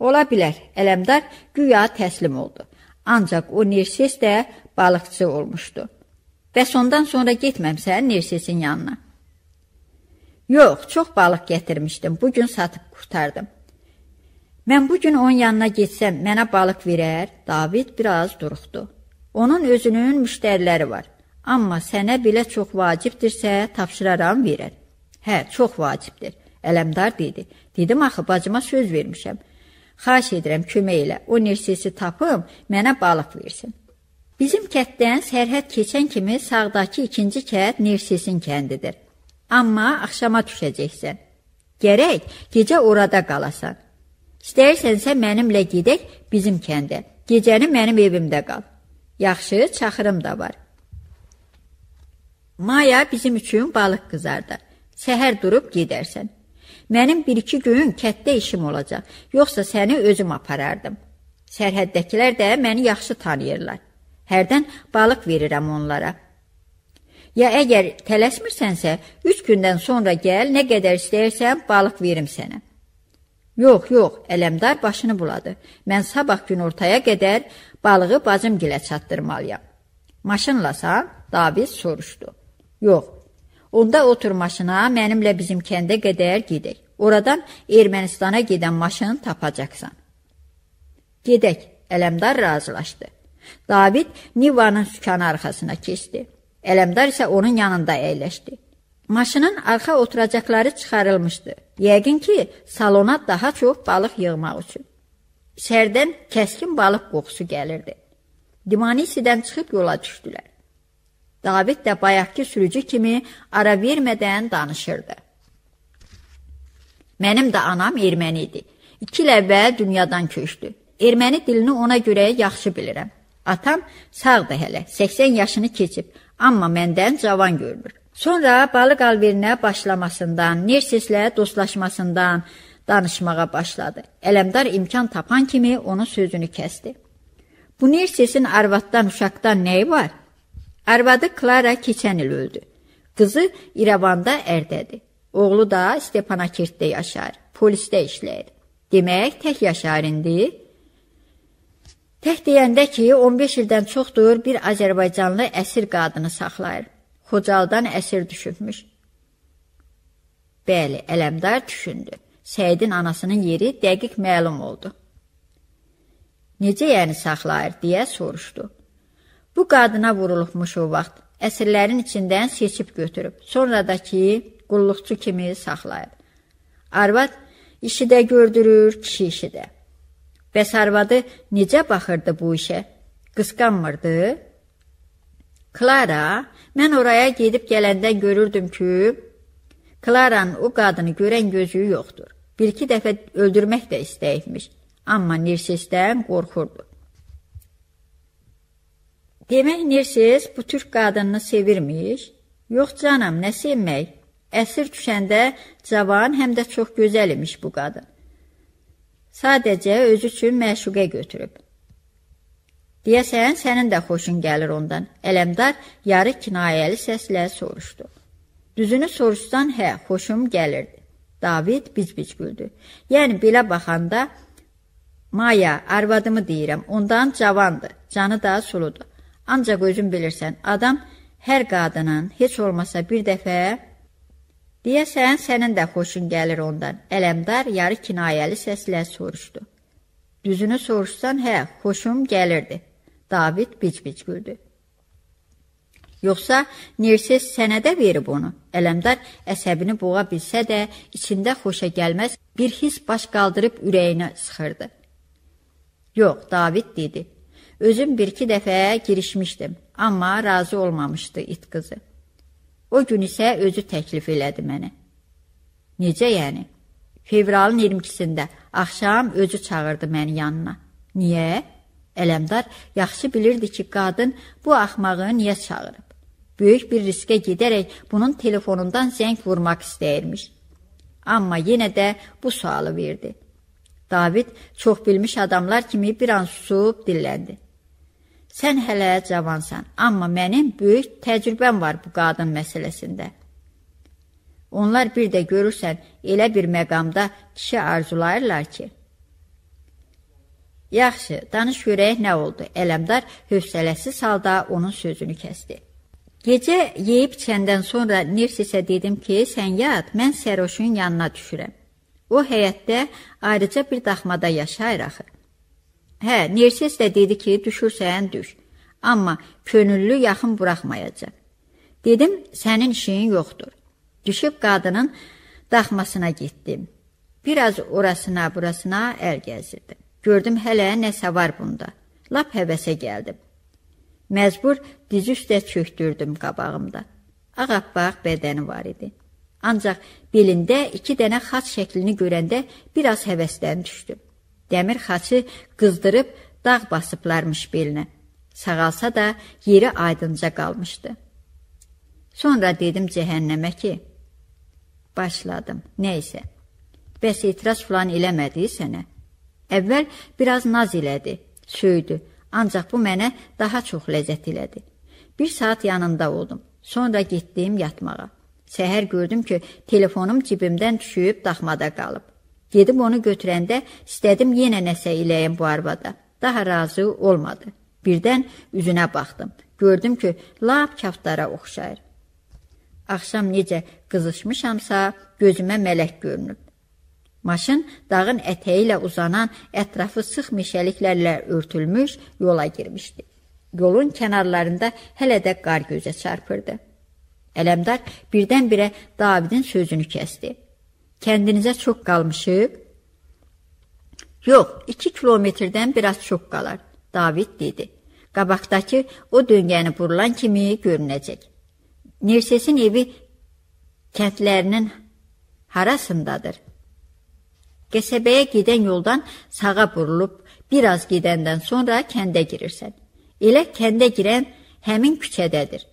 Ola bilər, Ələmdar güya təslim oldu. Ancaq o Nerses də balıqçı olmuşdu. Bəs ondan sonra getməmsən Nersesin yanına. Yox, çox balıq gətirmişdim. Bu gün satıb qurtardım. Mən bu gün onun yanına getsəm mənə balıq verər? David biraz duruxdu. Onun özünün müştəriləri var. Amma sənə belə çox vacibdirsə, tapşıraram verər. Hə, çox vacibdir. Ələmdar dedi. Dedim axı bacıma söz vermişəm. Xahiş edirəm kömək elə. O nersisi tapım, mənə balıq versin. Bizim kətdən sərhəd keçən kimi sağdakı ikinci kət Nersesin kəndidir. Amma axşama düşəcəksən. Gərək gecə orada qalasan. İstəyirsənsə mənimlə gedək bizim kəndə. Gecəni mənim evimdə qal. Yaxşı, çaxırım da var. Maya bizim üçün balıq qızardı. Səhər durub gedərsən. Mənim bir-iki gün kətdə işim olacaq. Yoxsa səni özüm aparardım. Sərhəddəkilər də məni yaxşı tanıyırlar. Hərdən balıq verirəm onlara. Ya əgər tələsmirsənsə, 3 gündən sonra gəl, nə qədər istəyirsən balıq verim sənə.'' Yox, yox, Ələmdar başını buladı. Mən sabah gün ortaya qədər balığı bacım gilə çatdırmalıyam. Maşınlasan? David soruşdu. Yox. Onda otur maşına, mənimlə bizim kəndə qədər gedək. Oradan Ermənistana gedən maşını tapacaqsan. Gedək, Ələmdar razılaşdı. David Nivanın sükanı arxasına keçdi. Ələmdar isə onun yanında əyləşdi. Maşının arxa oturacaqları çıxarılmışdı. Yəqin ki, salona daha çox balıq yığmaq üçün. Şərdən kəskin balıq qoxusu gəlirdi. Dimanisidən çıxıb yola düşdülər. David də bayaqki sürücü kimi ara vermədən danışırdı. Mənim də anam erməni idi. 2 il əvvəl dünyadan köçdü. Erməni dilini ona görə yaxşı bilirəm. Atam sağdır hələ, 80 yaşını keçib, amma məndən cavan görünür. Sonra balıq alverinə başlamasından, Nersislə dostlaşmasından danışmağa başladı. Ələmdar imkan tapan kimi onun sözünü kəsdi. Bu Nersisin arvaddan, uşaqdan nəyi var? Arvadı Klara keçən il öldü. Qızı İrəvanda ərdədir. Oğlu da Stepanakirtdə yaşayır, polisdə işləyir. Demək, tək yaşayır indi. Tək deyəndə ki, 15 ildən çoxdur bir Azərbaycanlı əsir qadını saxlayır. Xocalıdan əsir düşübmüş. Bəli, Ələmdar düşündü. Səidin anasının yeri dəqiq məlum oldu. Necə yəni saxlayır deyə soruşdu. Bu qadına vurulubmuş o vaxt. Əsirlərin içindən seçib götürüb. Sonra da ki, qulluqçu kimi saxlayıb. Arvad işi də gördürür, kişi işi də. Bəs arvadı necə baxırdı bu işə? Qısqanmırdı? Klara, mən oraya gedib gələndə görürdüm ki, Klaranın o qadını görən gözü yoxdur. Bir-iki dəfə öldürmək də istəyibmiş, amma Nirsisdən qorxurdu. Demək Nirsis bu türk qadınını sevirmiş? Yox canım, nə sevmək? Əsir düşəndə cavan, həm də çox gözəl imiş bu qadın. Sadəcə özü üçün məşuqə götürüb. Deyəsən, sənin də xoşun gəlir ondan. Ələmdar yarı kinayəli səslə soruşdu. Düzünü soruşsan, hə, xoşum gəlirdi. David bic-bic güldü. Yəni, belə baxanda, Maya, arvadımı deyirəm, ondan cavandır, canı da suludur. Ancaq özün bilirsən, adam hər qadının heç olmasa bir dəfə Deyəsən, sənin də xoşun gəlir ondan. Ələmdar yarı kinayəli səslə soruşdu. Düzünü soruşsan, hə, xoşum gəlirdi. David bic-bic güldü. Yoxsa Nerses sənə də verib onu. Ələmdar əsəbini boğa bilsə də, içində xoşa gəlməz bir his baş qaldırıb ürəyinə sıxırdı. Yox, David dedi. Özüm bir-iki dəfə girişmişdim, amma razı olmamışdı it qızı. O gün isə özü təklif elədi mənə. Necə yəni? Fevralın 22-sində axşam özü çağırdı məni yanına. Niyə? Ələmdar yaxşı bilirdi ki, qadın bu axmağı niyə çağırıb. Böyük bir riskə gedərək bunun telefonundan zəng vurmaq istəyirmiş. Amma yenə də bu sualı verdi. David çox bilmiş adamlar kimi bir an susub dilləndi. Sən hələ cavansan, amma mənim böyük təcrübəm var bu qadın məsələsində. Onlar bir də görürsən, elə bir məqamda kişi arzulayırlar ki, Yaxşı, danış görək nə oldu. Ələmdar hövsələsiz halda onun sözünü kəsdi. Gecə yeyib içəndən sonra Nirsisə dedim ki, sən yat, mən Səroşun yanına düşürəm. O həyətdə ayrıca bir daxmada yaşayır axı. Hə, Nirsis də dedi ki, düşürsən düş, amma könüllü yaxın buraxmayacaq. Dedim, sənin işin yoxdur. Düşüb qadının daxmasına getdim. Bir az orasına, burasına əl gəzirdim. Gördüm hələ nəsə var bunda. Lap həvəsə gəldim. Məcbur diz üstə çökdürdüm qabağımda. Ağappaq bədəni var idi. Ancaq belində iki dənə xaç şəklini görəndə biraz həvəsdən düşdüm. Dəmir xaçı qızdırıb dağ basıblarmış belinə. Sağalsa da yeri aydınca qalmışdı. Sonra dedim cəhənnəmə ki, başladım, nə isə. Bəs etiraz filan eləmədi sənə. Əvvəl biraz naz elədi, söydü, ancaq bu mənə daha çox ləzzət elədi. Bir saat yanında oldum. Sonra getdim yatmağa. Səhər gördüm ki, telefonum cibimdən düşüb daxmada qalıb. Gedib onu götürəndə istədim yenə nəsə eləyim bu arvada. Daha razı olmadı. Birdən üzünə baxdım. Gördüm ki, lap kaftlara oxşayır. Axşam necə qızışmışamsa, gözümə mələk görünüb. Maşın dağın ətəyi ilə uzanan ətrafı sıx meşəliklərlə örtülmüş yola girmişdi. Yolun kənarlarında hələ də qar gözə çarpırdı. Ələmdar birdən-birə Davidin sözünü kəsdi. Kəndinizə çox qalmışıq? Yox, iki kilometrdən biraz çox qalar, David dedi. Qabaqdakı o döngəni burulan kimi görünəcək. Nersesin evi kəndlərinin harasındadır? Qəsəbəyə gedən yoldan sağa burulub bir az gedəndən sonra kəndə girirsən. Elə kəndə girən həmin küçədədir.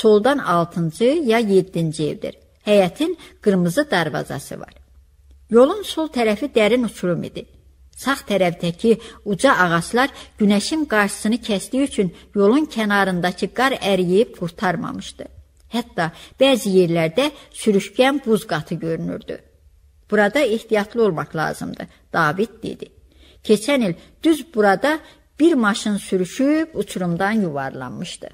Soldan 6-cı ya 7-ci evdir. Həyətin qırmızı darvazası var. Yolun sol tərəfi dərin uçurum idi. Sağ tərəfdəki uca ağaclar günəşin qarşısını kəsdiyi üçün yolun kənarındakı qar əriyib qurtarmamışdı. Hətta bəzi yerlərdə sürüşkən buz qatı görünürdü. Burada ehtiyatlı olmaq lazımdır. David dedi. Keçən il düz burada bir maşın sürüşüb uçurumdan yuvarlanmışdı.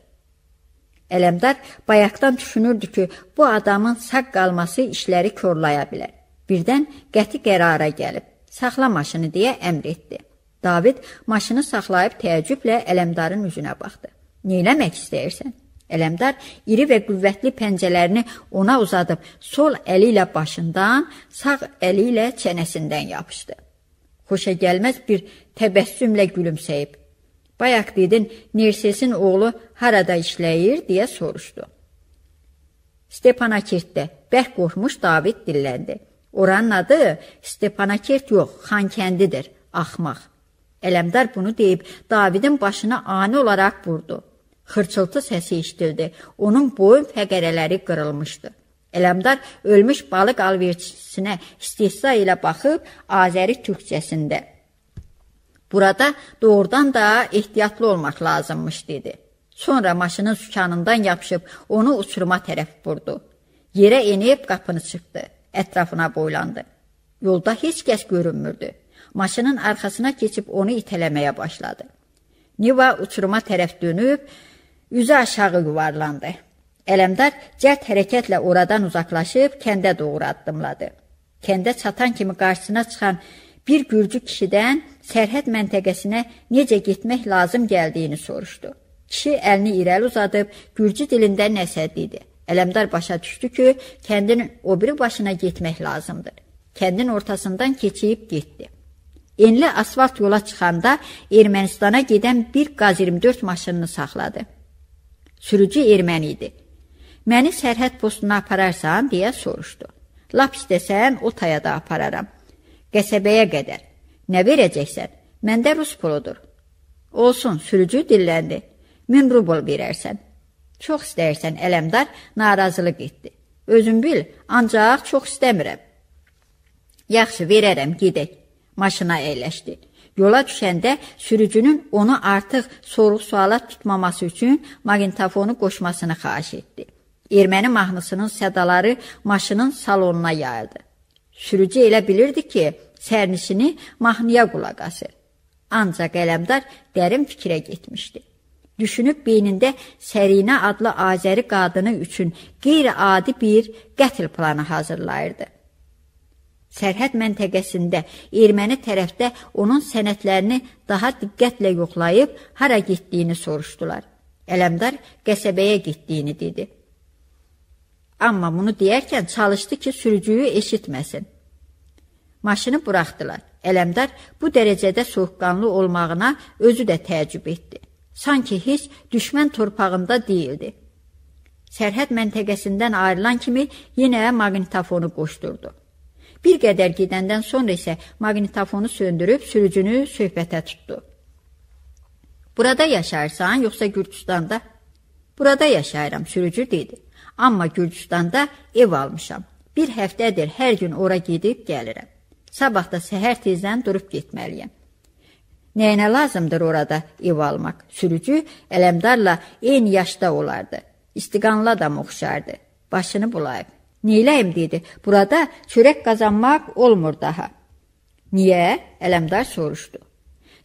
Ələmdar bayaqdan düşünürdü ki, bu adamın sağ qalması işləri körlaya bilər. Birdən qəti qərara gəlib, saxla maşını deyə əmr etdi. David maşını saxlayıb təəccüblə Ələmdarın üzünə baxdı. Neyləmək istəyirsən? Ələmdar iri və qüvvətli pəncələrini ona uzadıb sol əli ilə başından, sağ əli ilə çənəsindən yapışdı. Xoşa gəlməz bir təbəssümlə gülümsəyib. Bayaq dedin, Nersesin oğlu harada işləyir, deyə soruşdu. Stepanakirtdə bərk qorxmuş David dilləndi. Oranın adı Stepanakert yox, Xankəndidir, axmaq. Ələmdar bunu deyib Davidin başına ani olaraq vurdu. Xırçıltı səsi eşidildi. Onun boyun fəqərələri qırılmışdı. Eləmdar ölmüş balıq alverçisinə istehza ilə baxıb Azəri türkçəsində. Burada doğrudan da ehtiyatlı olmaq lazımmış dedi. Sonra maşının sükanından yapışıb onu uçuruma tərəf vurdu. Yerə enib qapını çıxdı. Ətrafına boylandı. Yolda heç kəs görünmürdü. Maşının arxasına keçib onu itələməyə başladı. Niva uçuruma tərəf dönüb Üzü aşağı yuvarlandı. Ələmdar cəld hərəkətlə oradan uzaqlaşıb kəndə doğru addımladı. Kəndə çatan kimi qarşısına çıxan bir gürcü kişidən sərhəd məntəqəsinə necə getmək lazım gəldiyini soruşdu. Kişi əlini irəli uzadıb gürcü dilində nəsə dedi. Ələmdar başa düşdü ki, kəndin o biri başına getmək lazımdır. Kəndin ortasından keçib getdi. Enli asfalt yola çıxanda Ermənistana gedən bir qaz 24 maşınını saxladı. Sürücü erməni idi. Məni sərhəd postuna apararsan, deyə soruşdu. Lap istəsən, o tayada apararam. Qəsəbəyə qədər. Nə verəcəksən? Məndə rus puludur. Olsun, sürücü dilləndi. 1000 rubl verərsən. Çox istəyirsən, ələmdar narazılıq etdi. Özün bil, ancaq çox istəmirəm. Yaxşı, verərəm, gedək. Maşına əyləşdi. Yola düşəndə sürücünün ona artıq soruq-suala tutmaması üçün maqnitofonu qoşmasını xahiş etdi. Erməni mahnısının sədaları maşının salonuna yayıldı. Sürücü elə bilirdi ki, sərnişini mahnıya qulaq asır. Ancaq qələmdar dərin fikrə getmişdi. Düşünüb beynində Sərinə adlı Azəri qadını üçün qeyri-adi bir qətl planı hazırlayırdı sərhəd məntəqəsində erməni tərəfdə onun sənətlərini daha diqqətlə yoxlayıb hara getdiyini soruşdular. Ələmdar qəsəbəyə getdiyini dedi. Amma bunu deyərkən çalışdı ki, sürücüyü eşitməsin. Maşını buraxdılar. Ələmdar bu dərəcədə soyuqqanlı olmağına özü də təəccüb etdi. Sanki heç düşmən torpağında deyildi. Sərhəd məntəqəsindən ayrılan kimi yenə maqnitofonu qoşdurdu. Bir qədər gedəndən sonra isə maqnitofonu söndürüb sürücünü söhbətə tutdu. Burada yaşayırsan, yoxsa Gürcüstanda? Burada yaşayıram, sürücü dedi. Amma Gürcüstanda ev almışam. Bir həftədir hər gün ora gedib gəlirəm. Sabah da səhər tezdən durub getməliyəm. Nəyinə lazımdır orada ev almaq? Sürücü Ələmdarla eyni yaşda olardı. İstiqanla da oxşardı. Başını bulayıb. Neyləyim dedi. Burada çörək qazanmaq olmur daha. Niyə? Ələmdar soruşdu.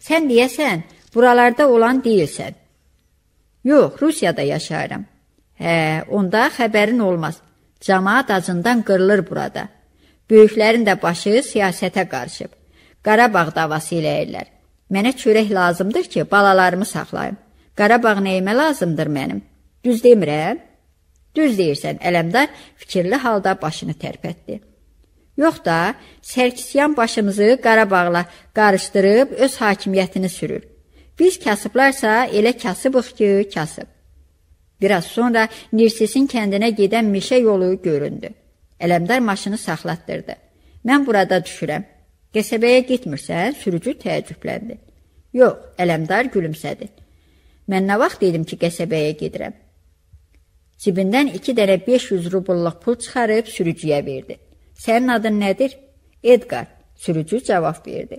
Sən deyəsən, buralarda olan deyilsən. Yox, Rusiyada yaşayıram. Hə, onda xəbərin olmaz. Cəmaət acından qırılır burada. Böyüklərin də başı siyasətə qarışıb. Qarabağ davası eləyirlər. Mənə çörək lazımdır ki, balalarımı saxlayım. Qarabağ nəyimə lazımdır mənim? Düz demirəm? Düz deyirsən, Ələmdar fikirli halda başını tərpətdi. Yox da, Sərkisyan başımızı Qarabağla qarışdırıb öz hakimiyyətini sürür. Biz kasıblarsa elə kasıbıq ki, kasıb. Biraz sonra Nirsisin kəndinə gedən meşə yolu göründü. Ələmdar maşını saxlatdırdı. Mən burada düşürəm. Qəsəbəyə getmirsən? Sürücü təəccübləndi. Yox, Ələmdar gülümsədi. Mən nə vaxt dedim ki, qəsəbəyə gedirəm? Cibindən 2 dənə 500 rubulluq pul çıxarıb sürücüyə verdi. Sənin adın nədir? Edgar. Sürücü cavab verdi.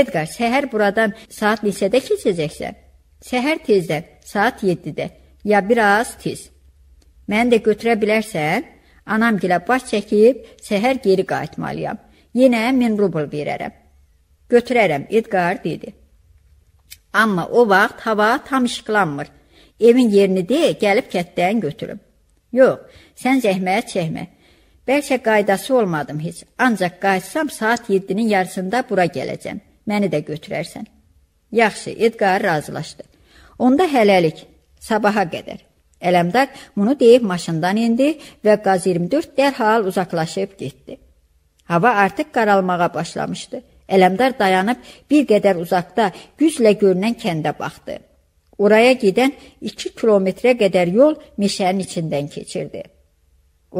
Edgar, səhər buradan saat neçədə keçəcəksən? Səhər tezdən, saat 7-də. Ya biraz tez. Məni də götürə bilərsən? Anam gilə baş çəkib səhər geri qayıtmalıyam. Yenə 1000 rubl verərəm. Götürərəm, Edgar dedi. Amma o vaxt hava tam işıqlanmır. Evin yerini de gəlib kətdən götürüb. Yox, sən zəhmət çəkmə. Bəlkə qaydası olmadım heç. Ancaq qayıtsam saat 7-nin yarısında bura gələcəm. Məni də götürərsən. Yaxşı, Edgar razılaşdı. Onda hələlik, sabaha qədər. Ələmdar bunu deyib maşından endi və qaz 24 dərhal uzaqlaşıb getdi. Hava artıq qaralmağa başlamışdı. Ələmdar dayanıb bir qədər uzaqda güclə görünən kəndə baxdı. Oraya gedən iki kilometrə qədər yol meşənin içindən keçirdi.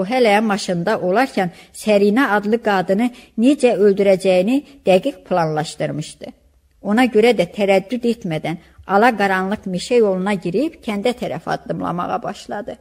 O hələ maşında olarkən Sərinə adlı qadını necə öldürəcəyini dəqiq planlaşdırmışdı. Ona görə də tərəddüd etmədən ala qaranlıq meşə yoluna girib kəndə tərəf addımlamağa başladı.